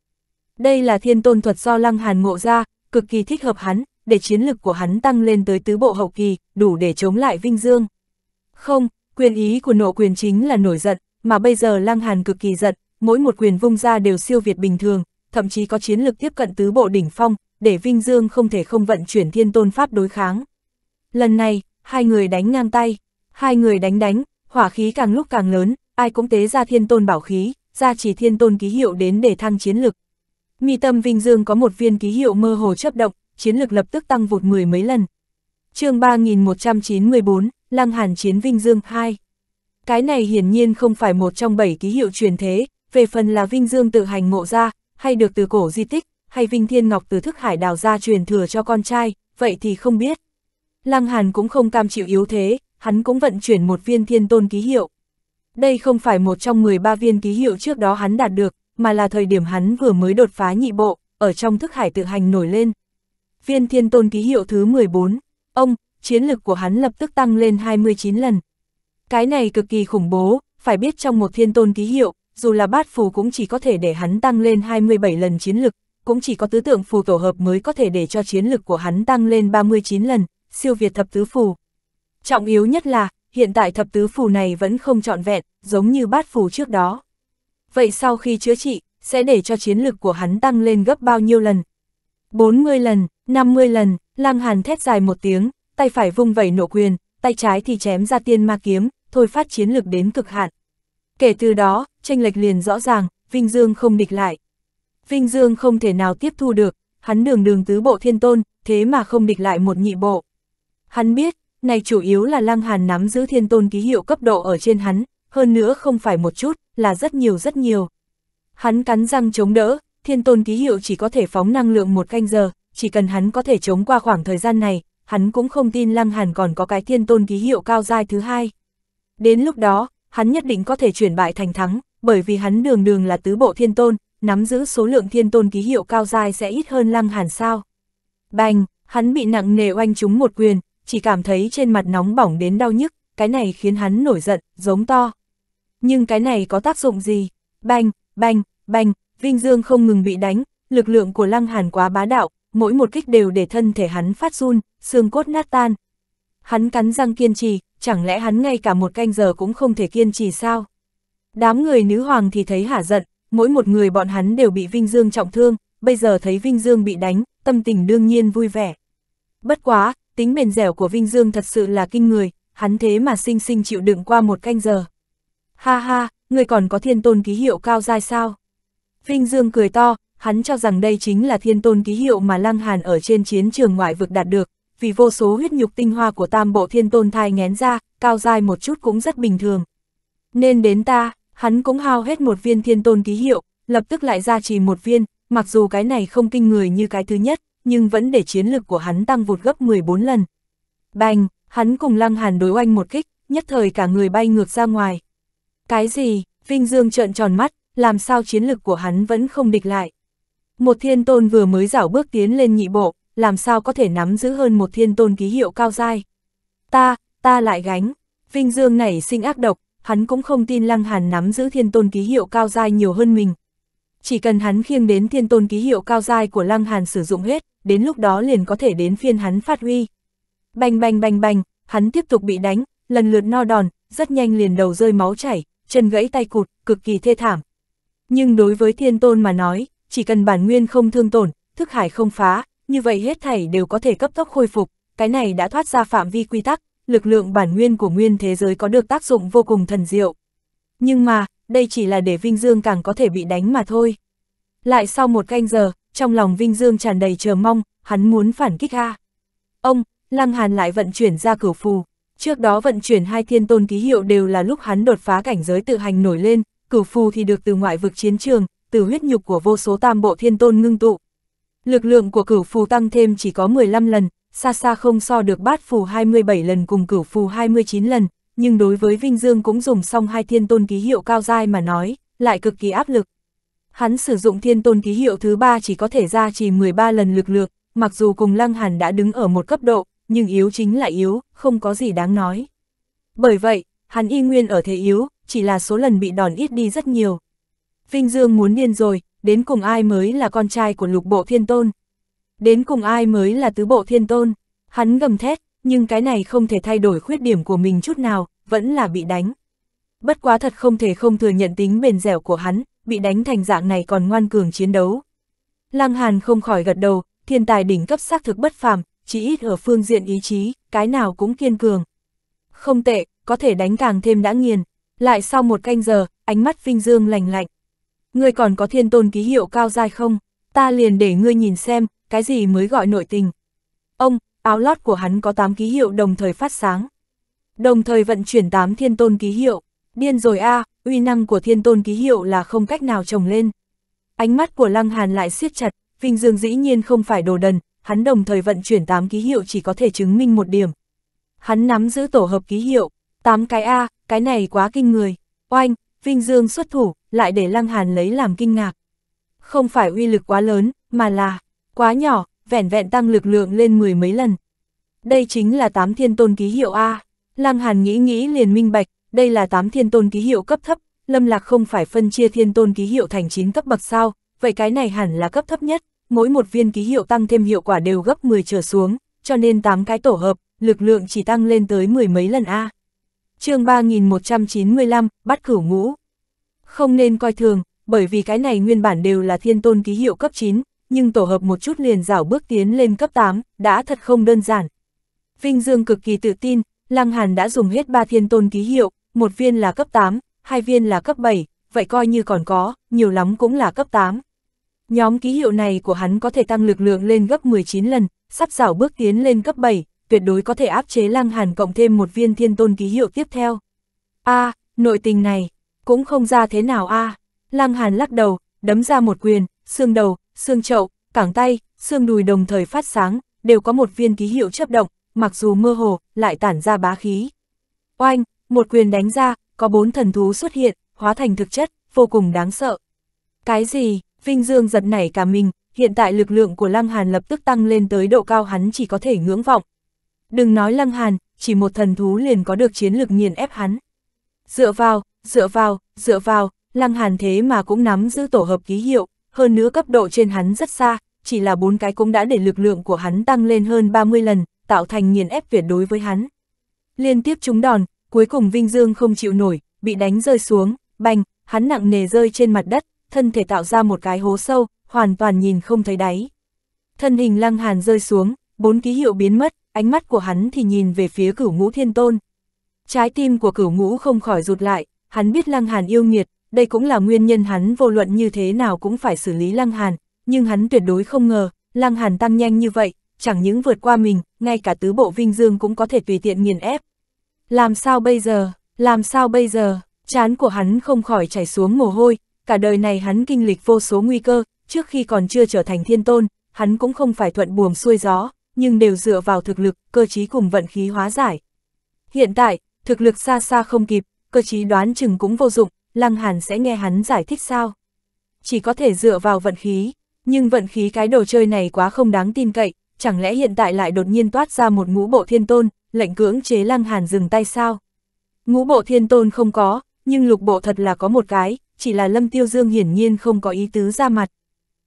Đây là thiên tôn thuật do Lăng Hàn ngộ ra, cực kỳ thích hợp hắn, để chiến lực của hắn tăng lên tới tứ bộ hậu kỳ, đủ để chống lại Vinh Dương. Không, quyền ý của nộ quyền chính là nổi giận, mà bây giờ Lăng Hàn cực kỳ giận, mỗi một quyền vung ra đều siêu việt bình thường, thậm chí có chiến lực tiếp cận tứ bộ đỉnh phong, để Vinh Dương không thể không vận chuyển thiên tôn pháp đối kháng. Lần này, hai người đánh ngang tay, hai người đánh đánh, hỏa khí càng lúc càng lớn, ai cũng tế ra thiên tôn bảo khí, ra chỉ thiên tôn ký hiệu đến để thăng chiến lực, Mi tâm Vinh Dương có một viên ký hiệu mơ hồ chấp động, chiến lực lập tức tăng vụt mười mấy lần. chương 3194, Lăng Hàn Chiến Vinh Dương 2. Cái này hiển nhiên không phải một trong bảy ký hiệu truyền thế, về phần là Vinh Dương tự hành ngộ ra, hay được từ cổ di tích, hay Vinh Thiên Ngọc từ thức hải đào ra truyền thừa cho con trai, vậy thì không biết. Lăng Hàn cũng không cam chịu yếu thế, hắn cũng vận chuyển một viên thiên tôn ký hiệu. Đây không phải một trong 13 viên ký hiệu trước đó hắn đạt được, mà là thời điểm hắn vừa mới đột phá nhị bộ, ở trong thức hải tự hành nổi lên. Viên thiên tôn ký hiệu thứ 14, ông, chiến lực của hắn lập tức tăng lên 29 lần. Cái này cực kỳ khủng bố, phải biết trong một thiên tôn ký hiệu, dù là bát phù cũng chỉ có thể để hắn tăng lên 27 lần chiến lực, cũng chỉ có tứ tượng phù tổ hợp mới có thể để cho chiến lực của hắn tăng lên 39 lần, siêu việt thập tứ phù. Trọng yếu nhất là, hiện tại thập tứ phù này vẫn không trọn vẹn, giống như bát phù trước đó vậy sau khi chữa trị, sẽ để cho chiến lực của hắn tăng lên gấp bao nhiêu lần? 40 lần, 50 lần, Lăng Hàn thét dài một tiếng, tay phải vung vẩy nộ quyền, tay trái thì chém ra tiên ma kiếm, thôi phát chiến lực đến cực hạn. Kể từ đó, tranh lệch liền rõ ràng, Vinh Dương không địch lại. Vinh Dương không thể nào tiếp thu được, hắn đường đường tứ bộ thiên tôn, thế mà không địch lại một nhị bộ. Hắn biết, này chủ yếu là Lăng Hàn nắm giữ thiên tôn ký hiệu cấp độ ở trên hắn, hơn nữa không phải một chút, là rất nhiều rất nhiều. Hắn cắn răng chống đỡ, thiên tôn ký hiệu chỉ có thể phóng năng lượng một canh giờ, chỉ cần hắn có thể chống qua khoảng thời gian này, hắn cũng không tin Lăng Hàn còn có cái thiên tôn ký hiệu cao dai thứ hai. Đến lúc đó, hắn nhất định có thể chuyển bại thành thắng, bởi vì hắn đường đường là tứ bộ thiên tôn, nắm giữ số lượng thiên tôn ký hiệu cao dai sẽ ít hơn Lăng Hàn sao. Bành, hắn bị nặng nề oanh chúng một quyền, chỉ cảm thấy trên mặt nóng bỏng đến đau nhức, cái này khiến hắn nổi giận, giống to nhưng cái này có tác dụng gì? Banh, banh, banh, Vinh Dương không ngừng bị đánh, lực lượng của Lăng Hàn quá bá đạo, mỗi một kích đều để thân thể hắn phát run, xương cốt nát tan. Hắn cắn răng kiên trì, chẳng lẽ hắn ngay cả một canh giờ cũng không thể kiên trì sao? Đám người nữ hoàng thì thấy hả giận, mỗi một người bọn hắn đều bị Vinh Dương trọng thương, bây giờ thấy Vinh Dương bị đánh, tâm tình đương nhiên vui vẻ. Bất quá, tính mềm dẻo của Vinh Dương thật sự là kinh người, hắn thế mà sinh sinh chịu đựng qua một canh giờ. Ha ha, người còn có thiên tôn ký hiệu cao dai sao? Vinh Dương cười to, hắn cho rằng đây chính là thiên tôn ký hiệu mà Lăng Hàn ở trên chiến trường ngoại vực đạt được, vì vô số huyết nhục tinh hoa của tam bộ thiên tôn thai ngén ra, cao dai một chút cũng rất bình thường. Nên đến ta, hắn cũng hao hết một viên thiên tôn ký hiệu, lập tức lại ra trì một viên, mặc dù cái này không kinh người như cái thứ nhất, nhưng vẫn để chiến lực của hắn tăng vụt gấp 14 lần. Bành, hắn cùng Lăng Hàn đối oanh một kích, nhất thời cả người bay ngược ra ngoài, cái gì, Vinh Dương trợn tròn mắt, làm sao chiến lực của hắn vẫn không địch lại. Một thiên tôn vừa mới dảo bước tiến lên nhị bộ, làm sao có thể nắm giữ hơn một thiên tôn ký hiệu cao dai. Ta, ta lại gánh, Vinh Dương này sinh ác độc, hắn cũng không tin Lăng Hàn nắm giữ thiên tôn ký hiệu cao dai nhiều hơn mình. Chỉ cần hắn khiêng đến thiên tôn ký hiệu cao dai của Lăng Hàn sử dụng hết, đến lúc đó liền có thể đến phiên hắn phát huy. Bành bành bành bành, hắn tiếp tục bị đánh, lần lượt no đòn, rất nhanh liền đầu rơi máu chảy, chân gãy tay cụt, cực kỳ thê thảm. Nhưng đối với thiên tôn mà nói, chỉ cần bản nguyên không thương tổn, thức hải không phá, như vậy hết thảy đều có thể cấp tốc khôi phục, cái này đã thoát ra phạm vi quy tắc, lực lượng bản nguyên của nguyên thế giới có được tác dụng vô cùng thần diệu. Nhưng mà, đây chỉ là để Vinh Dương càng có thể bị đánh mà thôi. Lại sau một canh giờ, trong lòng Vinh Dương tràn đầy chờ mong, hắn muốn phản kích ha Ông, Lăng Hàn lại vận chuyển ra cửa phù, Trước đó vận chuyển hai thiên tôn ký hiệu đều là lúc hắn đột phá cảnh giới tự hành nổi lên, cửu phù thì được từ ngoại vực chiến trường, từ huyết nhục của vô số tam bộ thiên tôn ngưng tụ. Lực lượng của cửu phù tăng thêm chỉ có 15 lần, xa xa không so được bát phù 27 lần cùng cửu phù 29 lần, nhưng đối với Vinh Dương cũng dùng xong hai thiên tôn ký hiệu cao dai mà nói, lại cực kỳ áp lực. Hắn sử dụng thiên tôn ký hiệu thứ ba chỉ có thể ra chỉ 13 lần lực lượng, mặc dù cùng Lăng Hàn đã đứng ở một cấp độ, nhưng yếu chính là yếu, không có gì đáng nói. Bởi vậy, hắn y nguyên ở thế yếu, chỉ là số lần bị đòn ít đi rất nhiều. Vinh Dương muốn điên rồi, đến cùng ai mới là con trai của lục bộ thiên tôn. Đến cùng ai mới là tứ bộ thiên tôn. Hắn gầm thét, nhưng cái này không thể thay đổi khuyết điểm của mình chút nào, vẫn là bị đánh. Bất quá thật không thể không thừa nhận tính bền dẻo của hắn, bị đánh thành dạng này còn ngoan cường chiến đấu. Lăng Hàn không khỏi gật đầu, thiên tài đỉnh cấp xác thực bất phàm, chỉ ít ở phương diện ý chí, cái nào cũng kiên cường. Không tệ, có thể đánh càng thêm đã nghiền. Lại sau một canh giờ, ánh mắt Vinh Dương lành lạnh. Ngươi còn có thiên tôn ký hiệu cao dài không? Ta liền để ngươi nhìn xem, cái gì mới gọi nội tình. Ông, áo lót của hắn có 8 ký hiệu đồng thời phát sáng. Đồng thời vận chuyển 8 thiên tôn ký hiệu. Điên rồi a à, uy năng của thiên tôn ký hiệu là không cách nào trồng lên. Ánh mắt của Lăng Hàn lại siết chặt, Vinh Dương dĩ nhiên không phải đồ đần, hắn đồng thời vận chuyển 8 ký hiệu chỉ có thể chứng minh một điểm. Hắn nắm giữ tổ hợp ký hiệu, 8 cái A, cái này quá kinh người, oanh, Vinh Dương xuất thủ, lại để Lăng Hàn lấy làm kinh ngạc. Không phải uy lực quá lớn, mà là, quá nhỏ, vẻn vẹn tăng lực lượng lên mười mấy lần. Đây chính là 8 thiên tôn ký hiệu A, Lăng Hàn nghĩ nghĩ liền minh bạch, đây là 8 thiên tôn ký hiệu cấp thấp, Lâm Lạc không phải phân chia thiên tôn ký hiệu thành 9 cấp bậc sao, vậy cái này hẳn là cấp thấp nhất, mỗi một viên ký hiệu tăng thêm hiệu quả đều gấp 10 trở xuống, cho nên 8 cái tổ hợp, lực lượng chỉ tăng lên tới mười mấy lần A. chương 3195, bắt cửu ngũ. Không nên coi thường, bởi vì cái này nguyên bản đều là thiên tôn ký hiệu cấp 9, nhưng tổ hợp một chút liền rảo bước tiến lên cấp 8, đã thật không đơn giản. Vinh Dương cực kỳ tự tin, Lăng Hàn đã dùng hết 3 thiên tôn ký hiệu, một viên là cấp 8, hai viên là cấp 7, vậy coi như còn có, nhiều lắm cũng là cấp 8. Nhóm ký hiệu này của hắn có thể tăng lực lượng lên gấp 19 lần, sắp xảo bước tiến lên cấp 7, tuyệt đối có thể áp chế lăng hàn cộng thêm một viên thiên tôn ký hiệu tiếp theo. a à, nội tình này, cũng không ra thế nào a à. Lăng hàn lắc đầu, đấm ra một quyền, xương đầu, xương chậu, cẳng tay, xương đùi đồng thời phát sáng, đều có một viên ký hiệu chấp động, mặc dù mơ hồ, lại tản ra bá khí. Oanh, một quyền đánh ra, có bốn thần thú xuất hiện, hóa thành thực chất, vô cùng đáng sợ. Cái gì, Vinh Dương giật nảy cả mình, hiện tại lực lượng của Lăng Hàn lập tức tăng lên tới độ cao hắn chỉ có thể ngưỡng vọng. Đừng nói Lăng Hàn, chỉ một thần thú liền có được chiến lực nghiền ép hắn. Dựa vào, dựa vào, dựa vào, Lăng Hàn thế mà cũng nắm giữ tổ hợp ký hiệu, hơn nữa cấp độ trên hắn rất xa, chỉ là bốn cái cũng đã để lực lượng của hắn tăng lên hơn 30 lần, tạo thành nghiền ép tuyệt đối với hắn. Liên tiếp trúng đòn, cuối cùng Vinh Dương không chịu nổi, bị đánh rơi xuống, bành, hắn nặng nề rơi trên mặt đất, thân thể tạo ra một cái hố sâu, hoàn toàn nhìn không thấy đáy. Thân hình lăng hàn rơi xuống, bốn ký hiệu biến mất, ánh mắt của hắn thì nhìn về phía cửu ngũ thiên tôn. Trái tim của cửu ngũ không khỏi rụt lại, hắn biết lăng hàn yêu nghiệt, đây cũng là nguyên nhân hắn vô luận như thế nào cũng phải xử lý lăng hàn, nhưng hắn tuyệt đối không ngờ, lăng hàn tăng nhanh như vậy, chẳng những vượt qua mình, ngay cả tứ bộ vinh dương cũng có thể tùy tiện nghiền ép. Làm sao bây giờ, làm sao bây giờ, chán của hắn không khỏi chảy xuống mồ hôi, cả đời này hắn kinh lịch vô số nguy cơ, trước khi còn chưa trở thành thiên tôn, hắn cũng không phải thuận buồm xuôi gió, nhưng đều dựa vào thực lực, cơ trí cùng vận khí hóa giải. Hiện tại, thực lực xa xa không kịp, cơ trí đoán chừng cũng vô dụng, Lăng Hàn sẽ nghe hắn giải thích sao. Chỉ có thể dựa vào vận khí, nhưng vận khí cái đồ chơi này quá không đáng tin cậy, chẳng lẽ hiện tại lại đột nhiên toát ra một ngũ bộ thiên tôn, lệnh cưỡng chế Lăng Hàn dừng tay sao? Ngũ bộ thiên tôn không có, nhưng lục bộ thật là có một cái, chỉ là Lâm Tiêu Dương hiển nhiên không có ý tứ ra mặt.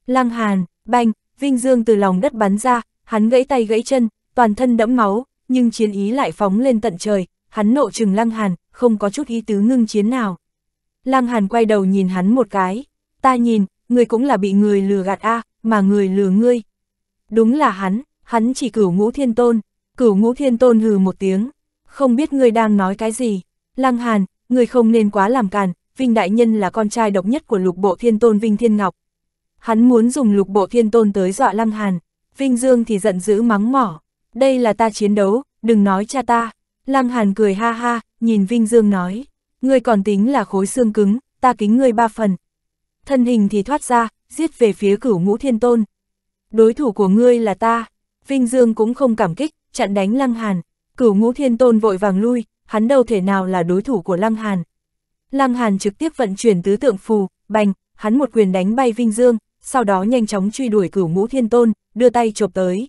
Lăng Hàn, banh, Vinh Dương từ lòng đất bắn ra, hắn gãy tay gãy chân, toàn thân đẫm máu, nhưng chiến ý lại phóng lên tận trời, hắn nộ trừng Lăng Hàn, không có chút ý tứ ngưng chiến nào. Lăng Hàn quay đầu nhìn hắn một cái, ta nhìn, người cũng là bị người lừa gạt a, à, mà người lừa ngươi. Đúng là hắn, hắn chỉ cửu ngũ thiên tôn, cửu ngũ thiên tôn hừ một tiếng, không biết ngươi đang nói cái gì. Lăng Hàn, ngươi không nên quá làm càn, Vinh Đại Nhân là con trai độc nhất của lục bộ thiên tôn Vinh Thiên Ngọc. Hắn muốn dùng lục bộ thiên tôn tới dọa Lăng Hàn, Vinh Dương thì giận dữ mắng mỏ. Đây là ta chiến đấu, đừng nói cha ta. Lăng Hàn cười ha ha, nhìn Vinh Dương nói. Ngươi còn tính là khối xương cứng, ta kính ngươi ba phần. Thân hình thì thoát ra, giết về phía cửu ngũ thiên tôn. Đối thủ của ngươi là ta. Vinh Dương cũng không cảm kích, chặn đánh Lăng Hàn. Cửu ngũ thiên tôn vội vàng lui, hắn đâu thể nào là đối thủ của Lăng Hàn. Lăng Hàn trực tiếp vận chuyển tứ tượng phù, bành, hắn một quyền đánh bay Vinh Dương, sau đó nhanh chóng truy đuổi cửu ngũ thiên tôn, đưa tay chộp tới.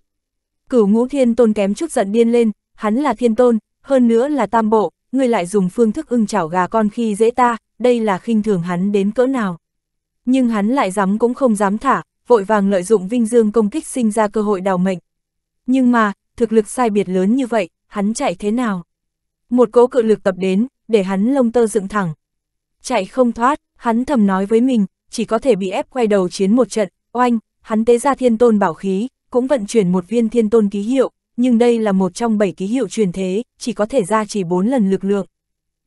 Cửu ngũ thiên tôn kém chút giận điên lên, hắn là thiên tôn, hơn nữa là tam bộ, người lại dùng phương thức ưng chảo gà con khi dễ ta, đây là khinh thường hắn đến cỡ nào. Nhưng hắn lại dám cũng không dám thả, vội vàng lợi dụng Vinh Dương công kích sinh ra cơ hội đào mệnh. Nhưng mà, thực lực sai biệt lớn như vậy, hắn chạy thế nào? Một cỗ cự lực tập đến, để hắn lông tơ dựng thẳng, chạy không thoát, hắn thầm nói với mình, chỉ có thể bị ép quay đầu chiến một trận, oanh, hắn tế ra thiên tôn bảo khí, cũng vận chuyển một viên thiên tôn ký hiệu, nhưng đây là một trong bảy ký hiệu truyền thế, chỉ có thể ra chỉ bốn lần lực lượng.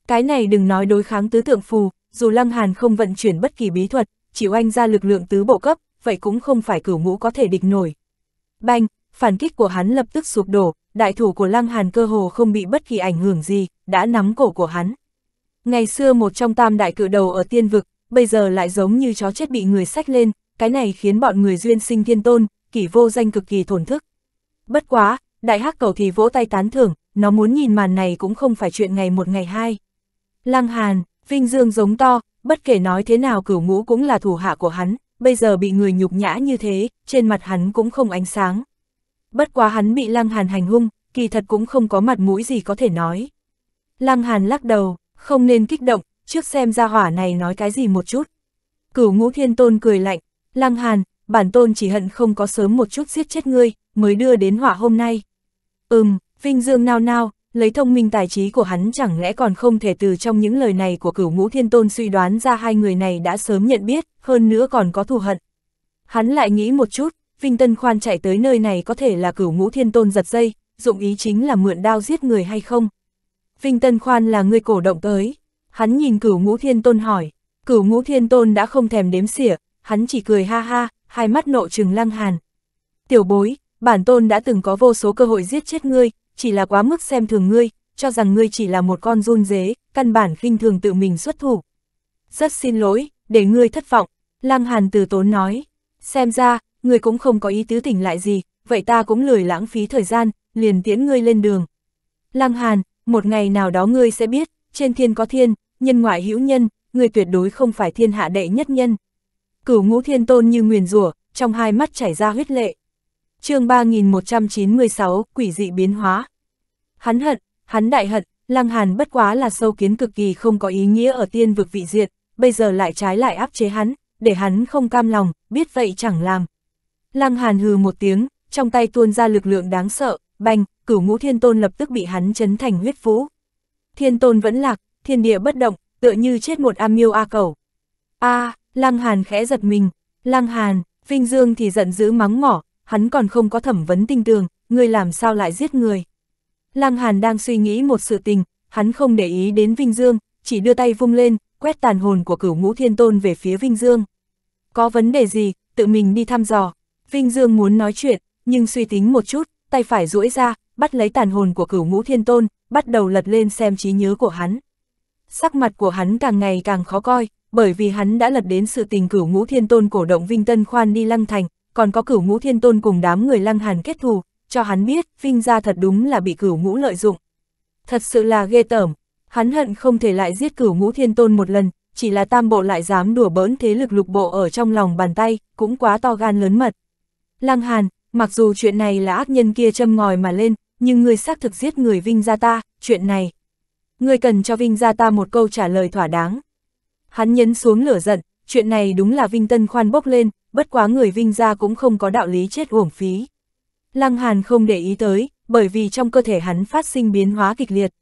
Cái này đừng nói đối kháng tứ tượng phù, dù Lăng Hàn không vận chuyển bất kỳ bí thuật, chỉ oanh ra lực lượng tứ bộ cấp, vậy cũng không phải cửu ngũ có thể địch nổi. Banh, phản kích của hắn lập tức sụp đổ, đại thủ của Lăng Hàn cơ hồ không bị bất kỳ ảnh hưởng gì, đã nắm cổ của hắn, Ngày xưa một trong tam đại cự đầu ở tiên vực, bây giờ lại giống như chó chết bị người sách lên, cái này khiến bọn người duyên sinh thiên tôn, kỷ vô danh cực kỳ thổn thức. Bất quá, đại hắc cầu thì vỗ tay tán thưởng, nó muốn nhìn màn này cũng không phải chuyện ngày một ngày hai. Lăng Hàn, Vinh Dương giống to, bất kể nói thế nào cửu ngũ cũng là thủ hạ của hắn, bây giờ bị người nhục nhã như thế, trên mặt hắn cũng không ánh sáng. Bất quá hắn bị Lăng Hàn hành hung, kỳ thật cũng không có mặt mũi gì có thể nói. Lăng Hàn lắc đầu, không nên kích động, trước xem ra hỏa này nói cái gì một chút. Cửu ngũ thiên tôn cười lạnh, lăng hàn, bản tôn chỉ hận không có sớm một chút giết chết ngươi, mới đưa đến hỏa hôm nay. Ừm, vinh dương nao nao, lấy thông minh tài trí của hắn chẳng lẽ còn không thể từ trong những lời này của cửu ngũ thiên tôn suy đoán ra hai người này đã sớm nhận biết, hơn nữa còn có thù hận. Hắn lại nghĩ một chút, Vinh Tân Khoan chạy tới nơi này có thể là cửu ngũ thiên tôn giật dây, dụng ý chính là mượn đao giết người hay không. Vinh Tân Khoan là người cổ động tới. Hắn nhìn cửu ngũ thiên tôn hỏi, cửu ngũ thiên tôn đã không thèm đếm xỉa, hắn chỉ cười ha ha, hai mắt nộ trừng lăng hàn. Tiểu bối, bản tôn đã từng có vô số cơ hội giết chết ngươi, chỉ là quá mức xem thường ngươi, cho rằng ngươi chỉ là một con run dế, căn bản khinh thường tự mình xuất thủ. Rất xin lỗi, để ngươi thất vọng, lăng hàn từ tốn nói. Xem ra, ngươi cũng không có ý tứ tỉnh lại gì, vậy ta cũng lười lãng phí thời gian, liền tiễn ngươi lên đường. Lăng hàn, một ngày nào đó ngươi sẽ biết, trên thiên có thiên, nhân ngoại hữu nhân, ngươi tuyệt đối không phải thiên hạ đệ nhất nhân. Cửu ngũ thiên tôn như nguyền rủa, trong hai mắt chảy ra huyết lệ. chương 3196, quỷ dị biến hóa. Hắn hận, hắn đại hận, Lăng Hàn bất quá là sâu kiến cực kỳ không có ý nghĩa ở tiên vực vị diệt, bây giờ lại trái lại áp chế hắn, để hắn không cam lòng, biết vậy chẳng làm. Lăng Hàn hừ một tiếng, trong tay tuôn ra lực lượng đáng sợ, bành, cửu ngũ thiên tôn lập tức bị hắn chấn thành huyết vũ. Thiên tôn vẫn lạc, thiên địa bất động, tựa như chết một am miêu a cầu. a à, Lăng Hàn khẽ giật mình, Lăng Hàn, Vinh Dương thì giận dữ mắng mỏ, hắn còn không có thẩm vấn tinh tường, người làm sao lại giết người. Lăng Hàn đang suy nghĩ một sự tình, hắn không để ý đến Vinh Dương, chỉ đưa tay vung lên, quét tàn hồn của cửu ngũ thiên tôn về phía Vinh Dương. Có vấn đề gì, tự mình đi thăm dò. Vinh Dương muốn nói chuyện, nhưng suy tính một chút, tay phải duỗi ra, bắt lấy tàn hồn của cửu ngũ thiên tôn, bắt đầu lật lên xem trí nhớ của hắn. Sắc mặt của hắn càng ngày càng khó coi, bởi vì hắn đã lật đến sự tình cửu ngũ thiên tôn cổ động Vinh Tân khoan đi lăng thành, còn có cửu ngũ thiên tôn cùng đám người lăng hàn kết thù, cho hắn biết Vinh gia thật đúng là bị cửu ngũ lợi dụng. Thật sự là ghê tởm, hắn hận không thể lại giết cửu ngũ thiên tôn một lần, chỉ là tam bộ lại dám đùa bỡn thế lực lục bộ ở trong lòng bàn tay, cũng quá to gan lớn mật. Lăng Hàn, mặc dù chuyện này là ác nhân kia châm ngòi mà lên, nhưng ngươi xác thực giết người Vinh gia ta, chuyện này. Ngươi cần cho Vinh gia ta một câu trả lời thỏa đáng. Hắn nhấn xuống lửa giận, chuyện này đúng là Vinh Tân khoan bốc lên, bất quá người Vinh gia cũng không có đạo lý chết uổng phí. Lăng Hàn không để ý tới, bởi vì trong cơ thể hắn phát sinh biến hóa kịch liệt.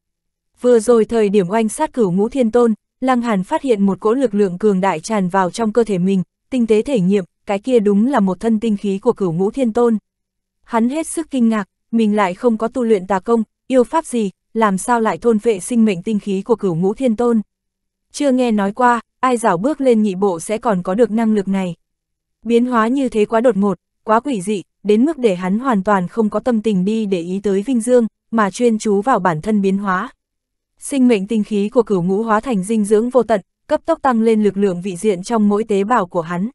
Vừa rồi thời điểm oanh sát cửu ngũ thiên tôn, Lăng Hàn phát hiện một cỗ lực lượng cường đại tràn vào trong cơ thể mình, tinh tế thể nghiệm, cái kia đúng là một thân tinh khí của cửu ngũ thiên tôn. Hắn hết sức kinh ngạc, mình lại không có tu luyện tà công, yêu pháp gì, làm sao lại thôn vệ sinh mệnh tinh khí của cửu ngũ thiên tôn. Chưa nghe nói qua, ai rảo bước lên nhị bộ sẽ còn có được năng lực này. Biến hóa như thế quá đột ngột, quá quỷ dị, đến mức để hắn hoàn toàn không có tâm tình đi để ý tới Vinh Dương, mà chuyên chú vào bản thân biến hóa. Sinh mệnh tinh khí của cửu ngũ hóa thành dinh dưỡng vô tận, cấp tốc tăng lên lực lượng vị diện trong mỗi tế bào của hắn.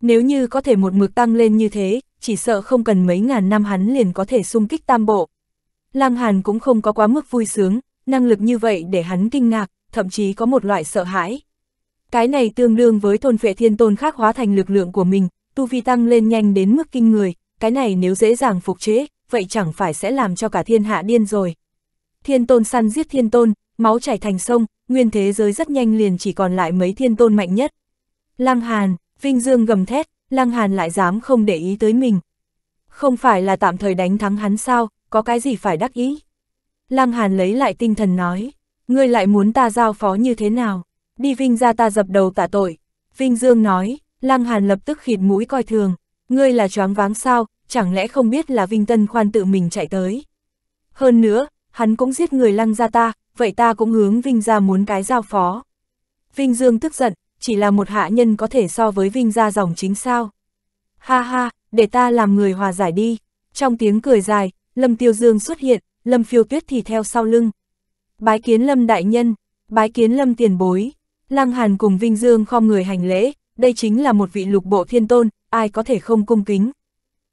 Nếu như có thể một mực tăng lên như thế, chỉ sợ không cần mấy ngàn năm hắn liền có thể xung kích tam bộ. Lăng Hàn cũng không có quá mức vui sướng, năng lực như vậy để hắn kinh ngạc, thậm chí có một loại sợ hãi. Cái này tương đương với thôn phệ thiên tôn khác hóa thành lực lượng của mình, tu vi tăng lên nhanh đến mức kinh người, cái này nếu dễ dàng phục chế, vậy chẳng phải sẽ làm cho cả thiên hạ điên rồi. Thiên tôn săn giết thiên tôn, máu chảy thành sông, nguyên thế giới rất nhanh liền chỉ còn lại mấy thiên tôn mạnh nhất. Lăng Hàn, Vinh Dương gầm thét, Lăng Hàn lại dám không để ý tới mình. Không phải là tạm thời đánh thắng hắn sao, có cái gì phải đắc ý. Lăng Hàn lấy lại tinh thần nói, ngươi lại muốn ta giao phó như thế nào, đi Vinh ra ta dập đầu tạ tội. Vinh Dương nói, Lăng Hàn lập tức khịt mũi coi thường, ngươi là choáng váng sao, chẳng lẽ không biết là Vinh Tân Khoan tự mình chạy tới. Hơn nữa, hắn cũng giết người Lăng ra ta, vậy ta cũng hướng Vinh ra muốn cái giao phó. Vinh Dương tức giận, chỉ là một hạ nhân có thể so với vinh gia dòng chính sao. Ha ha, để ta làm người hòa giải đi. Trong tiếng cười dài, Lâm Tiêu Dương xuất hiện, Lâm Phiêu Tuyết thì theo sau lưng. Bái kiến Lâm Đại Nhân, bái kiến Lâm Tiền Bối. Lăng Hàn cùng Vinh Dương khom người hành lễ, đây chính là một vị lục bộ thiên tôn, ai có thể không cung kính.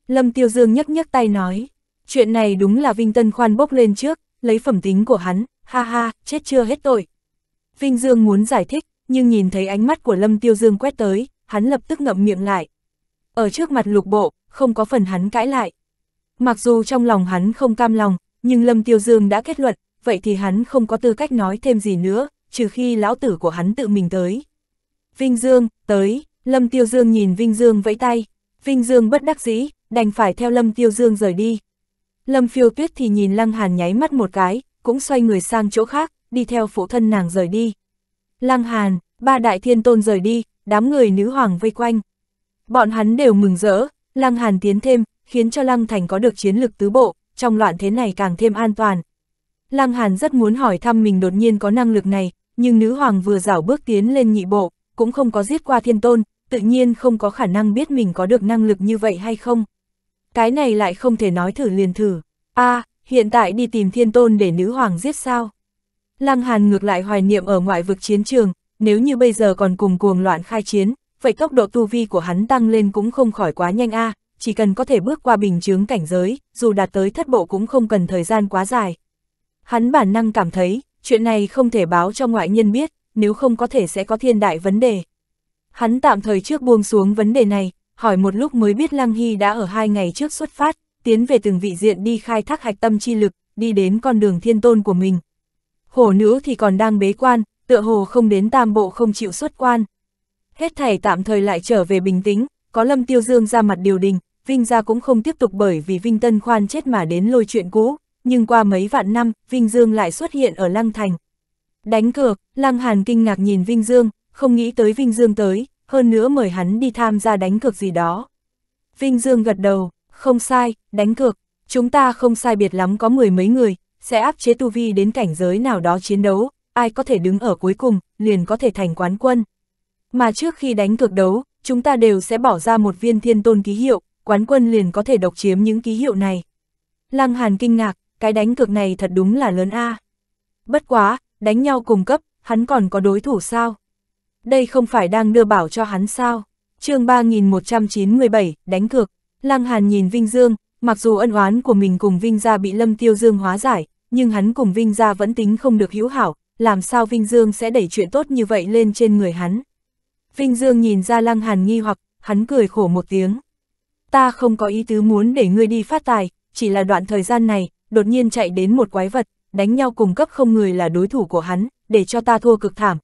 Lâm Tiêu Dương nhấc nhấc tay nói, chuyện này đúng là Vinh Tân khoan bốc lên trước, lấy phẩm tính của hắn, ha ha, chết chưa hết tội. Vinh Dương muốn giải thích, nhưng nhìn thấy ánh mắt của Lâm Tiêu Dương quét tới, hắn lập tức ngậm miệng lại. Ở trước mặt lục bộ, không có phần hắn cãi lại. Mặc dù trong lòng hắn không cam lòng, nhưng Lâm Tiêu Dương đã kết luận, vậy thì hắn không có tư cách nói thêm gì nữa, trừ khi lão tử của hắn tự mình tới. Vinh Dương, tới, Lâm Tiêu Dương nhìn Vinh Dương vẫy tay, Vinh Dương bất đắc dĩ, đành phải theo Lâm Tiêu Dương rời đi. Lâm Phiêu Tuyết thì nhìn Lăng Hàn nháy mắt một cái, cũng xoay người sang chỗ khác, đi theo phụ thân nàng rời đi. Lăng Hàn, ba đại thiên tôn rời đi, đám người nữ hoàng vây quanh. Bọn hắn đều mừng rỡ, Lăng Hàn tiến thêm, khiến cho Lăng Thành có được chiến lực tứ bộ, trong loạn thế này càng thêm an toàn. Lăng Hàn rất muốn hỏi thăm mình đột nhiên có năng lực này, nhưng nữ hoàng vừa dảo bước tiến lên nhị bộ, cũng không có giết qua thiên tôn, tự nhiên không có khả năng biết mình có được năng lực như vậy hay không. Cái này lại không thể nói thử liền thử. a à, hiện tại đi tìm thiên tôn để nữ hoàng giết sao? Lăng Hàn ngược lại hoài niệm ở ngoại vực chiến trường, nếu như bây giờ còn cùng cuồng loạn khai chiến, vậy tốc độ tu vi của hắn tăng lên cũng không khỏi quá nhanh a à, chỉ cần có thể bước qua bình chướng cảnh giới, dù đạt tới thất bộ cũng không cần thời gian quá dài. Hắn bản năng cảm thấy, chuyện này không thể báo cho ngoại nhân biết, nếu không có thể sẽ có thiên đại vấn đề. Hắn tạm thời trước buông xuống vấn đề này, hỏi một lúc mới biết Lăng Hy đã ở hai ngày trước xuất phát, tiến về từng vị diện đi khai thác hạch tâm chi lực, đi đến con đường thiên tôn của mình, hổ nữ thì còn đang bế quan, tựa hồ không đến tam bộ không chịu xuất quan. Hết thảy tạm thời lại trở về bình tĩnh, có Lâm Tiêu Dương ra mặt điều đình, Vinh gia cũng không tiếp tục bởi vì Vinh Tân Khoan chết mà đến lôi chuyện cũ, nhưng qua mấy vạn năm, Vinh Dương lại xuất hiện ở Lăng Thành. Đánh cược, Lăng Hàn kinh ngạc nhìn Vinh Dương, không nghĩ tới Vinh Dương tới, hơn nữa mời hắn đi tham gia đánh cược gì đó. Vinh Dương gật đầu, không sai, đánh cược, chúng ta không sai biệt lắm có mười mấy người, sẽ áp chế tu vi đến cảnh giới nào đó chiến đấu, ai có thể đứng ở cuối cùng, liền có thể thành quán quân. Mà trước khi đánh cược đấu, chúng ta đều sẽ bỏ ra một viên thiên tôn ký hiệu, quán quân liền có thể độc chiếm những ký hiệu này. Lăng Hàn kinh ngạc, cái đánh cược này thật đúng là lớn A. Bất quá, đánh nhau cùng cấp, hắn còn có đối thủ sao? Đây không phải đang đưa bảo cho hắn sao? chương 3197, đánh cược. Lăng Hàn nhìn Vinh Dương, mặc dù ân oán của mình cùng Vinh gia bị Lâm Tiêu Dương hóa giải, nhưng hắn cùng Vinh Gia vẫn tính không được hữu hảo, làm sao Vinh Dương sẽ đẩy chuyện tốt như vậy lên trên người hắn. Vinh Dương nhìn ra Lăng Hàn nghi hoặc, hắn cười khổ một tiếng. Ta không có ý tứ muốn để ngươi đi phát tài, chỉ là đoạn thời gian này, đột nhiên chạy đến một quái vật, đánh nhau cùng cấp không người là đối thủ của hắn, để cho ta thua cực thảm.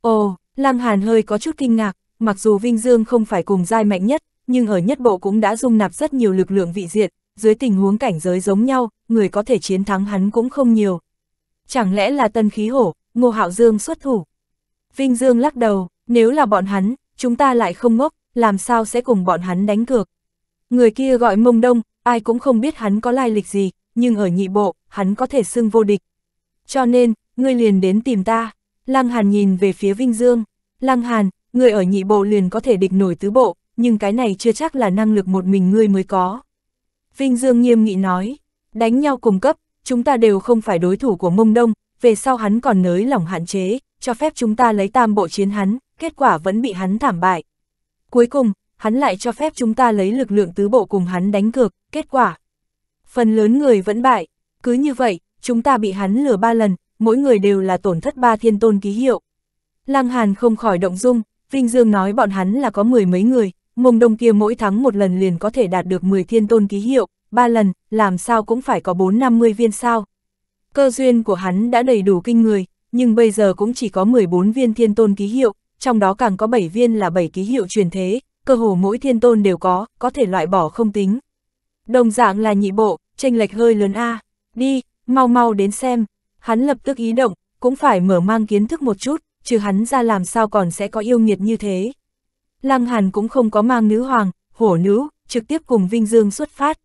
Ồ, Lăng Hàn hơi có chút kinh ngạc, mặc dù Vinh Dương không phải cùng giai mạnh nhất, nhưng ở nhất bộ cũng đã dung nạp rất nhiều lực lượng vị diệt, dưới tình huống cảnh giới giống nhau, người có thể chiến thắng hắn cũng không nhiều. Chẳng lẽ là tân khí hổ, Ngô Hạo Dương xuất thủ? Vinh Dương lắc đầu, nếu là bọn hắn, chúng ta lại không ngốc, làm sao sẽ cùng bọn hắn đánh cược. Người kia gọi mông đông, ai cũng không biết hắn có lai lịch gì, nhưng ở nhị bộ, hắn có thể xưng vô địch. Cho nên, ngươi liền đến tìm ta. Lăng Hàn nhìn về phía Vinh Dương. Lăng Hàn, người ở nhị bộ liền có thể địch nổi tứ bộ, nhưng cái này chưa chắc là năng lực một mình ngươi mới có. Vinh Dương nghiêm nghị nói, đánh nhau cùng cấp, chúng ta đều không phải đối thủ của mông đông, về sau hắn còn nới lỏng hạn chế, cho phép chúng ta lấy tam bộ chiến hắn, kết quả vẫn bị hắn thảm bại. Cuối cùng, hắn lại cho phép chúng ta lấy lực lượng tứ bộ cùng hắn đánh cược, kết quả. Phần lớn người vẫn bại, cứ như vậy, chúng ta bị hắn lừa ba lần, mỗi người đều là tổn thất ba thiên tôn ký hiệu. Lăng Hàn không khỏi động dung, Vinh Dương nói bọn hắn là có mười mấy người, mông đông kia mỗi tháng một lần liền có thể đạt được 10 thiên tôn ký hiệu, ba lần, làm sao cũng phải có 4-50 viên sao. Cơ duyên của hắn đã đầy đủ kinh người, nhưng bây giờ cũng chỉ có 14 viên thiên tôn ký hiệu, trong đó càng có 7 viên là 7 ký hiệu truyền thế, cơ hồ mỗi thiên tôn đều có, có thể loại bỏ không tính. Đồng dạng là nhị bộ, tranh lệch hơi lớn A, đi, mau mau đến xem, hắn lập tức ý động, cũng phải mở mang kiến thức một chút, chứ hắn ra làm sao còn sẽ có yêu nghiệt như thế. Lăng Hàn cũng không có mang nữ hoàng, hổ nữ, trực tiếp cùng Vinh Dương xuất phát.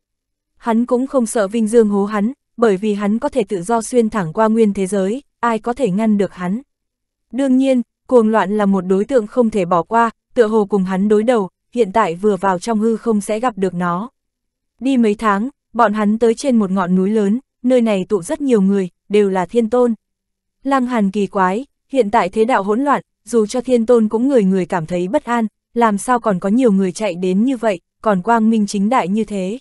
Hắn cũng không sợ Vinh Dương hố hắn, bởi vì hắn có thể tự do xuyên thẳng qua nguyên thế giới, ai có thể ngăn được hắn. Đương nhiên, cuồng loạn là một đối tượng không thể bỏ qua, tựa hồ cùng hắn đối đầu, hiện tại vừa vào trong hư không sẽ gặp được nó. Đi mấy tháng, bọn hắn tới trên một ngọn núi lớn, nơi này tụ rất nhiều người, đều là thiên tôn. Lăng Hàn kỳ quái, hiện tại thế đạo hỗn loạn, dù cho thiên tôn cũng người người cảm thấy bất an, làm sao còn có nhiều người chạy đến như vậy, còn quang minh chính đại như thế.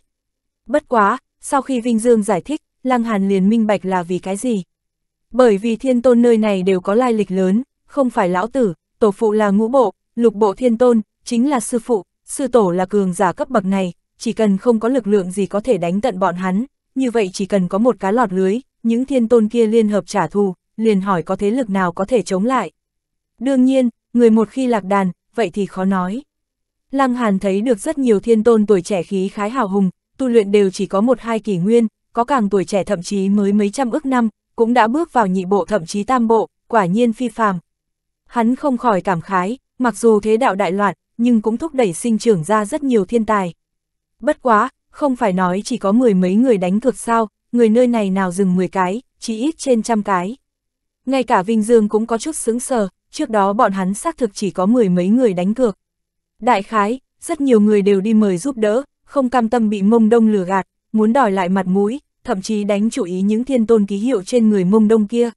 Bất quá, sau khi Vinh Dương giải thích, Lăng Hàn liền minh bạch là vì cái gì. Bởi vì thiên tôn nơi này đều có lai lịch lớn, không phải lão tử, tổ phụ là ngũ bộ, lục bộ thiên tôn, chính là sư phụ, sư tổ là cường giả cấp bậc này, chỉ cần không có lực lượng gì có thể đánh tận bọn hắn, như vậy chỉ cần có một cá lọt lưới, những thiên tôn kia liên hợp trả thù, liền hỏi có thế lực nào có thể chống lại. Đương nhiên, người một khi lạc đàn, vậy thì khó nói. Lăng Hàn thấy được rất nhiều thiên tôn tuổi trẻ khí khái hào hùng, tu luyện đều chỉ có một hai kỷ nguyên, có càng tuổi trẻ thậm chí mới mấy trăm ước năm, cũng đã bước vào nhị bộ thậm chí tam bộ, quả nhiên phi phàm. Hắn không khỏi cảm khái, mặc dù thế đạo đại loạn, nhưng cũng thúc đẩy sinh trưởng ra rất nhiều thiên tài. Bất quá, không phải nói chỉ có mười mấy người đánh cược sao, người nơi này nào dừng mười cái, chỉ ít trên trăm cái. Ngay cả Vinh Dương cũng có chút sướng sờ, trước đó bọn hắn xác thực chỉ có mười mấy người đánh cược. Đại khái, rất nhiều người đều đi mời giúp đỡ, không cam tâm bị mông đông lừa gạt, muốn đòi lại mặt mũi, thậm chí đánh chủ ý những thiên tôn ký hiệu trên người mông đông kia.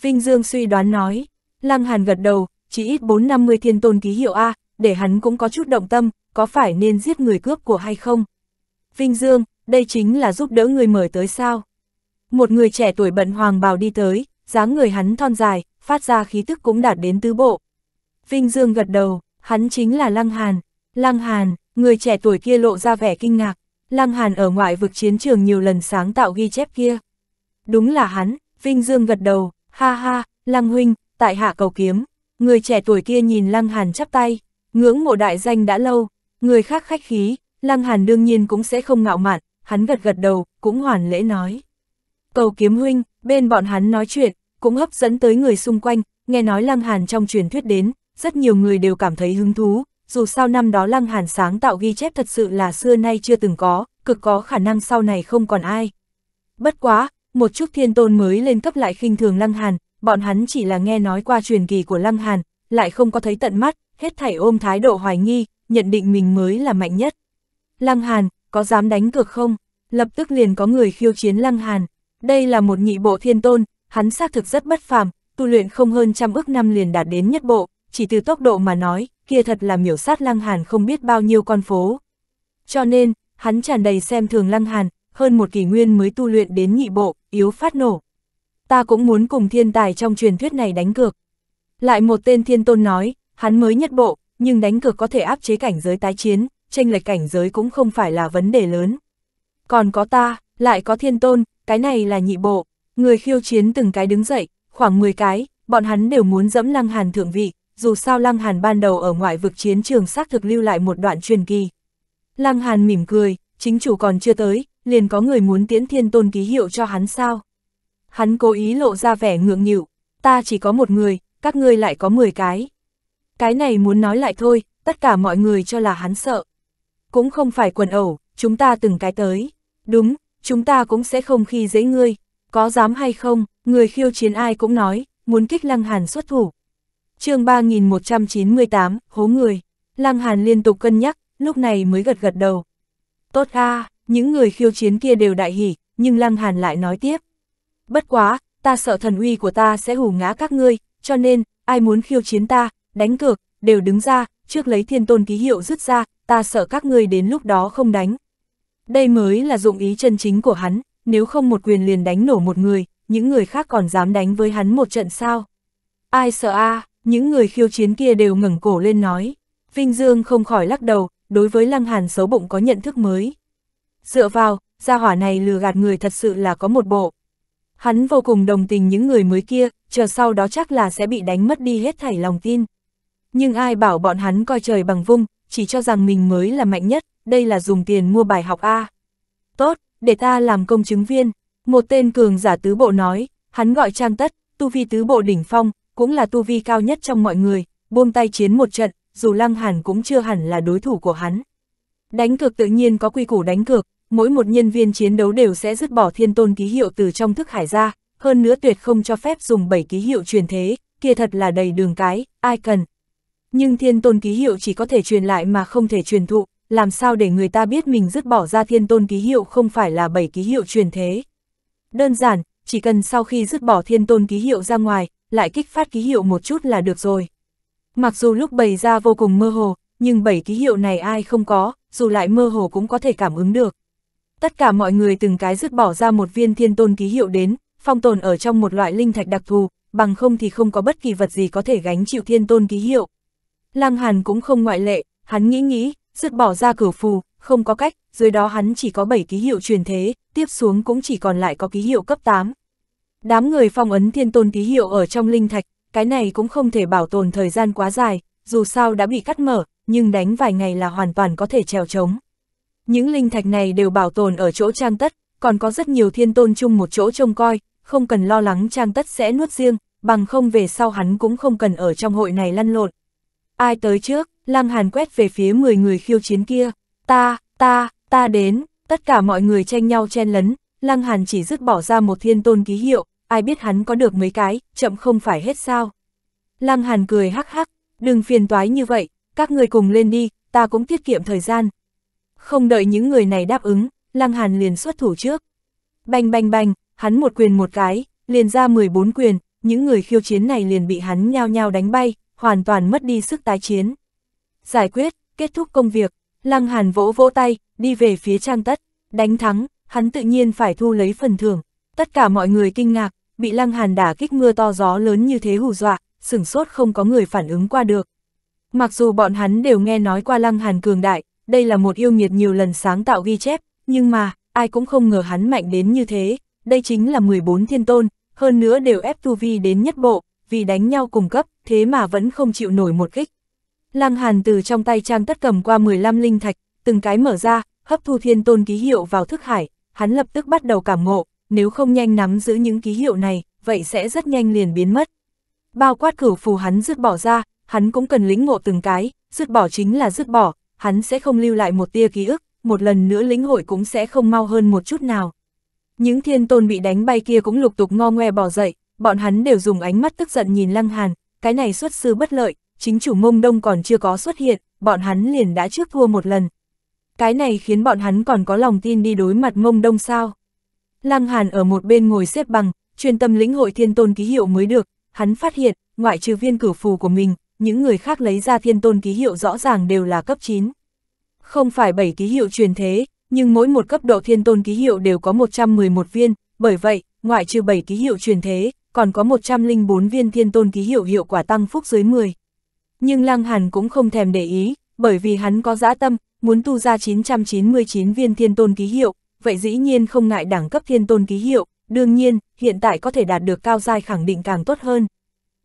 Vinh Dương suy đoán nói, Lăng Hàn gật đầu, chỉ ít 450 thiên tôn ký hiệu A, để hắn cũng có chút động tâm, có phải nên giết người cướp của hay không? Vinh Dương, đây chính là giúp đỡ người mời tới sao? Một người trẻ tuổi bận hoàng bào đi tới, dáng người hắn thon dài, phát ra khí tức cũng đạt đến tứ bộ. Vinh Dương gật đầu, hắn chính là Lăng Hàn. Lăng Hàn, người trẻ tuổi kia lộ ra vẻ kinh ngạc. Lăng Hàn ở ngoại vực chiến trường nhiều lần sáng tạo ghi chép kia. Đúng là hắn, Vinh Dương gật đầu, ha ha, Lăng Huynh, tại hạ cầu kiếm. Người trẻ tuổi kia nhìn Lăng Hàn chắp tay, ngưỡng mộ đại danh đã lâu, người khác khách khí, Lăng Hàn đương nhiên cũng sẽ không ngạo mạn, hắn gật gật đầu, cũng hoàn lễ nói. Cầu kiếm huynh, bên bọn hắn nói chuyện, cũng hấp dẫn tới người xung quanh, nghe nói Lăng Hàn trong truyền thuyết đến, rất nhiều người đều cảm thấy hứng thú, dù sao năm đó Lăng Hàn sáng tạo ghi chép thật sự là xưa nay chưa từng có, cực có khả năng sau này không còn ai. Bất quá, một chút thiên tôn mới lên cấp lại khinh thường Lăng Hàn, bọn hắn chỉ là nghe nói qua truyền kỳ của Lăng Hàn, lại không có thấy tận mắt, hết thảy ôm thái độ hoài nghi, nhận định mình mới là mạnh nhất. Lăng Hàn, có dám đánh cược không? Lập tức liền có người khiêu chiến Lăng Hàn. Đây là một nhị bộ thiên tôn, hắn xác thực rất bất phàm, tu luyện không hơn trăm ước năm liền đạt đến nhất bộ, chỉ từ tốc độ mà nói, kia thật là miểu sát Lăng Hàn không biết bao nhiêu con phố. Cho nên, hắn tràn đầy xem thường Lăng Hàn, hơn một kỷ nguyên mới tu luyện đến nhị bộ, yếu phát nổ. Ta cũng muốn cùng thiên tài trong truyền thuyết này đánh cược. Lại một tên thiên tôn nói, hắn mới nhất bộ, nhưng đánh cược có thể áp chế cảnh giới tái chiến, tranh lệch cảnh giới cũng không phải là vấn đề lớn. Còn có ta, lại có thiên tôn, cái này là nhị bộ. Người khiêu chiến từng cái đứng dậy, khoảng 10 cái, bọn hắn đều muốn dẫm Lăng Hàn thượng vị, dù sao Lăng Hàn ban đầu ở ngoại vực chiến trường xác thực lưu lại một đoạn truyền kỳ. Lăng Hàn mỉm cười, chính chủ còn chưa tới, liền có người muốn tiễn thiên tôn ký hiệu cho hắn sao. Hắn cố ý lộ ra vẻ ngượng nghịu, ta chỉ có một người, các ngươi lại có 10 cái. Cái này muốn nói lại thôi, tất cả mọi người cho là hắn sợ. Cũng không phải quần ẩu, chúng ta từng cái tới. Đúng, chúng ta cũng sẽ không khi dễ ngươi, có dám hay không, người khiêu chiến ai cũng nói, muốn kích Lăng Hàn xuất thủ. chương 3198, hố người. Lăng Hàn liên tục cân nhắc, lúc này mới gật gật đầu. Tốt a những người khiêu chiến kia đều đại hỉ, nhưng Lăng Hàn lại nói tiếp. Bất quá, ta sợ thần uy của ta sẽ hù ngã các ngươi, cho nên, ai muốn khiêu chiến ta, đánh cược, đều đứng ra, trước lấy thiên tôn ký hiệu rứt ra, ta sợ các ngươi đến lúc đó không đánh. Đây mới là dụng ý chân chính của hắn, nếu không một quyền liền đánh nổ một người, những người khác còn dám đánh với hắn một trận sao. Ai sợ a à, những người khiêu chiến kia đều ngẩng cổ lên nói. Vinh Dương không khỏi lắc đầu, đối với Lăng Hàn xấu bụng có nhận thức mới. Dựa vào, gia hỏa này lừa gạt người thật sự là có một bộ. Hắn vô cùng đồng tình những người mới kia, chờ sau đó chắc là sẽ bị đánh mất đi hết thảy lòng tin. Nhưng ai bảo bọn hắn coi trời bằng vung, chỉ cho rằng mình mới là mạnh nhất, đây là dùng tiền mua bài học A. Tốt, để ta làm công chứng viên. Một tên cường giả tứ bộ nói, hắn gọi trang tất, tu vi tứ bộ đỉnh phong, cũng là tu vi cao nhất trong mọi người, buông tay chiến một trận, dù lăng hàn cũng chưa hẳn là đối thủ của hắn. Đánh cược tự nhiên có quy củ đánh cược, mỗi một nhân viên chiến đấu đều sẽ dứt bỏ thiên tôn ký hiệu từ trong thức hải ra, hơn nữa tuyệt không cho phép dùng 7 ký hiệu truyền thế, kia thật là đầy đường cái, ai cần. Nhưng thiên tôn ký hiệu chỉ có thể truyền lại mà không thể truyền thụ, làm sao để người ta biết mình dứt bỏ ra thiên tôn ký hiệu không phải là bảy ký hiệu truyền thế. Đơn giản, chỉ cần sau khi dứt bỏ thiên tôn ký hiệu ra ngoài, lại kích phát ký hiệu một chút là được rồi. Mặc dù lúc bày ra vô cùng mơ hồ, nhưng bảy ký hiệu này ai không có, dù lại mơ hồ cũng có thể cảm ứng được. Tất cả mọi người từng cái dứt bỏ ra một viên thiên tôn ký hiệu đến, phong tồn ở trong một loại linh thạch đặc thù, bằng không thì không có bất kỳ vật gì có thể gánh chịu thiên tôn ký hiệu. Lăng Hàn cũng không ngoại lệ, hắn nghĩ nghĩ, dứt bỏ ra cửa phù, không có cách, dưới đó hắn chỉ có 7 ký hiệu truyền thế, tiếp xuống cũng chỉ còn lại có ký hiệu cấp 8. Đám người phong ấn thiên tôn ký hiệu ở trong linh thạch, cái này cũng không thể bảo tồn thời gian quá dài, dù sao đã bị cắt mở, nhưng đánh vài ngày là hoàn toàn có thể trèo trống. Những linh thạch này đều bảo tồn ở chỗ trang tất, còn có rất nhiều thiên tôn chung một chỗ trông coi, không cần lo lắng trang tất sẽ nuốt riêng, bằng không về sau hắn cũng không cần ở trong hội này lăn lộn. Ai tới trước? Lăng Hàn quét về phía 10 người khiêu chiến kia, ta, ta, ta đến, tất cả mọi người tranh nhau chen lấn, Lăng Hàn chỉ dứt bỏ ra một thiên tôn ký hiệu, ai biết hắn có được mấy cái, chậm không phải hết sao. Lăng Hàn cười hắc hắc, đừng phiền toái như vậy, các người cùng lên đi, ta cũng tiết kiệm thời gian. Không đợi những người này đáp ứng, Lăng Hàn liền xuất thủ trước. Bành bành bành, hắn một quyền một cái, liền ra 14 quyền, những người khiêu chiến này liền bị hắn nhao nhao đánh bay, hoàn toàn mất đi sức tái chiến giải quyết, kết thúc công việc, Lăng Hàn vỗ vỗ tay, đi về phía trang tất, đánh thắng, hắn tự nhiên phải thu lấy phần thưởng. Tất cả mọi người kinh ngạc, bị Lăng Hàn đả kích mưa to gió lớn như thế hù dọa, sửng sốt không có người phản ứng qua được. Mặc dù bọn hắn đều nghe nói qua Lăng Hàn cường đại, đây là một yêu nghiệt nhiều lần sáng tạo ghi chép, nhưng mà, ai cũng không ngờ hắn mạnh đến như thế, đây chính là 14 thiên tôn, hơn nữa đều ép tu vi đến nhất bộ, vì đánh nhau cùng cấp, thế mà vẫn không chịu nổi một kích. Lăng Hàn từ trong tay trang tất cầm qua 15 linh thạch, từng cái mở ra, hấp thu thiên tôn ký hiệu vào thức hải, hắn lập tức bắt đầu cảm ngộ, nếu không nhanh nắm giữ những ký hiệu này, vậy sẽ rất nhanh liền biến mất. Bao quát cửu phù hắn dứt bỏ ra, hắn cũng cần lĩnh ngộ từng cái, dứt bỏ chính là dứt bỏ, hắn sẽ không lưu lại một tia ký ức, một lần nữa lĩnh hội cũng sẽ không mau hơn một chút nào. Những thiên tôn bị đánh bay kia cũng lục tục ngo ngoe bỏ dậy, bọn hắn đều dùng ánh mắt tức giận nhìn Lăng Hàn, cái này xuất sư bất lợi, chính chủ mông đông còn chưa có xuất hiện, bọn hắn liền đã trước thua một lần. Cái này khiến bọn hắn còn có lòng tin đi đối mặt mông đông sao. Lăng Hàn ở một bên ngồi xếp bằng, chuyên tâm lĩnh hội thiên tôn ký hiệu mới được, hắn phát hiện, ngoại trừ viên cử phù của mình, những người khác lấy ra thiên tôn ký hiệu rõ ràng đều là cấp 9. Không phải 7 ký hiệu truyền thế, nhưng mỗi một cấp độ thiên tôn ký hiệu đều có 111 viên, bởi vậy, ngoại trừ 7 ký hiệu truyền thế, còn có 104 viên thiên tôn ký hiệu hiệu quả tăng phúc dưới 10 nhưng Lăng Hàn cũng không thèm để ý, bởi vì hắn có dã tâm, muốn tu ra 999 viên thiên tôn ký hiệu, vậy dĩ nhiên không ngại đẳng cấp thiên tôn ký hiệu, đương nhiên, hiện tại có thể đạt được cao giai khẳng định càng tốt hơn.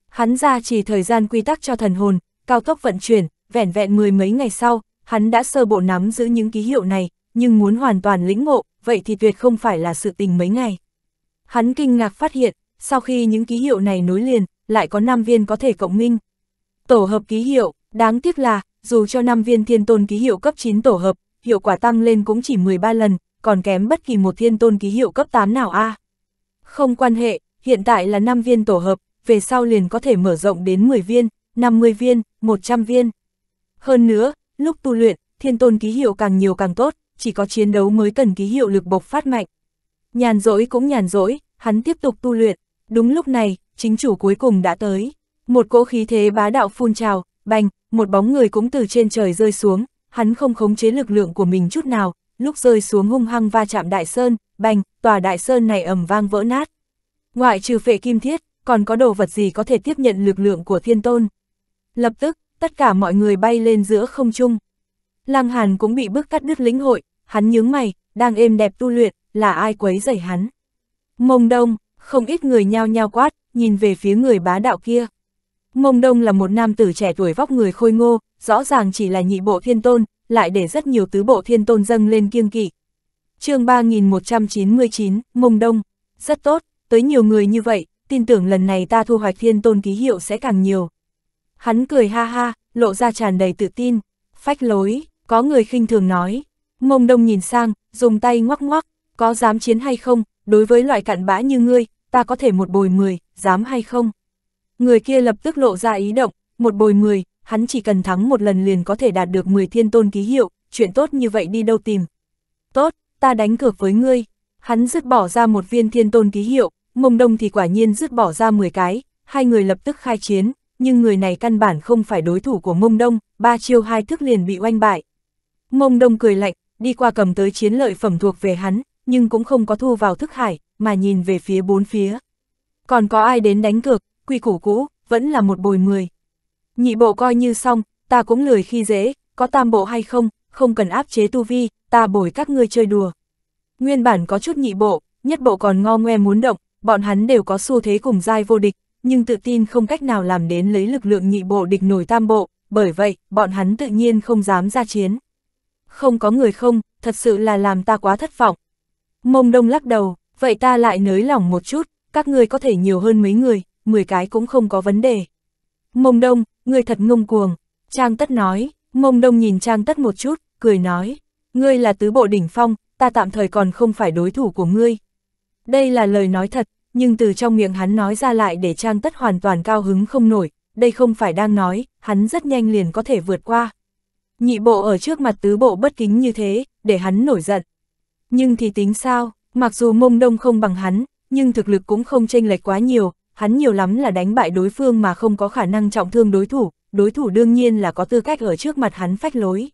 Hắn ra chỉ thời gian quy tắc cho thần hồn, cao tốc vận chuyển, vẻn vẹn mười mấy ngày sau, hắn đã sơ bộ nắm giữ những ký hiệu này, nhưng muốn hoàn toàn lĩnh ngộ, vậy thì tuyệt không phải là sự tình mấy ngày. Hắn kinh ngạc phát hiện, sau khi những ký hiệu này nối liền, lại có 5 viên có thể cộng minh. Tổ hợp ký hiệu, đáng tiếc là, dù cho 5 viên thiên tôn ký hiệu cấp 9 tổ hợp, hiệu quả tăng lên cũng chỉ 13 lần, còn kém bất kỳ một thiên tôn ký hiệu cấp 8 nào a à. Không quan hệ, hiện tại là 5 viên tổ hợp, về sau liền có thể mở rộng đến 10 viên, 50 viên, 100 viên. Hơn nữa, lúc tu luyện, thiên tôn ký hiệu càng nhiều càng tốt, chỉ có chiến đấu mới cần ký hiệu lực bộc phát mạnh. Nhàn rỗi cũng nhàn rỗi, hắn tiếp tục tu luyện. Đúng lúc này, chính chủ cuối cùng đã tới. Một cỗ khí thế bá đạo phun trào, bành, một bóng người cũng từ trên trời rơi xuống, hắn không khống chế lực lượng của mình chút nào, lúc rơi xuống hung hăng va chạm đại sơn, bành, tòa đại sơn này ầm vang vỡ nát. Ngoại trừ phệ kim thiết, còn có đồ vật gì có thể tiếp nhận lực lượng của thiên tôn. Lập tức, tất cả mọi người bay lên giữa không trung. Lăng Hàn cũng bị bước cắt đứt lĩnh hội, hắn nhướng mày, đang êm đẹp tu luyện, là ai quấy rầy hắn. Mông đông, không ít người nhao nhao quát, nhìn về phía người bá đạo kia. Mông Đông là một nam tử trẻ tuổi vóc người khôi ngô, rõ ràng chỉ là nhị bộ thiên tôn, lại để rất nhiều tứ bộ thiên tôn dâng lên kiêng kỵ. chương 3199, Mông Đông, rất tốt, tới nhiều người như vậy, tin tưởng lần này ta thu hoạch thiên tôn ký hiệu sẽ càng nhiều. Hắn cười ha ha, lộ ra tràn đầy tự tin, phách lối, có người khinh thường nói. Mông Đông nhìn sang, dùng tay ngoắc ngoắc, có dám chiến hay không, đối với loại cặn bã như ngươi, ta có thể một bồi mười, dám hay không? Người kia lập tức lộ ra ý động, một bồi 10, hắn chỉ cần thắng một lần liền có thể đạt được 10 thiên tôn ký hiệu, chuyện tốt như vậy đi đâu tìm. Tốt, ta đánh cược với ngươi. Hắn dứt bỏ ra một viên thiên tôn ký hiệu, mông đông thì quả nhiên dứt bỏ ra 10 cái, hai người lập tức khai chiến, nhưng người này căn bản không phải đối thủ của mông đông, ba chiêu hai thức liền bị oanh bại. Mông đông cười lạnh, đi qua cầm tới chiến lợi phẩm thuộc về hắn, nhưng cũng không có thu vào thức hải, mà nhìn về phía bốn phía. Còn có ai đến đánh cược, quy củ cũ, vẫn là một bồi mười. Nhị bộ coi như xong, ta cũng lười khi dễ, có tam bộ hay không, không cần áp chế tu vi, ta bồi các ngươi chơi đùa. Nguyên bản có chút nhị bộ, nhất bộ còn ngo ngoe muốn động, bọn hắn đều có xu thế cùng giai vô địch, nhưng tự tin không cách nào làm đến lấy lực lượng nhị bộ địch nổi tam bộ, bởi vậy, bọn hắn tự nhiên không dám ra chiến. Không có người không, thật sự là làm ta quá thất vọng. Mông đông lắc đầu, vậy ta lại nới lỏng một chút, các ngươi có thể nhiều hơn mấy người, 10 cái cũng không có vấn đề. Mông đông, ngươi thật ngông cuồng, Trang Tất nói, mông đông nhìn Trang Tất một chút, cười nói, ngươi là tứ bộ đỉnh phong, ta tạm thời còn không phải đối thủ của ngươi. Đây là lời nói thật, nhưng từ trong miệng hắn nói ra lại để Trang Tất hoàn toàn cao hứng không nổi, đây không phải đang nói, hắn rất nhanh liền có thể vượt qua. Nhị bộ ở trước mặt tứ bộ bất kính như thế, để hắn nổi giận. Nhưng thì tính sao, mặc dù mông đông không bằng hắn, nhưng thực lực cũng không chênh lệch quá nhiều, hắn nhiều lắm là đánh bại đối phương mà không có khả năng trọng thương đối thủ, đối thủ đương nhiên là có tư cách ở trước mặt hắn phách lối.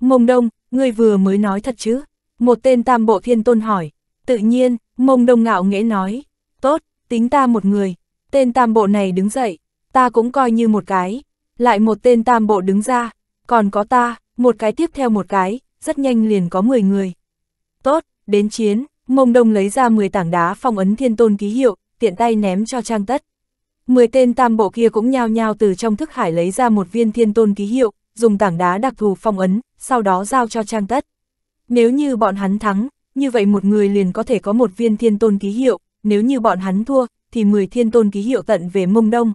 Mông Đông, ngươi vừa mới nói thật chứ? Một tên tam bộ thiên tôn hỏi. Tự nhiên, mông Đông ngạo nghễ nói. Tốt, tính ta một người. Tên tam bộ này đứng dậy, ta cũng coi như một cái. Lại một tên tam bộ đứng ra, còn có ta, một cái tiếp theo một cái, rất nhanh liền có 10 người. Tốt, đến chiến, mông Đông lấy ra 10 tảng đá phong ấn thiên tôn ký hiệu, tiện tay ném cho Trang Tất. Mười tên tam bộ kia cũng nhao nhao từ trong thức hải lấy ra một viên thiên tôn ký hiệu, dùng tảng đá đặc thù phong ấn, sau đó giao cho Trang Tất. Nếu như bọn hắn thắng, như vậy một người liền có thể có một viên thiên tôn ký hiệu, nếu như bọn hắn thua, thì mười thiên tôn ký hiệu tận về mông đông.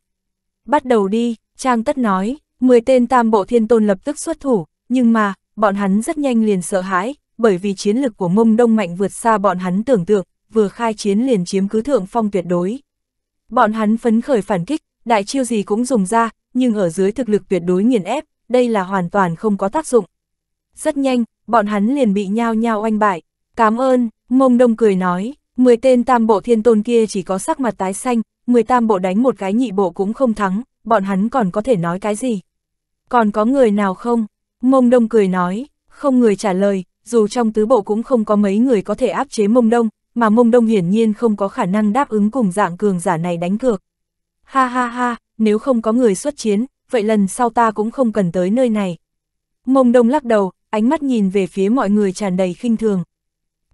Bắt đầu đi, Trang Tất nói, Mười tên tam bộ thiên tôn lập tức xuất thủ, nhưng mà, bọn hắn rất nhanh liền sợ hãi, bởi vì chiến lực của mông đông mạnh vượt xa bọn hắn tưởng tượng, vừa khai chiến liền chiếm cứ thượng phong tuyệt đối. Bọn hắn phấn khởi phản kích, đại chiêu gì cũng dùng ra, nhưng ở dưới thực lực tuyệt đối nghiền ép, đây là hoàn toàn không có tác dụng. Rất nhanh, bọn hắn liền bị nhao nhao oanh bại. Cảm ơn, mông đông cười nói, 10 tên tam bộ thiên tôn kia chỉ có sắc mặt tái xanh, 10 tam bộ đánh một cái nhị bộ cũng không thắng, bọn hắn còn có thể nói cái gì? Còn có người nào không? Mông đông cười nói, không người trả lời, dù trong tứ bộ cũng không có mấy người có thể áp chế mông đông, mà mông đông hiển nhiên không có khả năng đáp ứng cùng dạng cường giả này đánh cược. Ha ha ha, nếu không có người xuất chiến, vậy lần sau ta cũng không cần tới nơi này. Mông đông lắc đầu, ánh mắt nhìn về phía mọi người tràn đầy khinh thường.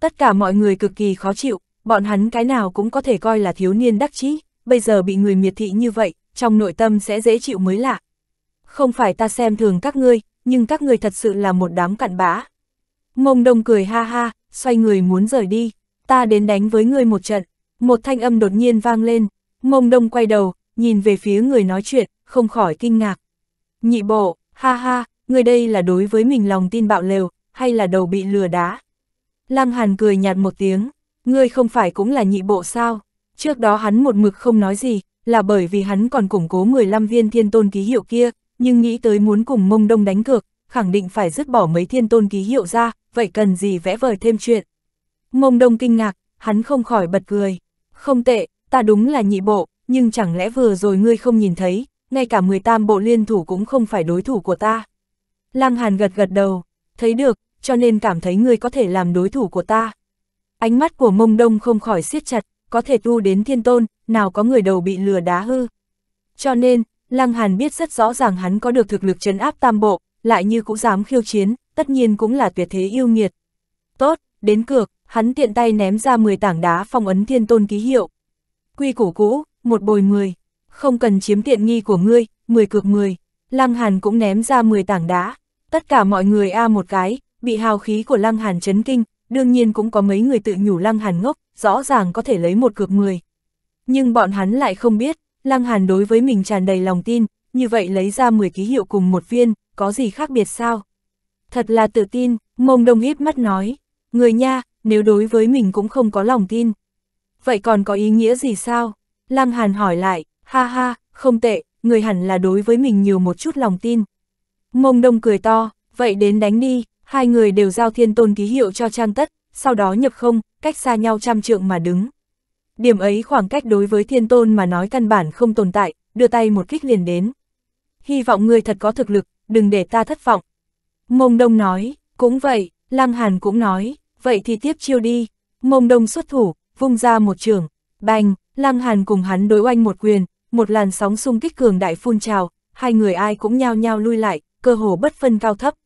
Tất cả mọi người cực kỳ khó chịu, bọn hắn cái nào cũng có thể coi là thiếu niên đắc chí, bây giờ bị người miệt thị như vậy, trong nội tâm sẽ dễ chịu mới lạ. Không phải ta xem thường các ngươi, nhưng các ngươi thật sự là một đám cặn bã. Mông đông cười ha ha, xoay người muốn rời đi ta đến đánh với ngươi một trận, một thanh âm đột nhiên vang lên, mông đông quay đầu, nhìn về phía người nói chuyện, không khỏi kinh ngạc. Nhị bộ, ha ha, người đây là đối với mình lòng tin bạo lều, hay là đầu bị lừa đá. Lăng Hàn cười nhạt một tiếng, ngươi không phải cũng là nhị bộ sao, trước đó hắn một mực không nói gì, là bởi vì hắn còn củng cố 15 viên thiên tôn ký hiệu kia, nhưng nghĩ tới muốn cùng mông đông đánh cược, khẳng định phải dứt bỏ mấy thiên tôn ký hiệu ra, vậy cần gì vẽ vời thêm chuyện. Mông Đông kinh ngạc, hắn không khỏi bật cười. Không tệ, ta đúng là nhị bộ, nhưng chẳng lẽ vừa rồi ngươi không nhìn thấy, ngay cả 18 bộ liên thủ cũng không phải đối thủ của ta. Lăng Hàn gật gật đầu, thấy được, cho nên cảm thấy ngươi có thể làm đối thủ của ta. Ánh mắt của mông đông không khỏi siết chặt, có thể tu đến thiên tôn, nào có người đầu bị lừa đá hư. Cho nên, Lăng Hàn biết rất rõ ràng hắn có được thực lực chấn áp tam bộ, lại như cũng dám khiêu chiến, tất nhiên cũng là tuyệt thế yêu nghiệt. Tốt, đến cược, hắn tiện tay ném ra 10 tảng đá phong ấn thiên tôn ký hiệu. Quy củ cũ, một bồi 10, không cần chiếm tiện nghi của ngươi, 10 cược 10, Lăng Hàn cũng ném ra 10 tảng đá. Tất cả mọi người a một cái, bị hào khí của Lăng Hàn chấn kinh, đương nhiên cũng có mấy người tự nhủ Lăng Hàn ngốc, rõ ràng có thể lấy một cược 10. Nhưng bọn hắn lại không biết, Lăng Hàn đối với mình tràn đầy lòng tin, như vậy lấy ra 10 ký hiệu cùng một viên, có gì khác biệt sao? Thật là tự tin, mông đông híp mắt nói, người nha, nếu đối với mình cũng không có lòng tin. Vậy còn có ý nghĩa gì sao? Lăng Hàn hỏi lại, ha ha, không tệ, người hẳn là đối với mình nhiều một chút lòng tin. Mông Đông cười to, vậy đến đánh đi, hai người đều giao thiên tôn ký hiệu cho trang tất, sau đó nhập không, cách xa nhau trăm trượng mà đứng. Điểm ấy khoảng cách đối với thiên tôn mà nói căn bản không tồn tại, đưa tay một kích liền đến. Hy vọng người thật có thực lực, đừng để ta thất vọng. Mông Đông nói, cũng vậy, Lăng Hàn cũng nói, vậy thì tiếp chiêu đi, mông đông xuất thủ, vung ra một trường, bành, lăng hàn cùng hắn đối oanh một quyền, một làn sóng xung kích cường đại phun trào, hai người ai cũng nhao nhao lui lại, cơ hồ bất phân cao thấp.